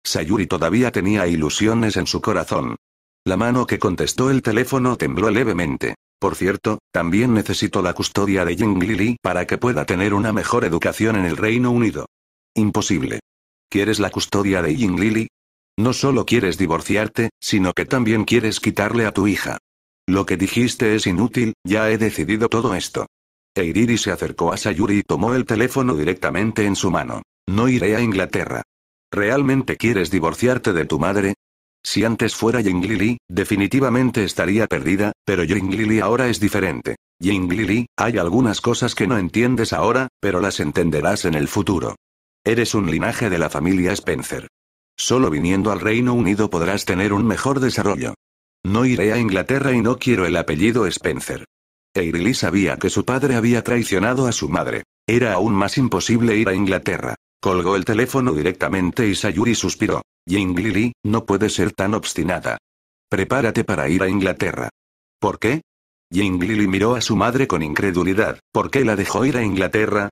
Sayuri todavía tenía ilusiones en su corazón. La mano que contestó el teléfono tembló levemente. Por cierto, también necesito la custodia de Jing Lili para que pueda tener una mejor educación en el Reino Unido. Imposible. ¿Quieres la custodia de Ying Lili? No solo quieres divorciarte, sino que también quieres quitarle a tu hija. Lo que dijiste es inútil, ya he decidido todo esto. Eiriri se acercó a Sayuri y tomó el teléfono directamente en su mano. No iré a Inglaterra. ¿Realmente quieres divorciarte de tu madre? Si antes fuera Yinglili, definitivamente estaría perdida, pero Yinglili ahora es diferente. Yinglili, hay algunas cosas que no entiendes ahora, pero las entenderás en el futuro. Eres un linaje de la familia Spencer. Solo viniendo al Reino Unido podrás tener un mejor desarrollo. No iré a Inglaterra y no quiero el apellido Spencer. Eirili sabía que su padre había traicionado a su madre. Era aún más imposible ir a Inglaterra. Colgó el teléfono directamente y Sayuri suspiró. Ying no puede ser tan obstinada. Prepárate para ir a Inglaterra. ¿Por qué? Yinglili miró a su madre con incredulidad. ¿Por qué la dejó ir a Inglaterra?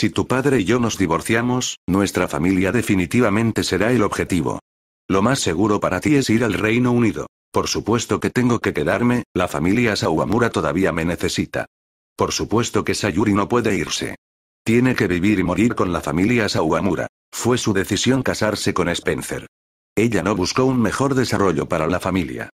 Si tu padre y yo nos divorciamos, nuestra familia definitivamente será el objetivo. Lo más seguro para ti es ir al Reino Unido. Por supuesto que tengo que quedarme, la familia Sawamura todavía me necesita. Por supuesto que Sayuri no puede irse. Tiene que vivir y morir con la familia Sawamura. Fue su decisión casarse con Spencer. Ella no buscó un mejor desarrollo para la familia.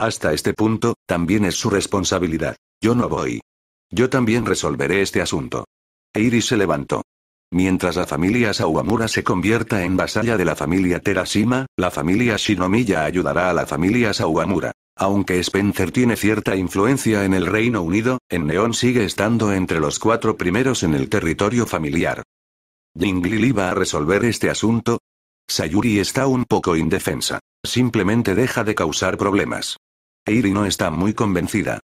Hasta este punto, también es su responsabilidad. Yo no voy. Yo también resolveré este asunto. Eiri se levantó. Mientras la familia Sawamura se convierta en vasalla de la familia Terashima, la familia Shinomiya ayudará a la familia Sawamura. Aunque Spencer tiene cierta influencia en el Reino Unido, en Neon sigue estando entre los cuatro primeros en el territorio familiar. Lili va a resolver este asunto? Sayuri está un poco indefensa. Simplemente deja de causar problemas. Eiri no está muy convencida.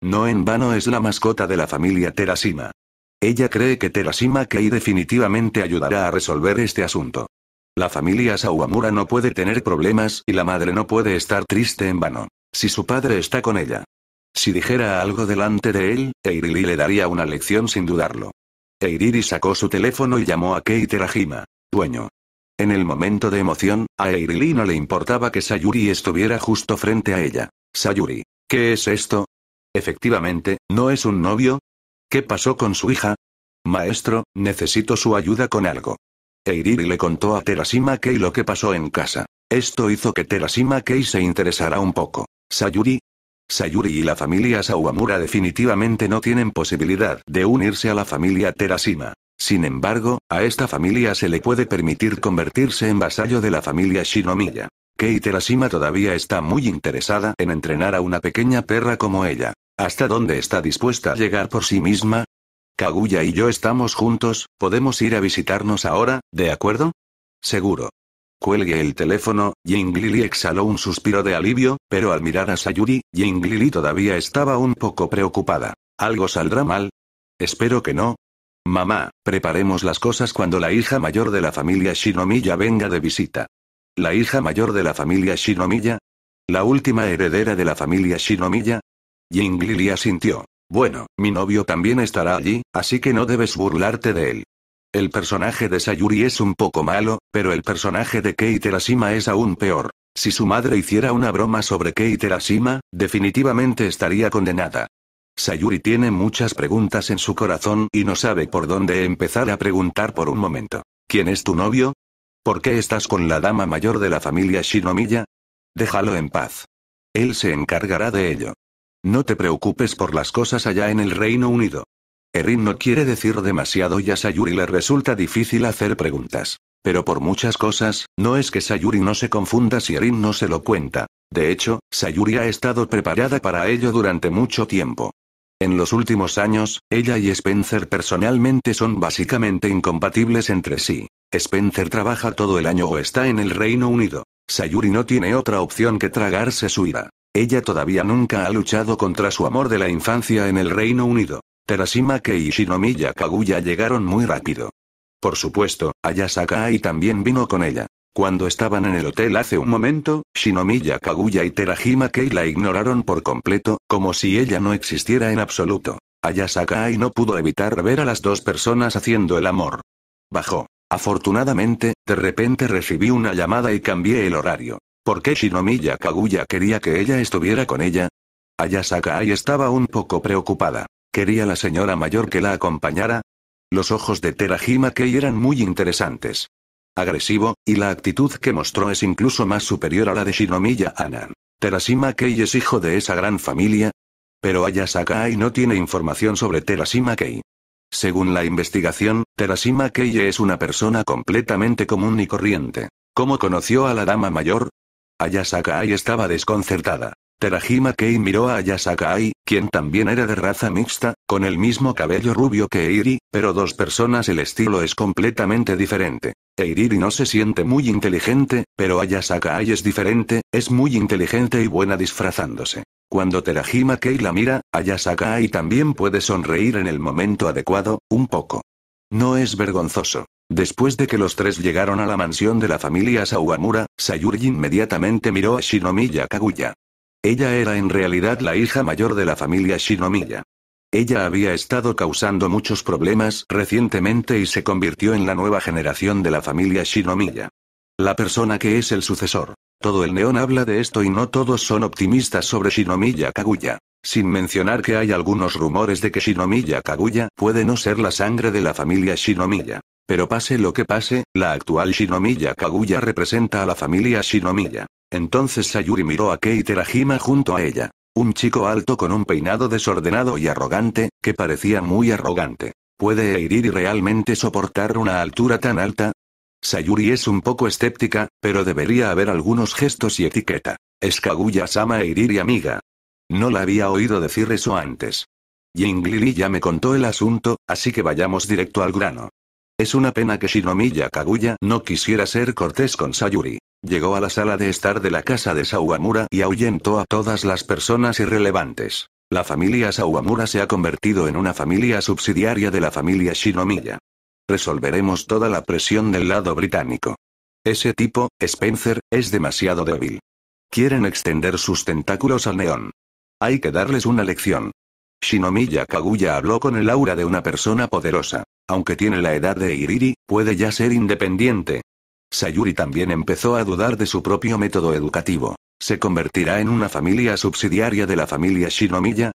No en vano es la mascota de la familia Terashima. Ella cree que Terashima Kei definitivamente ayudará a resolver este asunto. La familia Sawamura no puede tener problemas y la madre no puede estar triste en vano. Si su padre está con ella. Si dijera algo delante de él, Eiriri le daría una lección sin dudarlo. Eiriri sacó su teléfono y llamó a Kei Terajima, dueño. En el momento de emoción, a Eiriri no le importaba que Sayuri estuviera justo frente a ella. Sayuri, ¿qué es esto? Efectivamente, no es un novio, ¿Qué pasó con su hija? Maestro, necesito su ayuda con algo. Eiriri le contó a Terashima Kei lo que pasó en casa. Esto hizo que Terashima Kei se interesara un poco. Sayuri. Sayuri y la familia Sawamura definitivamente no tienen posibilidad de unirse a la familia Terasima. Sin embargo, a esta familia se le puede permitir convertirse en vasallo de la familia Shinomiya. Kei Terashima todavía está muy interesada en entrenar a una pequeña perra como ella. ¿Hasta dónde está dispuesta a llegar por sí misma? Kaguya y yo estamos juntos, podemos ir a visitarnos ahora, ¿de acuerdo? Seguro. Cuelgue el teléfono, Ying exhaló un suspiro de alivio, pero al mirar a Sayuri, Ying todavía estaba un poco preocupada. ¿Algo saldrá mal? Espero que no. Mamá, preparemos las cosas cuando la hija mayor de la familia Shinomiya venga de visita. ¿La hija mayor de la familia Shinomiya? ¿La última heredera de la familia Shinomiya? Jinglili asintió. Bueno, mi novio también estará allí, así que no debes burlarte de él. El personaje de Sayuri es un poco malo, pero el personaje de Kei Terashima es aún peor. Si su madre hiciera una broma sobre Kei Terashima, definitivamente estaría condenada. Sayuri tiene muchas preguntas en su corazón y no sabe por dónde empezar a preguntar por un momento. ¿Quién es tu novio? ¿Por qué estás con la dama mayor de la familia Shinomiya? Déjalo en paz. Él se encargará de ello. No te preocupes por las cosas allá en el Reino Unido. Erin no quiere decir demasiado y a Sayuri le resulta difícil hacer preguntas. Pero por muchas cosas, no es que Sayuri no se confunda si Erin no se lo cuenta. De hecho, Sayuri ha estado preparada para ello durante mucho tiempo. En los últimos años, ella y Spencer personalmente son básicamente incompatibles entre sí. Spencer trabaja todo el año o está en el Reino Unido. Sayuri no tiene otra opción que tragarse su ira. Ella todavía nunca ha luchado contra su amor de la infancia en el Reino Unido. Terashima y Shinomiya Kaguya llegaron muy rápido. Por supuesto, Ayasaka Ai también vino con ella. Cuando estaban en el hotel hace un momento, Shinomiya Kaguya y Terajima la ignoraron por completo, como si ella no existiera en absoluto. Ayasaka Ai no pudo evitar ver a las dos personas haciendo el amor. Bajó. Afortunadamente, de repente recibí una llamada y cambié el horario por qué Shinomiya Kaguya quería que ella estuviera con ella? Ayasaka Ai estaba un poco preocupada. ¿Quería la señora mayor que la acompañara? Los ojos de Terashima Kei eran muy interesantes. Agresivo, y la actitud que mostró es incluso más superior a la de Shinomiya Anan. Terashima Kei es hijo de esa gran familia. Pero Ayasaka Ai no tiene información sobre Terashima Kei. Según la investigación, Terashima Kei es una persona completamente común y corriente. ¿Cómo conoció a la dama mayor? Ayasaka-ai estaba desconcertada. Terajima Kei miró a Ayasaka-ai, quien también era de raza mixta, con el mismo cabello rubio que Eiri, pero dos personas el estilo es completamente diferente. Eiri no se siente muy inteligente, pero Ayasaka-ai es diferente, es muy inteligente y buena disfrazándose. Cuando Terajima Kei la mira, Ayasaka-ai también puede sonreír en el momento adecuado, un poco. No es vergonzoso. Después de que los tres llegaron a la mansión de la familia Sawamura, Sayuri inmediatamente miró a Shinomiya Kaguya. Ella era en realidad la hija mayor de la familia Shinomiya. Ella había estado causando muchos problemas recientemente y se convirtió en la nueva generación de la familia Shinomiya. La persona que es el sucesor. Todo el neón habla de esto y no todos son optimistas sobre Shinomiya Kaguya. Sin mencionar que hay algunos rumores de que Shinomiya Kaguya puede no ser la sangre de la familia Shinomiya. Pero pase lo que pase, la actual Shinomiya Kaguya representa a la familia Shinomiya. Entonces Sayuri miró a Kei Terajima junto a ella. Un chico alto con un peinado desordenado y arrogante, que parecía muy arrogante. ¿Puede herir realmente soportar una altura tan alta? Sayuri es un poco escéptica, pero debería haber algunos gestos y etiqueta. Es Kaguya-sama herir amiga. No la había oído decir eso antes. Yingli ya me contó el asunto, así que vayamos directo al grano. Es una pena que Shinomiya Kaguya no quisiera ser cortés con Sayuri. Llegó a la sala de estar de la casa de Sawamura y ahuyentó a todas las personas irrelevantes. La familia Sawamura se ha convertido en una familia subsidiaria de la familia Shinomiya. Resolveremos toda la presión del lado británico. Ese tipo, Spencer, es demasiado débil. Quieren extender sus tentáculos al neón. Hay que darles una lección. Shinomiya Kaguya habló con el aura de una persona poderosa aunque tiene la edad de Iriri, puede ya ser independiente. Sayuri también empezó a dudar de su propio método educativo. ¿Se convertirá en una familia subsidiaria de la familia Shinomiya?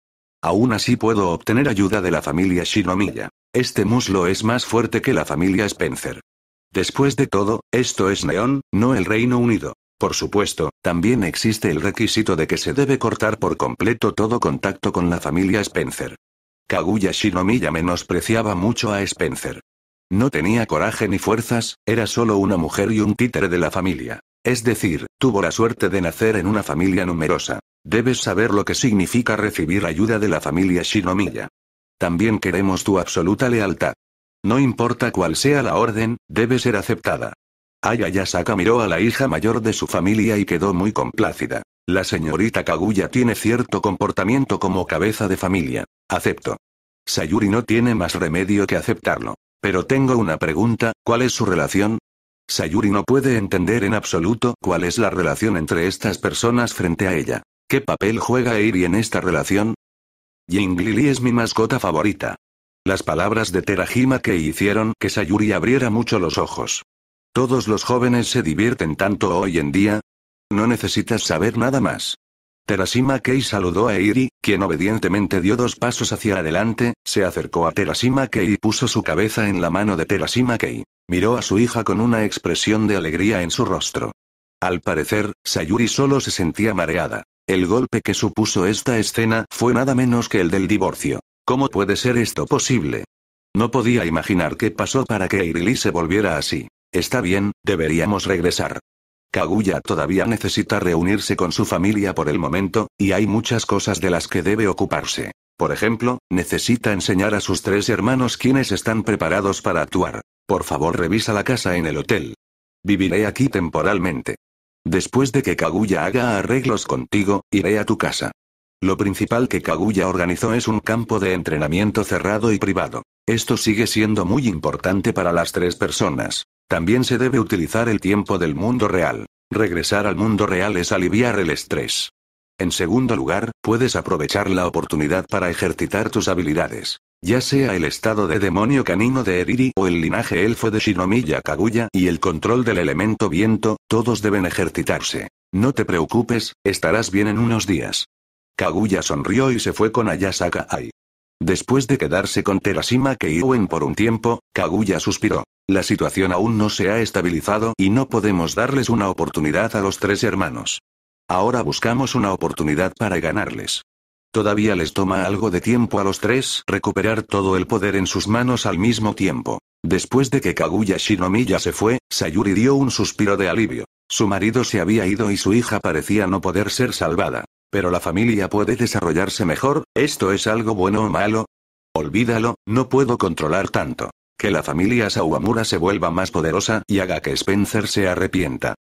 Aún así puedo obtener ayuda de la familia Shinomiya. Este muslo es más fuerte que la familia Spencer. Después de todo, esto es Neón, no el Reino Unido. Por supuesto, también existe el requisito de que se debe cortar por completo todo contacto con la familia Spencer. Kaguya Shinomiya menospreciaba mucho a Spencer. No tenía coraje ni fuerzas, era solo una mujer y un títere de la familia. Es decir, tuvo la suerte de nacer en una familia numerosa. Debes saber lo que significa recibir ayuda de la familia Shinomiya. También queremos tu absoluta lealtad. No importa cuál sea la orden, debe ser aceptada. Aya Yasaka miró a la hija mayor de su familia y quedó muy complácida. La señorita Kaguya tiene cierto comportamiento como cabeza de familia. Acepto. Sayuri no tiene más remedio que aceptarlo. Pero tengo una pregunta, ¿cuál es su relación? Sayuri no puede entender en absoluto cuál es la relación entre estas personas frente a ella. ¿Qué papel juega Eiri en esta relación? Lili es mi mascota favorita. Las palabras de Terajima que hicieron que Sayuri abriera mucho los ojos. ¿Todos los jóvenes se divierten tanto hoy en día? No necesitas saber nada más. Terashima Kei saludó a Eiri, quien obedientemente dio dos pasos hacia adelante, se acercó a Terashima Kei y puso su cabeza en la mano de Terashima Kei. Miró a su hija con una expresión de alegría en su rostro. Al parecer, Sayuri solo se sentía mareada. El golpe que supuso esta escena fue nada menos que el del divorcio. ¿Cómo puede ser esto posible? No podía imaginar qué pasó para que lee se volviera así. Está bien, deberíamos regresar. Kaguya todavía necesita reunirse con su familia por el momento, y hay muchas cosas de las que debe ocuparse. Por ejemplo, necesita enseñar a sus tres hermanos quienes están preparados para actuar. Por favor, revisa la casa en el hotel. Viviré aquí temporalmente. Después de que Kaguya haga arreglos contigo, iré a tu casa. Lo principal que Kaguya organizó es un campo de entrenamiento cerrado y privado. Esto sigue siendo muy importante para las tres personas. También se debe utilizar el tiempo del mundo real. Regresar al mundo real es aliviar el estrés. En segundo lugar, puedes aprovechar la oportunidad para ejercitar tus habilidades. Ya sea el estado de demonio canino de Eriri o el linaje elfo de Shinomiya Kaguya y el control del elemento viento, todos deben ejercitarse. No te preocupes, estarás bien en unos días. Kaguya sonrió y se fue con Ayasaka Ai. Después de quedarse con Terashima Keiwen por un tiempo, Kaguya suspiró. La situación aún no se ha estabilizado y no podemos darles una oportunidad a los tres hermanos. Ahora buscamos una oportunidad para ganarles. Todavía les toma algo de tiempo a los tres recuperar todo el poder en sus manos al mismo tiempo. Después de que Kaguya Shinomiya se fue, Sayuri dio un suspiro de alivio. Su marido se había ido y su hija parecía no poder ser salvada. Pero la familia puede desarrollarse mejor, ¿esto es algo bueno o malo? Olvídalo, no puedo controlar tanto. Que la familia Sawamura se vuelva más poderosa y haga que Spencer se arrepienta.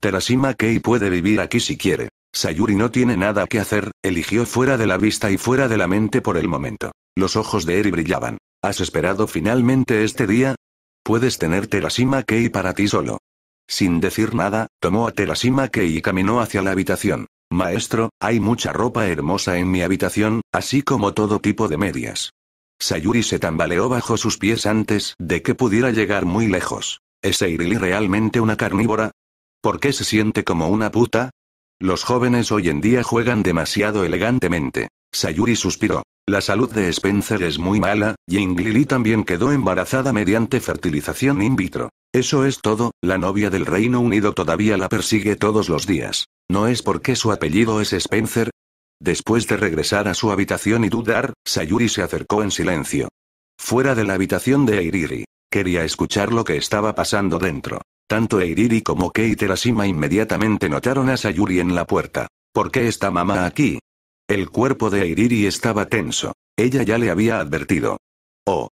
Terashima Kei puede vivir aquí si quiere. Sayuri no tiene nada que hacer, eligió fuera de la vista y fuera de la mente por el momento. Los ojos de Eri brillaban. ¿Has esperado finalmente este día? Puedes tener Terashima Kei para ti solo. Sin decir nada, tomó a Terashima Kei y caminó hacia la habitación. Maestro, hay mucha ropa hermosa en mi habitación, así como todo tipo de medias. Sayuri se tambaleó bajo sus pies antes de que pudiera llegar muy lejos. ¿Es Eirili realmente una carnívora? ¿Por qué se siente como una puta? Los jóvenes hoy en día juegan demasiado elegantemente. Sayuri suspiró. La salud de Spencer es muy mala, y Inglili también quedó embarazada mediante fertilización in vitro. Eso es todo, la novia del Reino Unido todavía la persigue todos los días. ¿No es porque su apellido es Spencer? Después de regresar a su habitación y dudar, Sayuri se acercó en silencio. Fuera de la habitación de Eiriri. Quería escuchar lo que estaba pasando dentro. Tanto Eiriri como Kei Terashima inmediatamente notaron a Sayuri en la puerta. ¿Por qué está mamá aquí? El cuerpo de Eiriri estaba tenso. Ella ya le había advertido. Oh.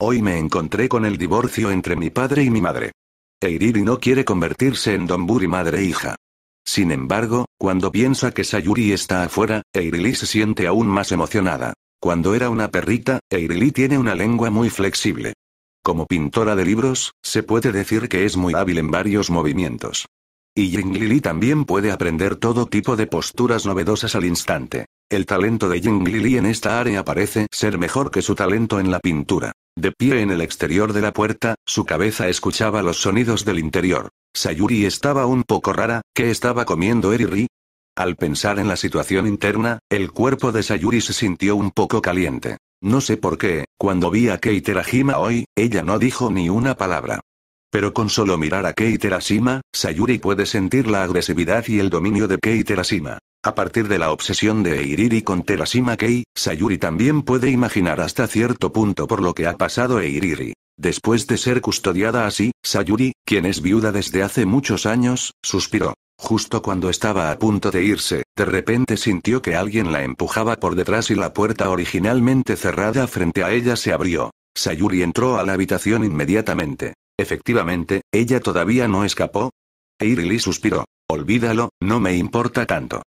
Hoy me encontré con el divorcio entre mi padre y mi madre. Eiriri no quiere convertirse en Donburi madre-hija. E sin embargo, cuando piensa que Sayuri está afuera, Eirili se siente aún más emocionada. Cuando era una perrita, Eirili tiene una lengua muy flexible. Como pintora de libros, se puede decir que es muy hábil en varios movimientos. Y Jinglili también puede aprender todo tipo de posturas novedosas al instante. El talento de Jing Lili en esta área parece ser mejor que su talento en la pintura. De pie en el exterior de la puerta, su cabeza escuchaba los sonidos del interior. Sayuri estaba un poco rara, ¿qué estaba comiendo Eriri? Al pensar en la situación interna, el cuerpo de Sayuri se sintió un poco caliente. No sé por qué, cuando vi a Kei hoy, ella no dijo ni una palabra. Pero con solo mirar a Kei Sayuri puede sentir la agresividad y el dominio de Kei a partir de la obsesión de Eiriri con Terashima Kei, Sayuri también puede imaginar hasta cierto punto por lo que ha pasado Eiriri. Después de ser custodiada así, Sayuri, quien es viuda desde hace muchos años, suspiró. Justo cuando estaba a punto de irse, de repente sintió que alguien la empujaba por detrás y la puerta originalmente cerrada frente a ella se abrió. Sayuri entró a la habitación inmediatamente. Efectivamente, ella todavía no escapó. Eiriri suspiró. Olvídalo, no me importa tanto.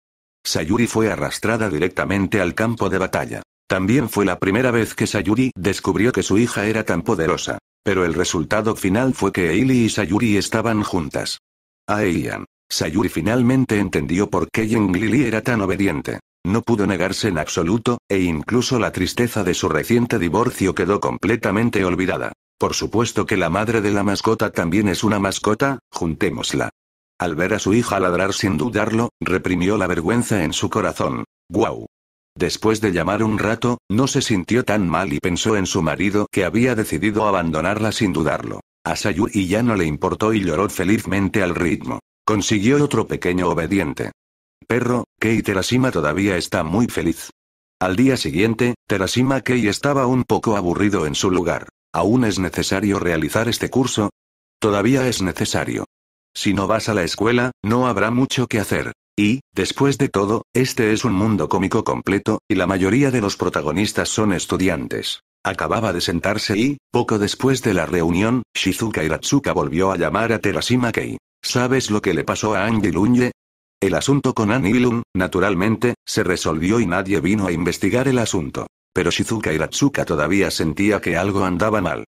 Sayuri fue arrastrada directamente al campo de batalla. También fue la primera vez que Sayuri descubrió que su hija era tan poderosa. Pero el resultado final fue que Eili y Sayuri estaban juntas. A Eian. Sayuri finalmente entendió por qué Lili era tan obediente. No pudo negarse en absoluto, e incluso la tristeza de su reciente divorcio quedó completamente olvidada. Por supuesto que la madre de la mascota también es una mascota, juntémosla. Al ver a su hija ladrar sin dudarlo, reprimió la vergüenza en su corazón. ¡Guau! Después de llamar un rato, no se sintió tan mal y pensó en su marido que había decidido abandonarla sin dudarlo. A y ya no le importó y lloró felizmente al ritmo. Consiguió otro pequeño obediente. Perro, Kei Terashima todavía está muy feliz. Al día siguiente, Terashima Kei estaba un poco aburrido en su lugar. ¿Aún es necesario realizar este curso? Todavía es necesario. Si no vas a la escuela, no habrá mucho que hacer. Y, después de todo, este es un mundo cómico completo, y la mayoría de los protagonistas son estudiantes. Acababa de sentarse y, poco después de la reunión, Shizuka Hiratsuka volvió a llamar a Terashima Kei. ¿Sabes lo que le pasó a Angilunye? El asunto con Anilun, naturalmente, se resolvió y nadie vino a investigar el asunto. Pero Shizuka Hiratsuka todavía sentía que algo andaba mal.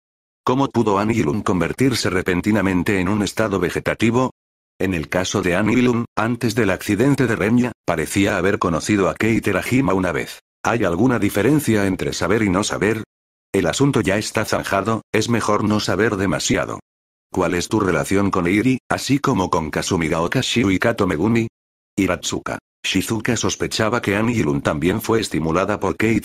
¿Cómo pudo Anilun convertirse repentinamente en un estado vegetativo? En el caso de Anilun, antes del accidente de Renya, parecía haber conocido a Kei una vez. ¿Hay alguna diferencia entre saber y no saber? El asunto ya está zanjado, es mejor no saber demasiado. ¿Cuál es tu relación con Iri, así como con Kasumiga Okashio y Kato Hiratsuka. Shizuka sospechaba que Anilun también fue estimulada por Kei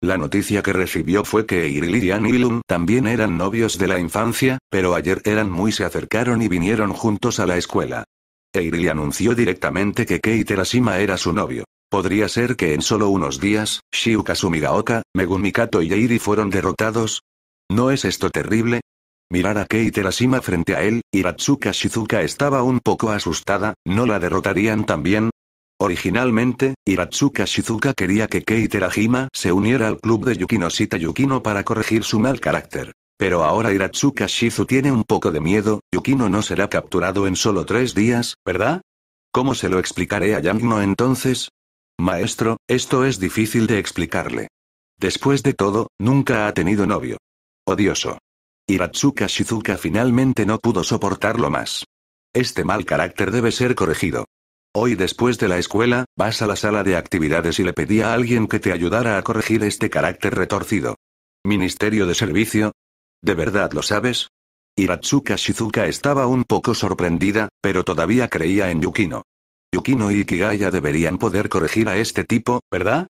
la noticia que recibió fue que Irilidian y Anilun también eran novios de la infancia, pero ayer eran muy se acercaron y vinieron juntos a la escuela. Eirili anunció directamente que Kei Terashima era su novio. Podría ser que en solo unos días, Shiuka Sumigaoka, Megumikato y Eiri fueron derrotados. ¿No es esto terrible? Mirar a Kei Terashima frente a él, Hiratsuka Shizuka estaba un poco asustada, ¿no la derrotarían también? Originalmente, Hiratsuka Shizuka quería que Kei se uniera al club de Yukinosita Yukino para corregir su mal carácter. Pero ahora Hiratsuka Shizu tiene un poco de miedo, Yukino no será capturado en solo tres días, ¿verdad? ¿Cómo se lo explicaré a Yangno entonces? Maestro, esto es difícil de explicarle. Después de todo, nunca ha tenido novio. Odioso. Hiratsuka Shizuka finalmente no pudo soportarlo más. Este mal carácter debe ser corregido. Hoy después de la escuela, vas a la sala de actividades y le pedí a alguien que te ayudara a corregir este carácter retorcido. Ministerio de Servicio. ¿De verdad lo sabes? Hiratsuka Shizuka estaba un poco sorprendida, pero todavía creía en Yukino. Yukino y Kigaya deberían poder corregir a este tipo, ¿verdad?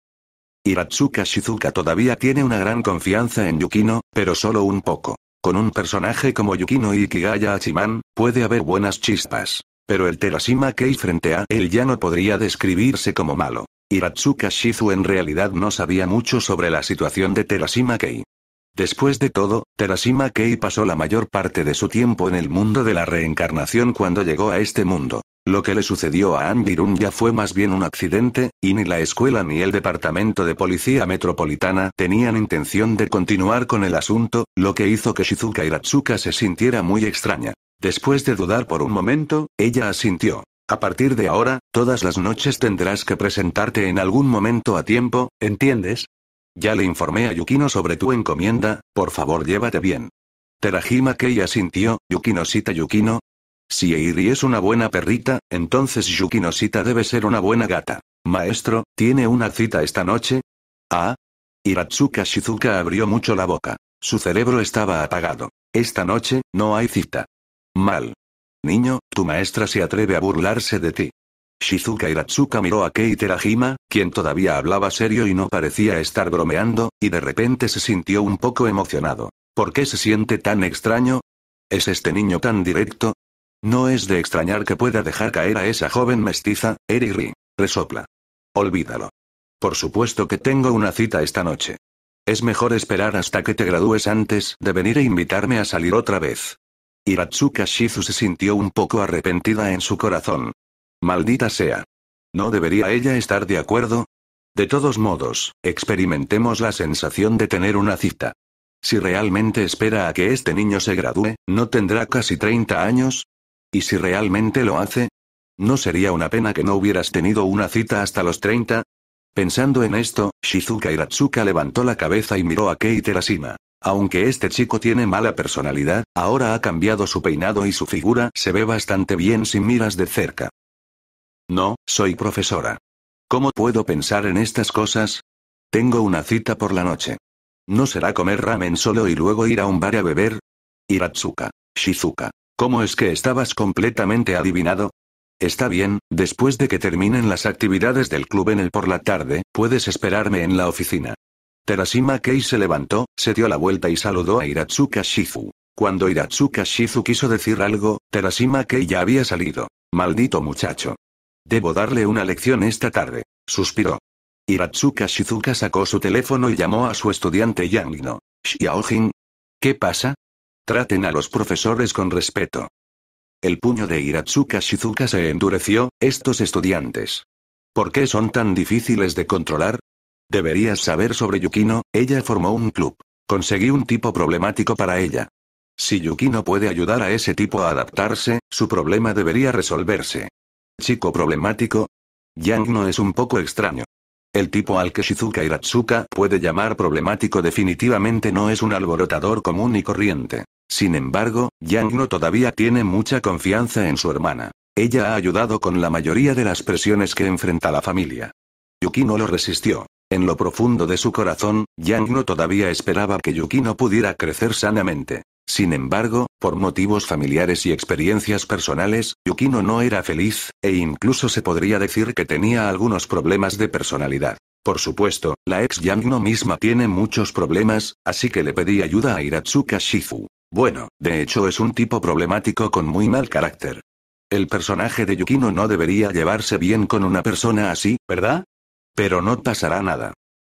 Hiratsuka Shizuka todavía tiene una gran confianza en Yukino, pero solo un poco. Con un personaje como Yukino y Kigaya Achiman, puede haber buenas chispas pero el Terashima Kei frente a él ya no podría describirse como malo. Hiratsuka Shizu en realidad no sabía mucho sobre la situación de Terashima Kei. Después de todo, Terashima Kei pasó la mayor parte de su tiempo en el mundo de la reencarnación cuando llegó a este mundo. Lo que le sucedió a Andirun ya fue más bien un accidente, y ni la escuela ni el departamento de policía metropolitana tenían intención de continuar con el asunto, lo que hizo que Shizuka Hiratsuka se sintiera muy extraña. Después de dudar por un momento, ella asintió. A partir de ahora, todas las noches tendrás que presentarte en algún momento a tiempo, ¿entiendes? Ya le informé a Yukino sobre tu encomienda, por favor llévate bien. Terajima Kei asintió, Yukino Yukino. Si Eiri es una buena perrita, entonces Yukino debe ser una buena gata. Maestro, ¿tiene una cita esta noche? Ah. Hiratsuka Shizuka abrió mucho la boca. Su cerebro estaba apagado. Esta noche, no hay cita. Mal. Niño, tu maestra se atreve a burlarse de ti. Shizuka Hiratsuka miró a Kei quien todavía hablaba serio y no parecía estar bromeando, y de repente se sintió un poco emocionado. ¿Por qué se siente tan extraño? ¿Es este niño tan directo? No es de extrañar que pueda dejar caer a esa joven mestiza, Eriri. Resopla. Olvídalo. Por supuesto que tengo una cita esta noche. Es mejor esperar hasta que te gradúes antes de venir e invitarme a salir otra vez. Hiratsuka Shizu se sintió un poco arrepentida en su corazón. Maldita sea. ¿No debería ella estar de acuerdo? De todos modos, experimentemos la sensación de tener una cita. Si realmente espera a que este niño se gradúe, ¿no tendrá casi 30 años? ¿Y si realmente lo hace? ¿No sería una pena que no hubieras tenido una cita hasta los 30? Pensando en esto, Shizuka Hiratsuka levantó la cabeza y miró a Kei Terashima. Aunque este chico tiene mala personalidad, ahora ha cambiado su peinado y su figura se ve bastante bien si miras de cerca. No, soy profesora. ¿Cómo puedo pensar en estas cosas? Tengo una cita por la noche. ¿No será comer ramen solo y luego ir a un bar a beber? Hiratsuka. Shizuka. ¿Cómo es que estabas completamente adivinado? Está bien, después de que terminen las actividades del club en el por la tarde, puedes esperarme en la oficina. Terashima Kei se levantó, se dio la vuelta y saludó a Hiratsuka Shifu. Cuando Hiratsuka Shizu quiso decir algo, Terashima Kei ya había salido. Maldito muchacho. Debo darle una lección esta tarde, suspiró. Hiratsuka Shizuka sacó su teléfono y llamó a su estudiante Yangino. Xiaojin. ¿Qué pasa? Traten a los profesores con respeto. El puño de Hiratsuka Shizuka se endureció, estos estudiantes. ¿Por qué son tan difíciles de controlar? Deberías saber sobre Yukino, ella formó un club. Conseguí un tipo problemático para ella. Si Yukino puede ayudar a ese tipo a adaptarse, su problema debería resolverse. Chico problemático. Yang no es un poco extraño. El tipo al que Shizuka Hiratsuka puede llamar problemático definitivamente no es un alborotador común y corriente. Sin embargo, Yang no todavía tiene mucha confianza en su hermana. Ella ha ayudado con la mayoría de las presiones que enfrenta la familia. Yukino lo resistió. En lo profundo de su corazón, Yang no todavía esperaba que Yukino pudiera crecer sanamente. Sin embargo, por motivos familiares y experiencias personales, Yukino no era feliz, e incluso se podría decir que tenía algunos problemas de personalidad. Por supuesto, la ex Yang no misma tiene muchos problemas, así que le pedí ayuda a Hiratsuka Shifu. Bueno, de hecho es un tipo problemático con muy mal carácter. El personaje de Yukino no debería llevarse bien con una persona así, ¿verdad? Pero no pasará nada.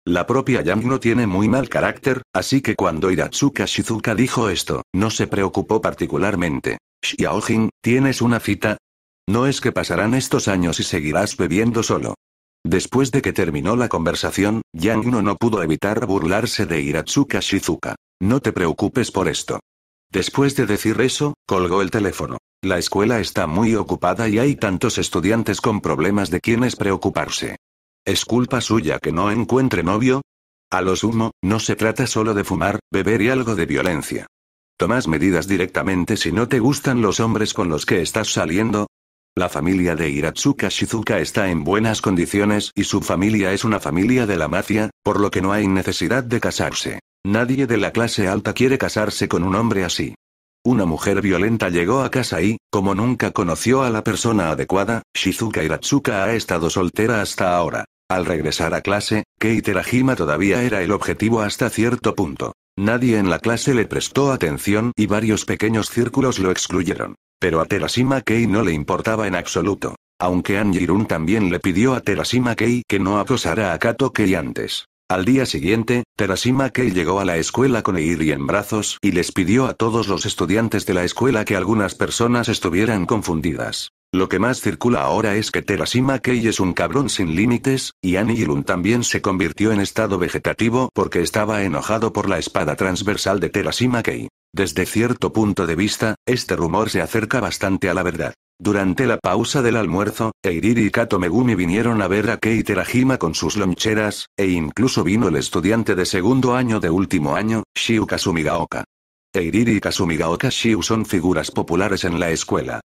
La propia Yang no tiene muy mal carácter, así que cuando Hiratsuka Shizuka dijo esto, no se preocupó particularmente. Xiaojin, ¿tienes una cita? No es que pasarán estos años y seguirás bebiendo solo. Después de que terminó la conversación, Yang no pudo evitar burlarse de Hiratsuka Shizuka. No te preocupes por esto. Después de decir eso, colgó el teléfono. La escuela está muy ocupada y hay tantos estudiantes con problemas de quienes preocuparse. ¿Es culpa suya que no encuentre novio? A lo sumo, no se trata solo de fumar, beber y algo de violencia. ¿Tomas medidas directamente si no te gustan los hombres con los que estás saliendo? La familia de Hiratsuka Shizuka está en buenas condiciones y su familia es una familia de la mafia, por lo que no hay necesidad de casarse. Nadie de la clase alta quiere casarse con un hombre así. Una mujer violenta llegó a casa y, como nunca conoció a la persona adecuada, Shizuka Hiratsuka ha estado soltera hasta ahora. Al regresar a clase, Kei Terajima todavía era el objetivo hasta cierto punto. Nadie en la clase le prestó atención y varios pequeños círculos lo excluyeron. Pero a Terashima Kei no le importaba en absoluto. Aunque Anjirun también le pidió a Terashima Kei que no acosara a Kato Kei antes. Al día siguiente, Terashima Kei llegó a la escuela con Eiri en brazos y les pidió a todos los estudiantes de la escuela que algunas personas estuvieran confundidas. Lo que más circula ahora es que Terashima Kei es un cabrón sin límites, y Anilun también se convirtió en estado vegetativo porque estaba enojado por la espada transversal de Terashima Kei. Desde cierto punto de vista, este rumor se acerca bastante a la verdad. Durante la pausa del almuerzo, Eiriri y Kato Megumi vinieron a ver a Kei Terajima con sus loncheras, e incluso vino el estudiante de segundo año de último año, Shiu Kasumigaoka. Eiriri y Kasumigaoka Shiu son figuras populares en la escuela.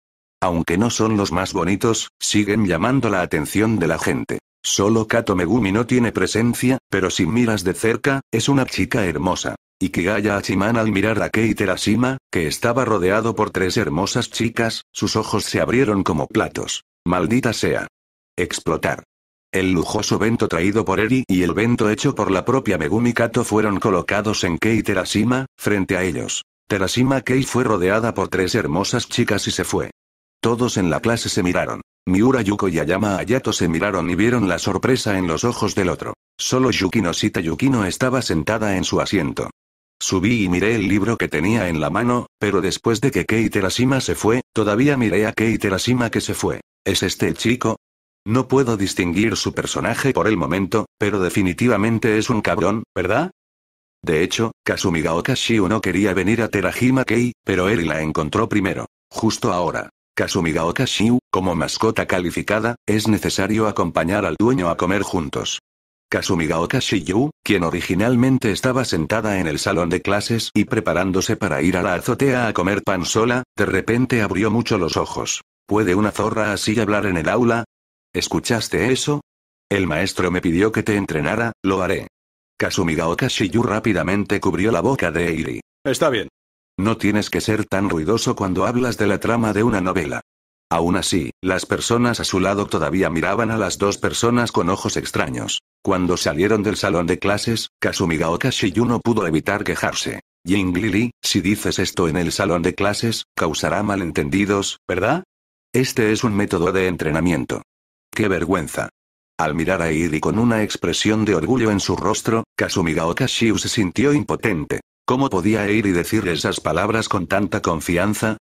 Aunque no son los más bonitos, siguen llamando la atención de la gente. Solo Kato Megumi no tiene presencia, pero si miras de cerca, es una chica hermosa. Y Kigaya Achiman al mirar a Kei Terashima, que estaba rodeado por tres hermosas chicas, sus ojos se abrieron como platos. Maldita sea. Explotar. El lujoso vento traído por Eri y el vento hecho por la propia Megumi Kato fueron colocados en Kei Terashima, frente a ellos. Terashima Kei fue rodeada por tres hermosas chicas y se fue. Todos en la clase se miraron. Miura Yuko y Ayama Ayato se miraron y vieron la sorpresa en los ojos del otro. Solo Yukino Sita Yukino estaba sentada en su asiento. Subí y miré el libro que tenía en la mano, pero después de que Kei Terashima se fue, todavía miré a Kei Terashima que se fue. ¿Es este el chico? No puedo distinguir su personaje por el momento, pero definitivamente es un cabrón, ¿verdad? De hecho, Kasumigaoka Shiu no quería venir a Terajima Kei, pero él la encontró primero. Justo ahora. Kasumigaoka Shiu, como mascota calificada, es necesario acompañar al dueño a comer juntos. Kasumigaoka Okashiyu, quien originalmente estaba sentada en el salón de clases y preparándose para ir a la azotea a comer pan sola, de repente abrió mucho los ojos. ¿Puede una zorra así hablar en el aula? ¿Escuchaste eso? El maestro me pidió que te entrenara, lo haré. Kasumigaoka Okashiyu rápidamente cubrió la boca de Eiri. Está bien. No tienes que ser tan ruidoso cuando hablas de la trama de una novela. Aún así, las personas a su lado todavía miraban a las dos personas con ojos extraños. Cuando salieron del salón de clases, Kazumigaoka Shiyu no pudo evitar quejarse. Ying Lili, si dices esto en el salón de clases, causará malentendidos, ¿verdad? Este es un método de entrenamiento. ¡Qué vergüenza! Al mirar a Iri con una expresión de orgullo en su rostro, Kasumiga Shiyu se sintió impotente. ¿Cómo podía Iri decir esas palabras con tanta confianza?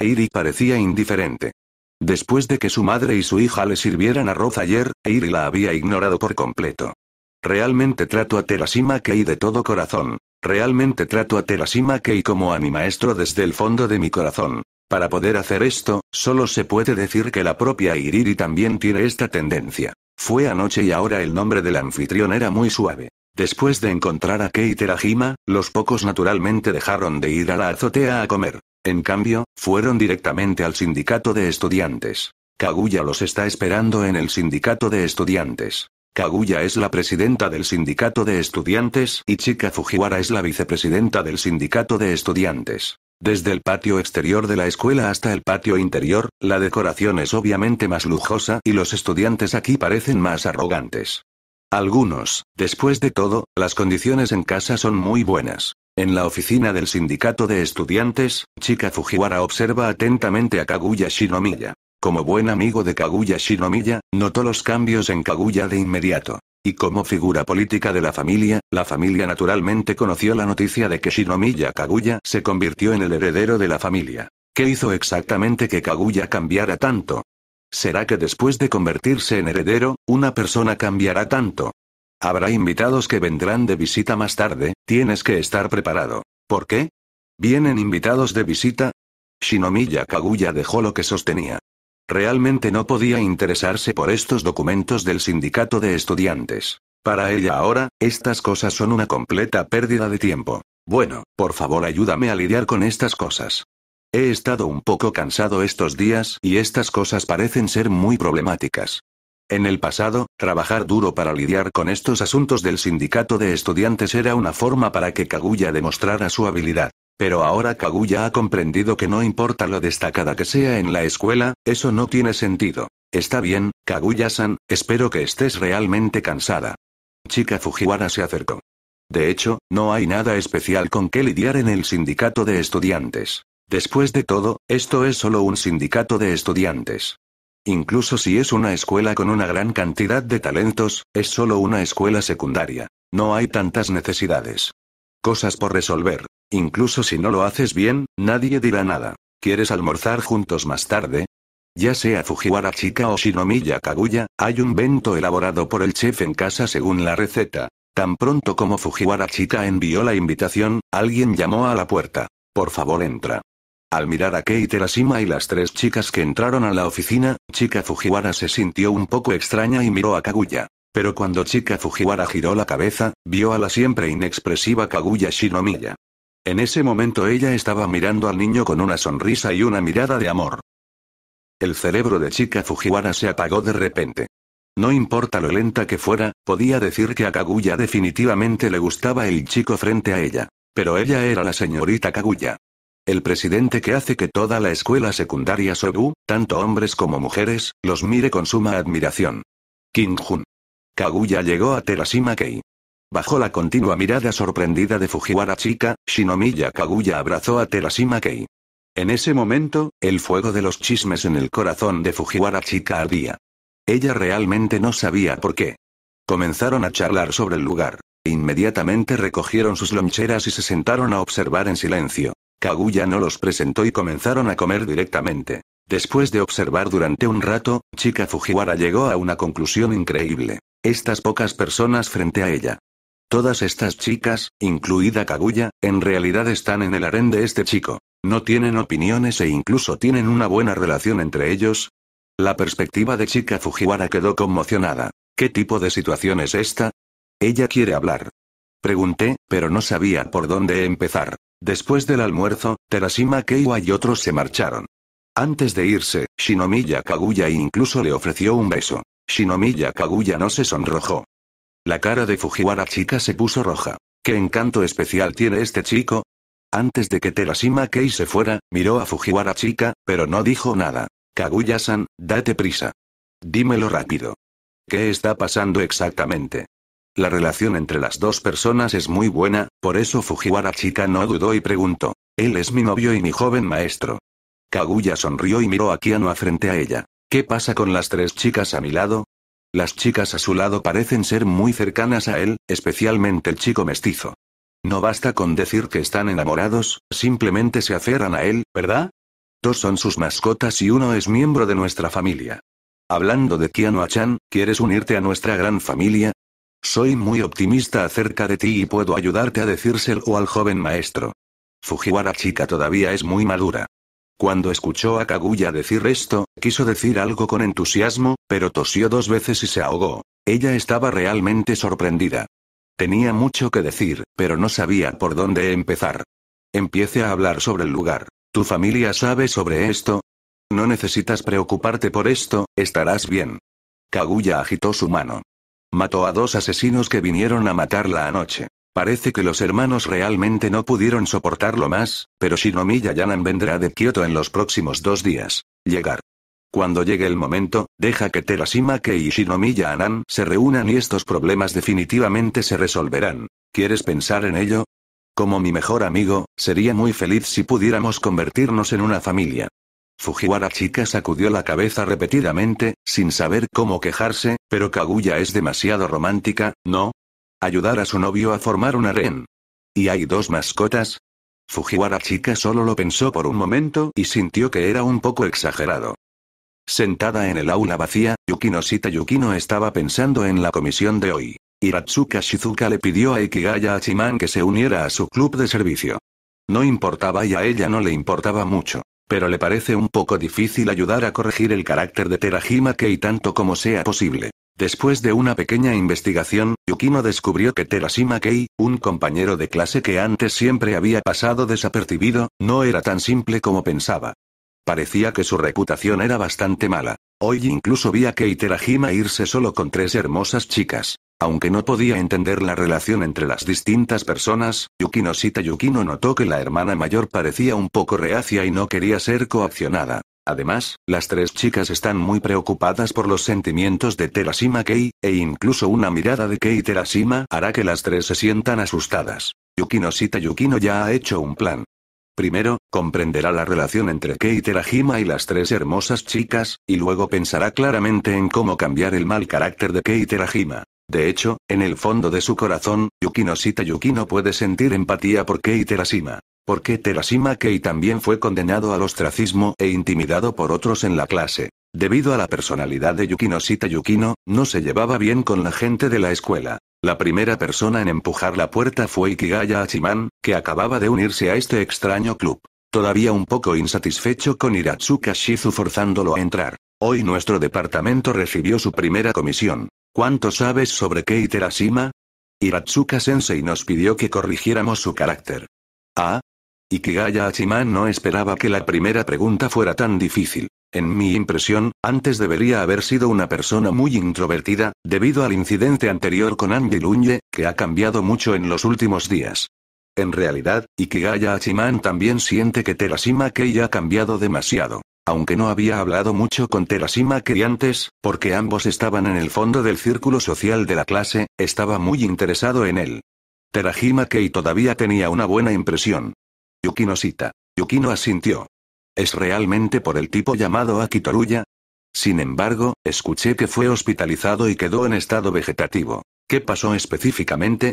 Iri parecía indiferente. Después de que su madre y su hija le sirvieran arroz ayer, Eiri la había ignorado por completo. Realmente trato a Terashima Kei de todo corazón. Realmente trato a Terashima Kei como a mi maestro desde el fondo de mi corazón. Para poder hacer esto, solo se puede decir que la propia Iriri también tiene esta tendencia. Fue anoche y ahora el nombre del anfitrión era muy suave. Después de encontrar a Kei Terajima, los pocos naturalmente dejaron de ir a la azotea a comer. En cambio, fueron directamente al sindicato de estudiantes. Kaguya los está esperando en el sindicato de estudiantes. Kaguya es la presidenta del sindicato de estudiantes y Chika Fujiwara es la vicepresidenta del sindicato de estudiantes. Desde el patio exterior de la escuela hasta el patio interior, la decoración es obviamente más lujosa y los estudiantes aquí parecen más arrogantes. Algunos, después de todo, las condiciones en casa son muy buenas. En la oficina del sindicato de estudiantes, Chika Fujiwara observa atentamente a Kaguya Shinomiya. Como buen amigo de Kaguya Shinomiya, notó los cambios en Kaguya de inmediato. Y como figura política de la familia, la familia naturalmente conoció la noticia de que Shinomiya Kaguya se convirtió en el heredero de la familia. ¿Qué hizo exactamente que Kaguya cambiara tanto? ¿Será que después de convertirse en heredero, una persona cambiará tanto? Habrá invitados que vendrán de visita más tarde, tienes que estar preparado. ¿Por qué? ¿Vienen invitados de visita? Shinomiya Kaguya dejó lo que sostenía. Realmente no podía interesarse por estos documentos del sindicato de estudiantes. Para ella ahora, estas cosas son una completa pérdida de tiempo. Bueno, por favor ayúdame a lidiar con estas cosas. He estado un poco cansado estos días y estas cosas parecen ser muy problemáticas. En el pasado, trabajar duro para lidiar con estos asuntos del sindicato de estudiantes era una forma para que Kaguya demostrara su habilidad. Pero ahora Kaguya ha comprendido que no importa lo destacada que sea en la escuela, eso no tiene sentido. Está bien, Kaguya-san, espero que estés realmente cansada. Chica Fujiwara se acercó. De hecho, no hay nada especial con que lidiar en el sindicato de estudiantes. Después de todo, esto es solo un sindicato de estudiantes. Incluso si es una escuela con una gran cantidad de talentos, es solo una escuela secundaria. No hay tantas necesidades. Cosas por resolver. Incluso si no lo haces bien, nadie dirá nada. ¿Quieres almorzar juntos más tarde? Ya sea Fujiwara Chika o Shinomiya Kaguya, hay un bento elaborado por el chef en casa según la receta. Tan pronto como Fujiwara Chika envió la invitación, alguien llamó a la puerta. Por favor entra. Al mirar a Kei Terashima y las tres chicas que entraron a la oficina, Chica Fujiwara se sintió un poco extraña y miró a Kaguya. Pero cuando Chica Fujiwara giró la cabeza, vio a la siempre inexpresiva Kaguya Shinomiya. En ese momento ella estaba mirando al niño con una sonrisa y una mirada de amor. El cerebro de Chica Fujiwara se apagó de repente. No importa lo lenta que fuera, podía decir que a Kaguya definitivamente le gustaba el chico frente a ella. Pero ella era la señorita Kaguya el presidente que hace que toda la escuela secundaria Sogu, tanto hombres como mujeres, los mire con suma admiración. King Jun. Kaguya llegó a Terashima Kei. Bajo la continua mirada sorprendida de Fujiwara Chika, Shinomiya Kaguya abrazó a Terashima Kei. En ese momento, el fuego de los chismes en el corazón de Fujiwara Chika ardía. Ella realmente no sabía por qué. Comenzaron a charlar sobre el lugar. Inmediatamente recogieron sus loncheras y se sentaron a observar en silencio. Kaguya no los presentó y comenzaron a comer directamente. Después de observar durante un rato, Chica Fujiwara llegó a una conclusión increíble. Estas pocas personas frente a ella. Todas estas chicas, incluida Kaguya, en realidad están en el harén de este chico. No tienen opiniones e incluso tienen una buena relación entre ellos. La perspectiva de Chica Fujiwara quedó conmocionada. ¿Qué tipo de situación es esta? Ella quiere hablar. Pregunté, pero no sabía por dónde empezar. Después del almuerzo, Terashima Keiwa y otros se marcharon. Antes de irse, Shinomiya Kaguya incluso le ofreció un beso. Shinomiya Kaguya no se sonrojó. La cara de Fujiwara chica se puso roja. ¿Qué encanto especial tiene este chico? Antes de que Terashima Kei se fuera, miró a Fujiwara chica, pero no dijo nada. Kaguya-san, date prisa. Dímelo rápido. ¿Qué está pasando exactamente? La relación entre las dos personas es muy buena, por eso Fujiwara Chika no dudó y preguntó. Él es mi novio y mi joven maestro. Kaguya sonrió y miró a Kianoa frente a ella. ¿Qué pasa con las tres chicas a mi lado? Las chicas a su lado parecen ser muy cercanas a él, especialmente el chico mestizo. No basta con decir que están enamorados, simplemente se aferran a él, ¿verdad? Dos son sus mascotas y uno es miembro de nuestra familia. Hablando de Kianoa chan ¿quieres unirte a nuestra gran familia? Soy muy optimista acerca de ti y puedo ayudarte a decírselo al joven maestro. Fujiwara chica todavía es muy madura. Cuando escuchó a Kaguya decir esto, quiso decir algo con entusiasmo, pero tosió dos veces y se ahogó. Ella estaba realmente sorprendida. Tenía mucho que decir, pero no sabía por dónde empezar. Empiece a hablar sobre el lugar. ¿Tu familia sabe sobre esto? No necesitas preocuparte por esto, estarás bien. Kaguya agitó su mano. Mató a dos asesinos que vinieron a matarla anoche. Parece que los hermanos realmente no pudieron soportarlo más, pero Shinomiya Yayanan vendrá de Kioto en los próximos dos días. Llegar. Cuando llegue el momento, deja que Kei y Shinomiya Anan se reúnan y estos problemas definitivamente se resolverán. ¿Quieres pensar en ello? Como mi mejor amigo, sería muy feliz si pudiéramos convertirnos en una familia. Fujiwara Chica sacudió la cabeza repetidamente, sin saber cómo quejarse, pero Kaguya es demasiado romántica, ¿no? Ayudar a su novio a formar una ren. ¿Y hay dos mascotas? Fujiwara Chica solo lo pensó por un momento y sintió que era un poco exagerado. Sentada en el aula vacía, Yukino Yukino estaba pensando en la comisión de hoy. Hiratsuka Shizuka le pidió a Ikigaya Achiman que se uniera a su club de servicio. No importaba y a ella no le importaba mucho. Pero le parece un poco difícil ayudar a corregir el carácter de Terajima Kei tanto como sea posible. Después de una pequeña investigación, Yukino descubrió que Terashima Kei, un compañero de clase que antes siempre había pasado desapercibido, no era tan simple como pensaba. Parecía que su reputación era bastante mala. Hoy incluso vi a Kei Terajima irse solo con tres hermosas chicas. Aunque no podía entender la relación entre las distintas personas, Yukino Yukino notó que la hermana mayor parecía un poco reacia y no quería ser coaccionada. Además, las tres chicas están muy preocupadas por los sentimientos de Terashima Kei, e incluso una mirada de Kei Terashima hará que las tres se sientan asustadas. Yukino Sita Yukino ya ha hecho un plan. Primero, comprenderá la relación entre Kei Terajima y las tres hermosas chicas, y luego pensará claramente en cómo cambiar el mal carácter de Kei Terajima. De hecho, en el fondo de su corazón, Yukinosita Yukino puede sentir empatía por Kei Terashima. Porque Terashima Kei también fue condenado al ostracismo e intimidado por otros en la clase. Debido a la personalidad de Yukinosita Yukino, no se llevaba bien con la gente de la escuela. La primera persona en empujar la puerta fue Ikigaya Achiman, que acababa de unirse a este extraño club. Todavía un poco insatisfecho con Hiratsuka Shizu forzándolo a entrar. Hoy nuestro departamento recibió su primera comisión. ¿Cuánto sabes sobre Kei Terashima? Hiratsuka-sensei nos pidió que corrigiéramos su carácter. Ah. Ikigaya Hachiman no esperaba que la primera pregunta fuera tan difícil. En mi impresión, antes debería haber sido una persona muy introvertida, debido al incidente anterior con Andy Lunye, que ha cambiado mucho en los últimos días. En realidad, Ikigaya Hachiman también siente que Terashima Kei ha cambiado demasiado aunque no había hablado mucho con Terashima que antes, porque ambos estaban en el fondo del círculo social de la clase, estaba muy interesado en él. Terashima Kei todavía tenía una buena impresión. Yukino cita. Yukino asintió. ¿Es realmente por el tipo llamado Akitoruya? Sin embargo, escuché que fue hospitalizado y quedó en estado vegetativo. ¿Qué pasó específicamente?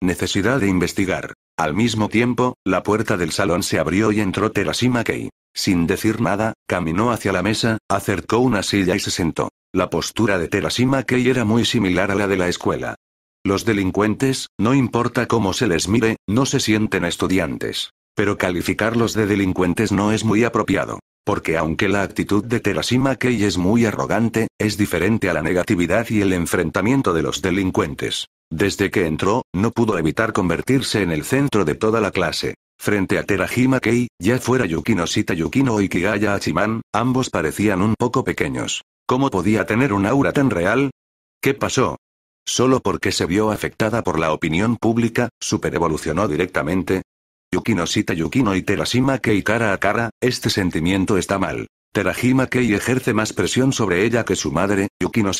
Necesidad de investigar. Al mismo tiempo, la puerta del salón se abrió y entró Terashima Kei. Sin decir nada, caminó hacia la mesa, acercó una silla y se sentó. La postura de Terasima Kei era muy similar a la de la escuela. Los delincuentes, no importa cómo se les mire, no se sienten estudiantes. Pero calificarlos de delincuentes no es muy apropiado. Porque aunque la actitud de Terasima Kei es muy arrogante, es diferente a la negatividad y el enfrentamiento de los delincuentes. Desde que entró, no pudo evitar convertirse en el centro de toda la clase. Frente a Terajima Kei, ya fuera Yukino Yukino y Ikigaya Hachiman, ambos parecían un poco pequeños. ¿Cómo podía tener un aura tan real? ¿Qué pasó? Solo porque se vio afectada por la opinión pública, superevolucionó directamente. Yukino Yukino y Terashima Kei cara a cara, este sentimiento está mal. Terajima Kei ejerce más presión sobre ella que su madre, Yukino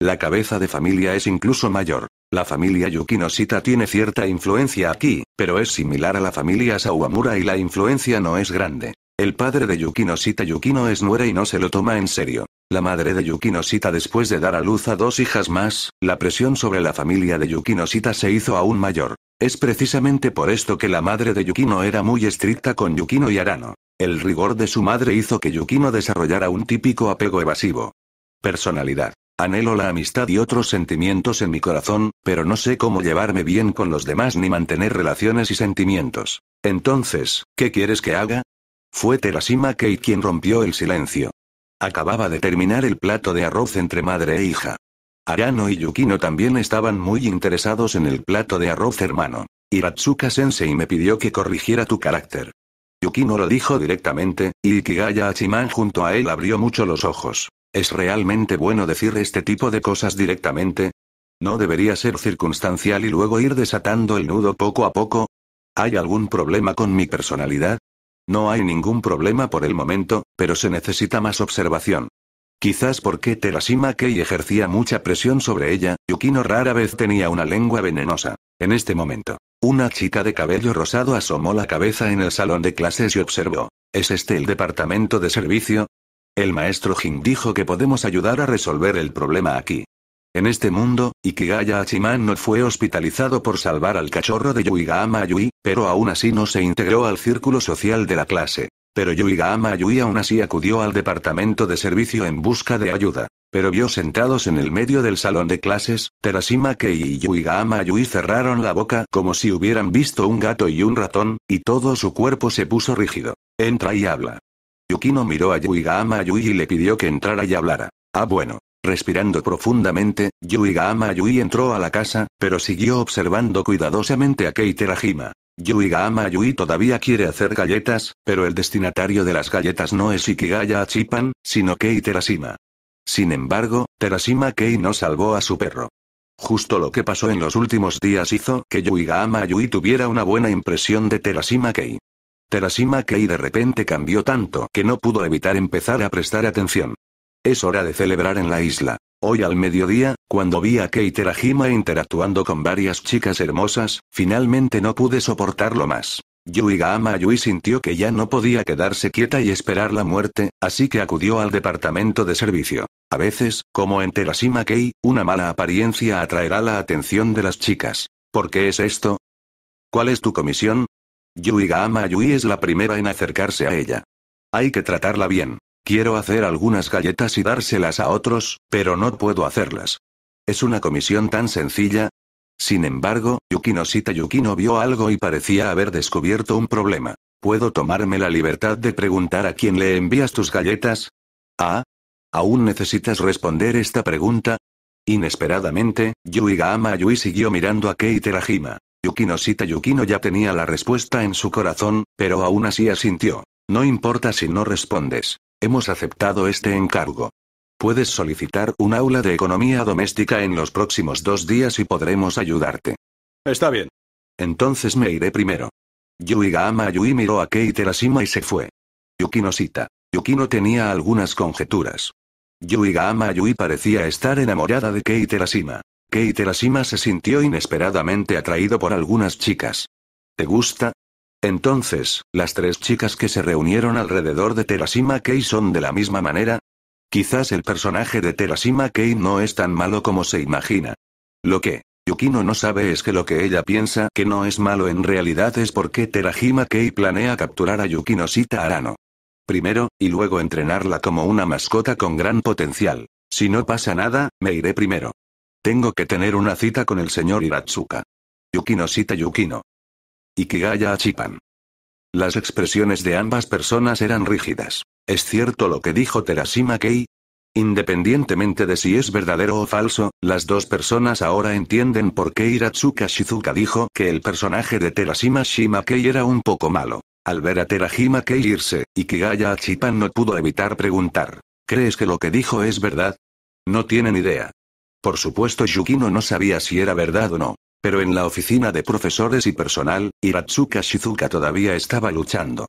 la cabeza de familia es incluso mayor. La familia Yukinoshita tiene cierta influencia aquí, pero es similar a la familia Sawamura y la influencia no es grande. El padre de Yukinoshita Yukino es nuera y no se lo toma en serio. La madre de Yukinoshita después de dar a luz a dos hijas más, la presión sobre la familia de Yukinoshita se hizo aún mayor. Es precisamente por esto que la madre de Yukino era muy estricta con Yukino y Arano. El rigor de su madre hizo que Yukino desarrollara un típico apego evasivo. Personalidad. Anhelo la amistad y otros sentimientos en mi corazón, pero no sé cómo llevarme bien con los demás ni mantener relaciones y sentimientos. Entonces, ¿qué quieres que haga? Fue Terasima Kei quien rompió el silencio. Acababa de terminar el plato de arroz entre madre e hija. Arano y Yukino también estaban muy interesados en el plato de arroz hermano. Hiratsuka sensei me pidió que corrigiera tu carácter. Yukino lo dijo directamente, y Ikigaya Achiman junto a él abrió mucho los ojos. ¿Es realmente bueno decir este tipo de cosas directamente? ¿No debería ser circunstancial y luego ir desatando el nudo poco a poco? ¿Hay algún problema con mi personalidad? No hay ningún problema por el momento, pero se necesita más observación. Quizás porque Terashima Kei ejercía mucha presión sobre ella, Yukino rara vez tenía una lengua venenosa. En este momento, una chica de cabello rosado asomó la cabeza en el salón de clases y observó. ¿Es este el departamento de servicio? El maestro Jing dijo que podemos ayudar a resolver el problema aquí. En este mundo, Ikigaya Hachiman no fue hospitalizado por salvar al cachorro de Yuigaama Yui, pero aún así no se integró al círculo social de la clase. Pero Yuigaama Yui aún así acudió al departamento de servicio en busca de ayuda. Pero vio sentados en el medio del salón de clases, Terashima Kei y Yuigaama Yui cerraron la boca como si hubieran visto un gato y un ratón, y todo su cuerpo se puso rígido. Entra y habla. Yukino miró a Yuiga Yui y le pidió que entrara y hablara. Ah bueno. Respirando profundamente, Yui Gaama Yui entró a la casa, pero siguió observando cuidadosamente a Kei Terajima. Yui todavía quiere hacer galletas, pero el destinatario de las galletas no es Ikigaya Achipan, sino Kei Terashima. Sin embargo, Terashima Kei no salvó a su perro. Justo lo que pasó en los últimos días hizo que Yuiga Gaama Yui tuviera una buena impresión de Terashima Kei. Terashima Kei de repente cambió tanto que no pudo evitar empezar a prestar atención. Es hora de celebrar en la isla. Hoy al mediodía, cuando vi a Kei Terashima interactuando con varias chicas hermosas, finalmente no pude soportarlo más. Yui Gaama Yui sintió que ya no podía quedarse quieta y esperar la muerte, así que acudió al departamento de servicio. A veces, como en Terashima Kei, una mala apariencia atraerá la atención de las chicas. ¿Por qué es esto? ¿Cuál es tu comisión? Yui Gaama Yui es la primera en acercarse a ella. Hay que tratarla bien. Quiero hacer algunas galletas y dárselas a otros, pero no puedo hacerlas. Es una comisión tan sencilla. Sin embargo, Yukinosita Yukino vio algo y parecía haber descubierto un problema. ¿Puedo tomarme la libertad de preguntar a quién le envías tus galletas? Ah. ¿Aún necesitas responder esta pregunta? Inesperadamente, Yui Gaama Yui siguió mirando a Kei Terajima. Yukino Yukino ya tenía la respuesta en su corazón, pero aún así asintió. No importa si no respondes. Hemos aceptado este encargo. Puedes solicitar un aula de economía doméstica en los próximos dos días y podremos ayudarte. Está bien. Entonces me iré primero. Yui Gaama Yui miró a Kei Terashima y se fue. Yukino Yukino tenía algunas conjeturas. Yui Gaama Yui parecía estar enamorada de Kei Terashima. Kei Terashima se sintió inesperadamente atraído por algunas chicas. ¿Te gusta? Entonces, las tres chicas que se reunieron alrededor de Terashima Kei son de la misma manera. Quizás el personaje de Terashima Kei no es tan malo como se imagina. Lo que Yukino no sabe es que lo que ella piensa que no es malo en realidad es porque Terashima Kei planea capturar a Yukino Sita Arano. Primero, y luego entrenarla como una mascota con gran potencial. Si no pasa nada, me iré primero. Tengo que tener una cita con el señor Hiratsuka. Yukino cita Yukino. Ikigaya Achipan. Las expresiones de ambas personas eran rígidas. ¿Es cierto lo que dijo Terashima Kei? Independientemente de si es verdadero o falso, las dos personas ahora entienden por qué Hiratsuka Shizuka dijo que el personaje de Terashima Shima Kei era un poco malo. Al ver a Terashima Kei irse, Ikigaya Achipan no pudo evitar preguntar. ¿Crees que lo que dijo es verdad? No tienen idea. Por supuesto Yukino no sabía si era verdad o no. Pero en la oficina de profesores y personal, Hiratsuka Shizuka todavía estaba luchando.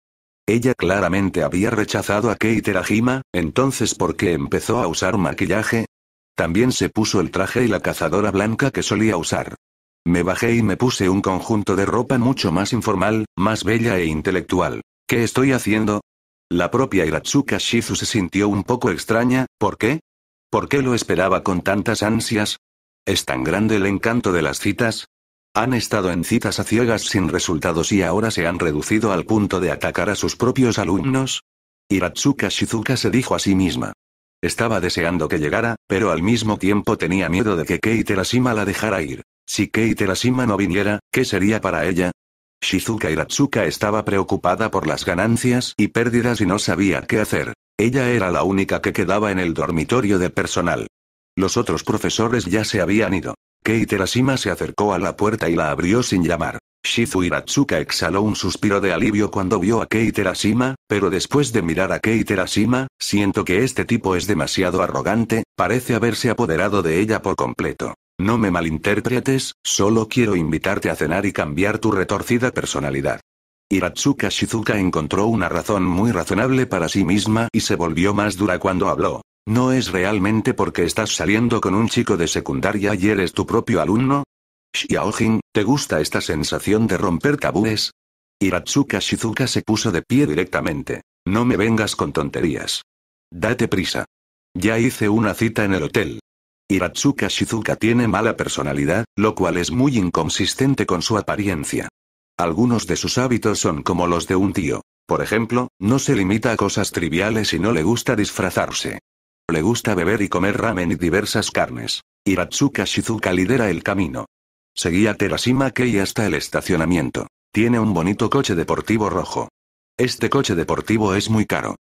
Ella claramente había rechazado a Kei Terajima, entonces ¿por qué empezó a usar maquillaje? También se puso el traje y la cazadora blanca que solía usar. Me bajé y me puse un conjunto de ropa mucho más informal, más bella e intelectual. ¿Qué estoy haciendo? La propia Hiratsuka Shizu se sintió un poco extraña, ¿por qué? ¿Por qué lo esperaba con tantas ansias? ¿Es tan grande el encanto de las citas? Han estado en citas a ciegas sin resultados y ahora se han reducido al punto de atacar a sus propios alumnos. Hiratsuka Shizuka se dijo a sí misma. Estaba deseando que llegara, pero al mismo tiempo tenía miedo de que Kei la dejara ir. Si Kei no viniera, ¿qué sería para ella? Shizuka Iratsuka estaba preocupada por las ganancias y pérdidas y no sabía qué hacer. Ella era la única que quedaba en el dormitorio de personal. Los otros profesores ya se habían ido. Kei se acercó a la puerta y la abrió sin llamar. Shizu Iratsuka exhaló un suspiro de alivio cuando vio a Kei pero después de mirar a Kei siento que este tipo es demasiado arrogante, parece haberse apoderado de ella por completo. No me malinterpretes, solo quiero invitarte a cenar y cambiar tu retorcida personalidad. Hiratsuka Shizuka encontró una razón muy razonable para sí misma y se volvió más dura cuando habló. ¿No es realmente porque estás saliendo con un chico de secundaria y eres tu propio alumno? Xiaojin, ¿te gusta esta sensación de romper tabúes? Hiratsuka Shizuka se puso de pie directamente. No me vengas con tonterías. Date prisa. Ya hice una cita en el hotel. Hiratsuka Shizuka tiene mala personalidad, lo cual es muy inconsistente con su apariencia. Algunos de sus hábitos son como los de un tío. Por ejemplo, no se limita a cosas triviales y no le gusta disfrazarse. Le gusta beber y comer ramen y diversas carnes. Hiratsuka Shizuka lidera el camino. Seguía Terashima Kei hasta el estacionamiento. Tiene un bonito coche deportivo rojo. Este coche deportivo es muy caro.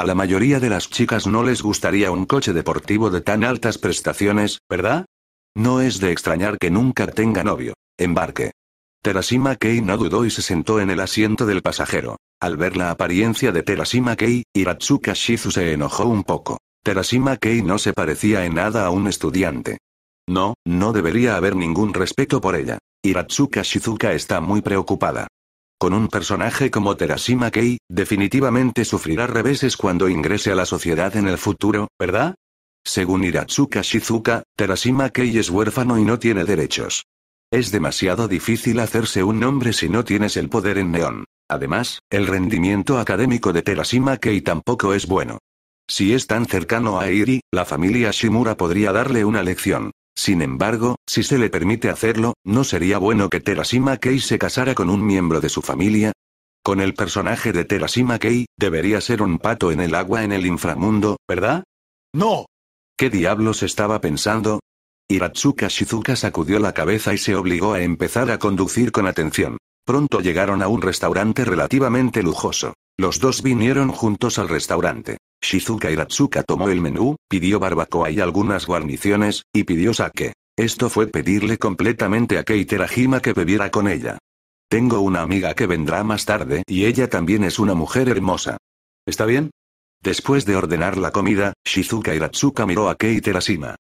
A la mayoría de las chicas no les gustaría un coche deportivo de tan altas prestaciones, ¿verdad? No es de extrañar que nunca tenga novio. Embarque. Terasima Kei no dudó y se sentó en el asiento del pasajero. Al ver la apariencia de Terasima Kei, Hiratsuka Shizu se enojó un poco. Terasima Kei no se parecía en nada a un estudiante. No, no debería haber ningún respeto por ella. Hiratsuka Shizuka está muy preocupada. Con un personaje como Terashima Kei, definitivamente sufrirá reveses cuando ingrese a la sociedad en el futuro, ¿verdad? Según Hiratsuka Shizuka, Terashima Kei es huérfano y no tiene derechos. Es demasiado difícil hacerse un nombre si no tienes el poder en Neón. Además, el rendimiento académico de Terashima Kei tampoco es bueno. Si es tan cercano a Iri, la familia Shimura podría darle una lección. Sin embargo, si se le permite hacerlo, ¿no sería bueno que Terashima Kei se casara con un miembro de su familia? Con el personaje de Terashima Kei, debería ser un pato en el agua en el inframundo, ¿verdad? ¡No! ¿Qué diablos estaba pensando? Hiratsuka Shizuka sacudió la cabeza y se obligó a empezar a conducir con atención. Pronto llegaron a un restaurante relativamente lujoso. Los dos vinieron juntos al restaurante. Shizuka Hiratsuka tomó el menú, pidió barbacoa y algunas guarniciones, y pidió sake. Esto fue pedirle completamente a Kei que bebiera con ella. Tengo una amiga que vendrá más tarde y ella también es una mujer hermosa. ¿Está bien? Después de ordenar la comida, Shizuka Hiratsuka miró a Kei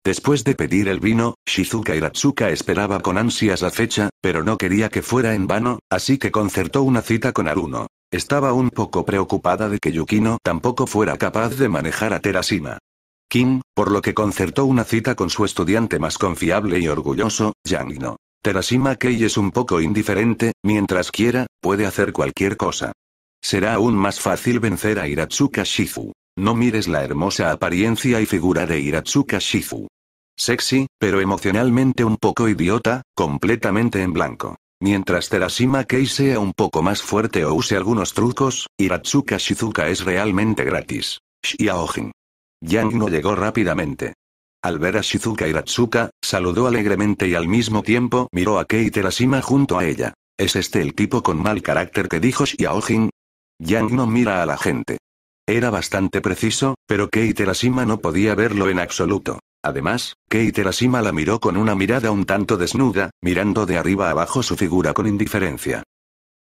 Después de pedir el vino, Shizuka Hiratsuka esperaba con ansias la fecha, pero no quería que fuera en vano, así que concertó una cita con Aruno. Estaba un poco preocupada de que Yukino tampoco fuera capaz de manejar a Terasima. Kim, por lo que concertó una cita con su estudiante más confiable y orgulloso, Yangno. Terashima Kei es un poco indiferente, mientras quiera, puede hacer cualquier cosa. Será aún más fácil vencer a Hiratsuka Shifu. No mires la hermosa apariencia y figura de Hiratsuka Shifu. Sexy, pero emocionalmente un poco idiota, completamente en blanco. Mientras Terashima Kei sea un poco más fuerte o use algunos trucos, Hiratsuka Shizuka es realmente gratis. Shiaojin. Yang no llegó rápidamente. Al ver a Shizuka Hiratsuka, saludó alegremente y al mismo tiempo miró a Kei Terashima junto a ella. ¿Es este el tipo con mal carácter que dijo Shiaojin? Yang no mira a la gente. Era bastante preciso, pero Kei Terashima no podía verlo en absoluto. Además, Kei Terasima la miró con una mirada un tanto desnuda, mirando de arriba abajo su figura con indiferencia.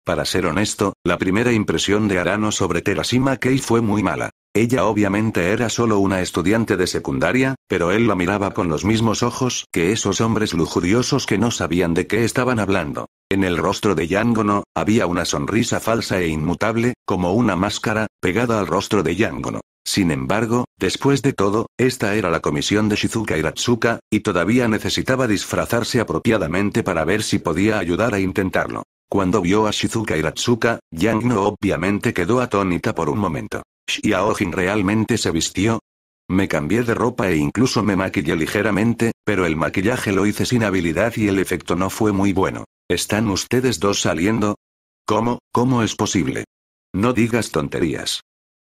Para ser honesto, la primera impresión de Arano sobre Terasima Kei fue muy mala. Ella obviamente era solo una estudiante de secundaria, pero él la miraba con los mismos ojos que esos hombres lujuriosos que no sabían de qué estaban hablando. En el rostro de Yangono, había una sonrisa falsa e inmutable, como una máscara, pegada al rostro de Yangono. Sin embargo, después de todo, esta era la comisión de Shizuka Iratsuka, y todavía necesitaba disfrazarse apropiadamente para ver si podía ayudar a intentarlo. Cuando vio a Shizuka Iratsuka, Yang obviamente quedó atónita por un momento. ¿Xiaojin realmente se vistió? Me cambié de ropa e incluso me maquillé ligeramente, pero el maquillaje lo hice sin habilidad y el efecto no fue muy bueno. ¿Están ustedes dos saliendo? ¿Cómo, cómo es posible? No digas tonterías.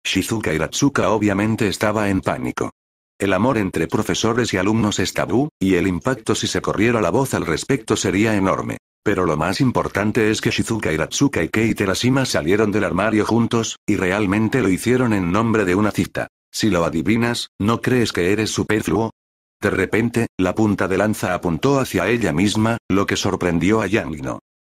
Shizuka Ratsuka obviamente estaba en pánico. El amor entre profesores y alumnos es tabú, y el impacto si se corriera la voz al respecto sería enorme. Pero lo más importante es que Shizuka Ratsuka y Kei Terashima salieron del armario juntos, y realmente lo hicieron en nombre de una cita. Si lo adivinas, ¿no crees que eres superfluo? De repente, la punta de lanza apuntó hacia ella misma, lo que sorprendió a no.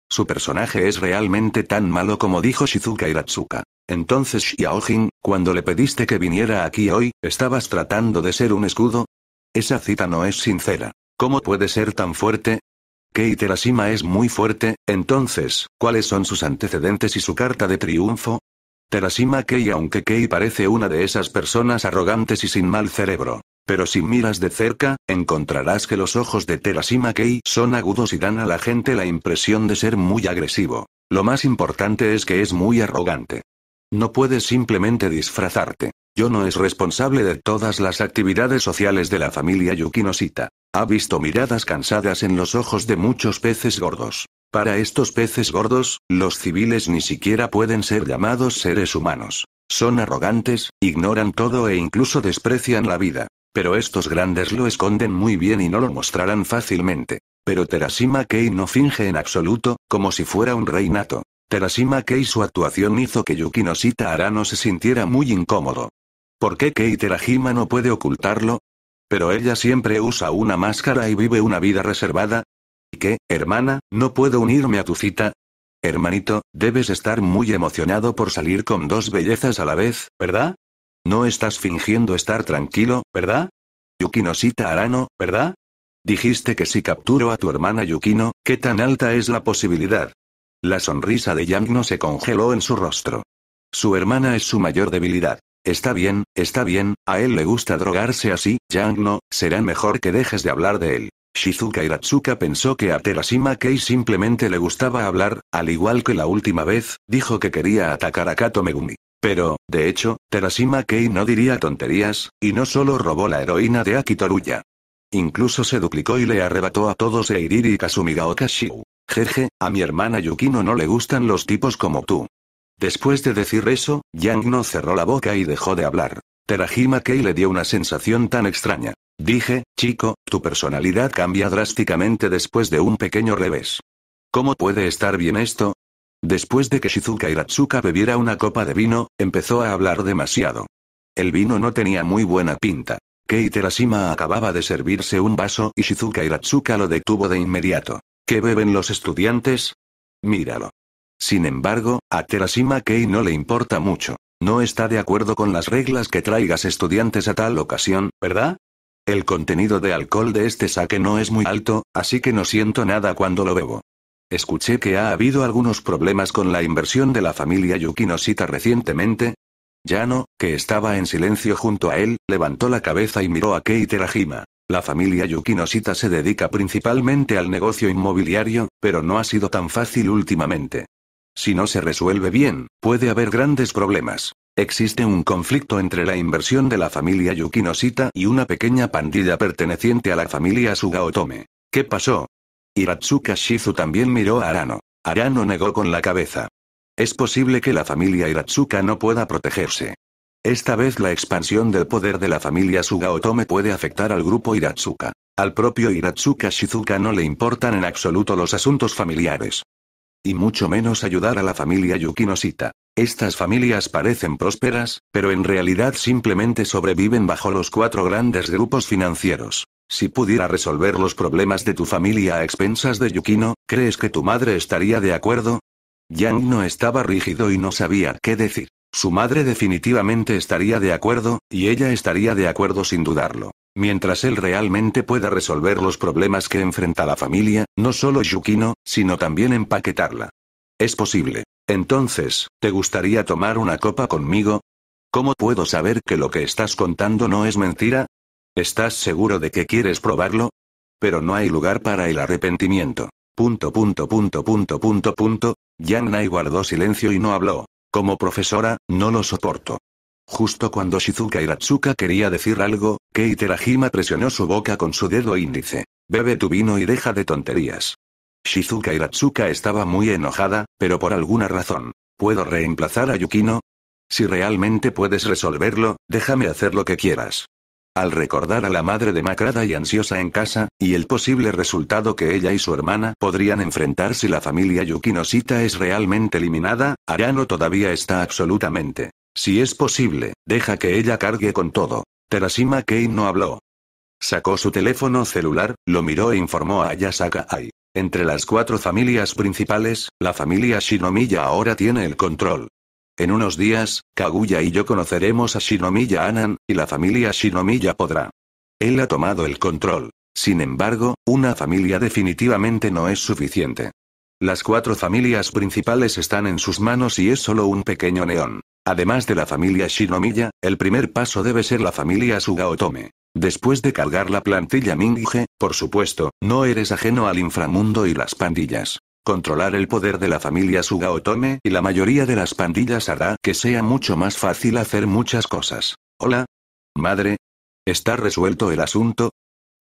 Su personaje es realmente tan malo como dijo Shizuka Iratsuka. Entonces Xiaojin, cuando le pediste que viniera aquí hoy, ¿estabas tratando de ser un escudo? Esa cita no es sincera. ¿Cómo puede ser tan fuerte? Kei Terashima es muy fuerte, entonces, ¿cuáles son sus antecedentes y su carta de triunfo? Terashima Kei aunque Kei parece una de esas personas arrogantes y sin mal cerebro, pero si miras de cerca, encontrarás que los ojos de Terashima Kei son agudos y dan a la gente la impresión de ser muy agresivo. Lo más importante es que es muy arrogante. No puedes simplemente disfrazarte. Yo no es responsable de todas las actividades sociales de la familia Yukinosita. Ha visto miradas cansadas en los ojos de muchos peces gordos. Para estos peces gordos, los civiles ni siquiera pueden ser llamados seres humanos. Son arrogantes, ignoran todo e incluso desprecian la vida. Pero estos grandes lo esconden muy bien y no lo mostrarán fácilmente. Pero Terashima Kei no finge en absoluto, como si fuera un reinato. Terashima Kei su actuación hizo que Yukinoshita Arano se sintiera muy incómodo. ¿Por qué Kei Terajima no puede ocultarlo? Pero ella siempre usa una máscara y vive una vida reservada. ¿Y qué, hermana, no puedo unirme a tu cita? Hermanito, debes estar muy emocionado por salir con dos bellezas a la vez, ¿verdad? No estás fingiendo estar tranquilo, ¿verdad? Yukinosita Arano, ¿verdad? Dijiste que si capturo a tu hermana Yukino, ¿qué tan alta es la posibilidad? La sonrisa de no se congeló en su rostro. Su hermana es su mayor debilidad. Está bien, está bien, a él le gusta drogarse así, no, será mejor que dejes de hablar de él. Shizuka Iratsuka pensó que a Terashima Kei simplemente le gustaba hablar, al igual que la última vez, dijo que quería atacar a Kato Megumi. Pero, de hecho, Terashima Kei no diría tonterías, y no solo robó la heroína de Akitoruya. Incluso se duplicó y le arrebató a todos Eiriri y Shiu. Jeje, a mi hermana Yukino no le gustan los tipos como tú. Después de decir eso, Yang no cerró la boca y dejó de hablar. Terashima Kei le dio una sensación tan extraña. Dije, chico, tu personalidad cambia drásticamente después de un pequeño revés. ¿Cómo puede estar bien esto? Después de que Shizuka Hiratsuka bebiera una copa de vino, empezó a hablar demasiado. El vino no tenía muy buena pinta. Kei Terashima acababa de servirse un vaso y Shizuka Hiratsuka lo detuvo de inmediato. ¿Qué beben los estudiantes? Míralo. Sin embargo, a Terashima Kei no le importa mucho. No está de acuerdo con las reglas que traigas estudiantes a tal ocasión, ¿verdad? El contenido de alcohol de este saque no es muy alto, así que no siento nada cuando lo bebo. Escuché que ha habido algunos problemas con la inversión de la familia Yukinosita recientemente. Yano, que estaba en silencio junto a él, levantó la cabeza y miró a Kei Terajima. La familia Yukinosita se dedica principalmente al negocio inmobiliario, pero no ha sido tan fácil últimamente. Si no se resuelve bien, puede haber grandes problemas. Existe un conflicto entre la inversión de la familia Yukinosita y una pequeña pandilla perteneciente a la familia Sugaotome. ¿Qué pasó? Hiratsuka Shizu también miró a Arano. Arano negó con la cabeza. Es posible que la familia Hiratsuka no pueda protegerse. Esta vez la expansión del poder de la familia Sugaotome puede afectar al grupo Hiratsuka. Al propio Hiratsuka Shizuka no le importan en absoluto los asuntos familiares. Y mucho menos ayudar a la familia Yukinosita. Estas familias parecen prósperas, pero en realidad simplemente sobreviven bajo los cuatro grandes grupos financieros. Si pudiera resolver los problemas de tu familia a expensas de Yukino, ¿crees que tu madre estaría de acuerdo? Yang no estaba rígido y no sabía qué decir. Su madre definitivamente estaría de acuerdo, y ella estaría de acuerdo sin dudarlo. Mientras él realmente pueda resolver los problemas que enfrenta la familia, no solo Yukino, sino también empaquetarla. Es posible. Entonces, ¿te gustaría tomar una copa conmigo? ¿Cómo puedo saber que lo que estás contando no es mentira? ¿Estás seguro de que quieres probarlo? Pero no hay lugar para el arrepentimiento. Punto punto punto punto punto punto. Yang Nai guardó silencio y no habló. Como profesora, no lo soporto. Justo cuando Shizuka Iratsuka quería decir algo, Kei Terajima presionó su boca con su dedo índice. Bebe tu vino y deja de tonterías. Shizuka Iratsuka estaba muy enojada, pero por alguna razón. ¿Puedo reemplazar a Yukino? Si realmente puedes resolverlo, déjame hacer lo que quieras. Al recordar a la madre demacrada y ansiosa en casa, y el posible resultado que ella y su hermana podrían enfrentar si la familia Yukinosita es realmente eliminada, Arano todavía está absolutamente. Si es posible, deja que ella cargue con todo. Terashima Kei no habló. Sacó su teléfono celular, lo miró e informó a Ayasaka Ai. Entre las cuatro familias principales, la familia Shinomiya ahora tiene el control. En unos días, Kaguya y yo conoceremos a Shinomiya Anan, y la familia Shinomiya podrá. Él ha tomado el control. Sin embargo, una familia definitivamente no es suficiente. Las cuatro familias principales están en sus manos y es solo un pequeño neón. Además de la familia Shinomiya, el primer paso debe ser la familia Sugaotome. Después de cargar la plantilla Mingihe, por supuesto, no eres ajeno al inframundo y las pandillas. Controlar el poder de la familia Suga y la mayoría de las pandillas hará que sea mucho más fácil hacer muchas cosas. Hola. Madre. ¿Está resuelto el asunto?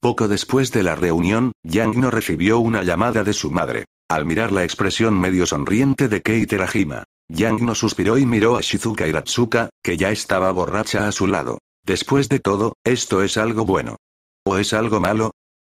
Poco después de la reunión, Yang no recibió una llamada de su madre. Al mirar la expresión medio sonriente de Kei Terajima, Yang no suspiró y miró a Shizuka Iratsuka, que ya estaba borracha a su lado. Después de todo, esto es algo bueno. ¿O es algo malo?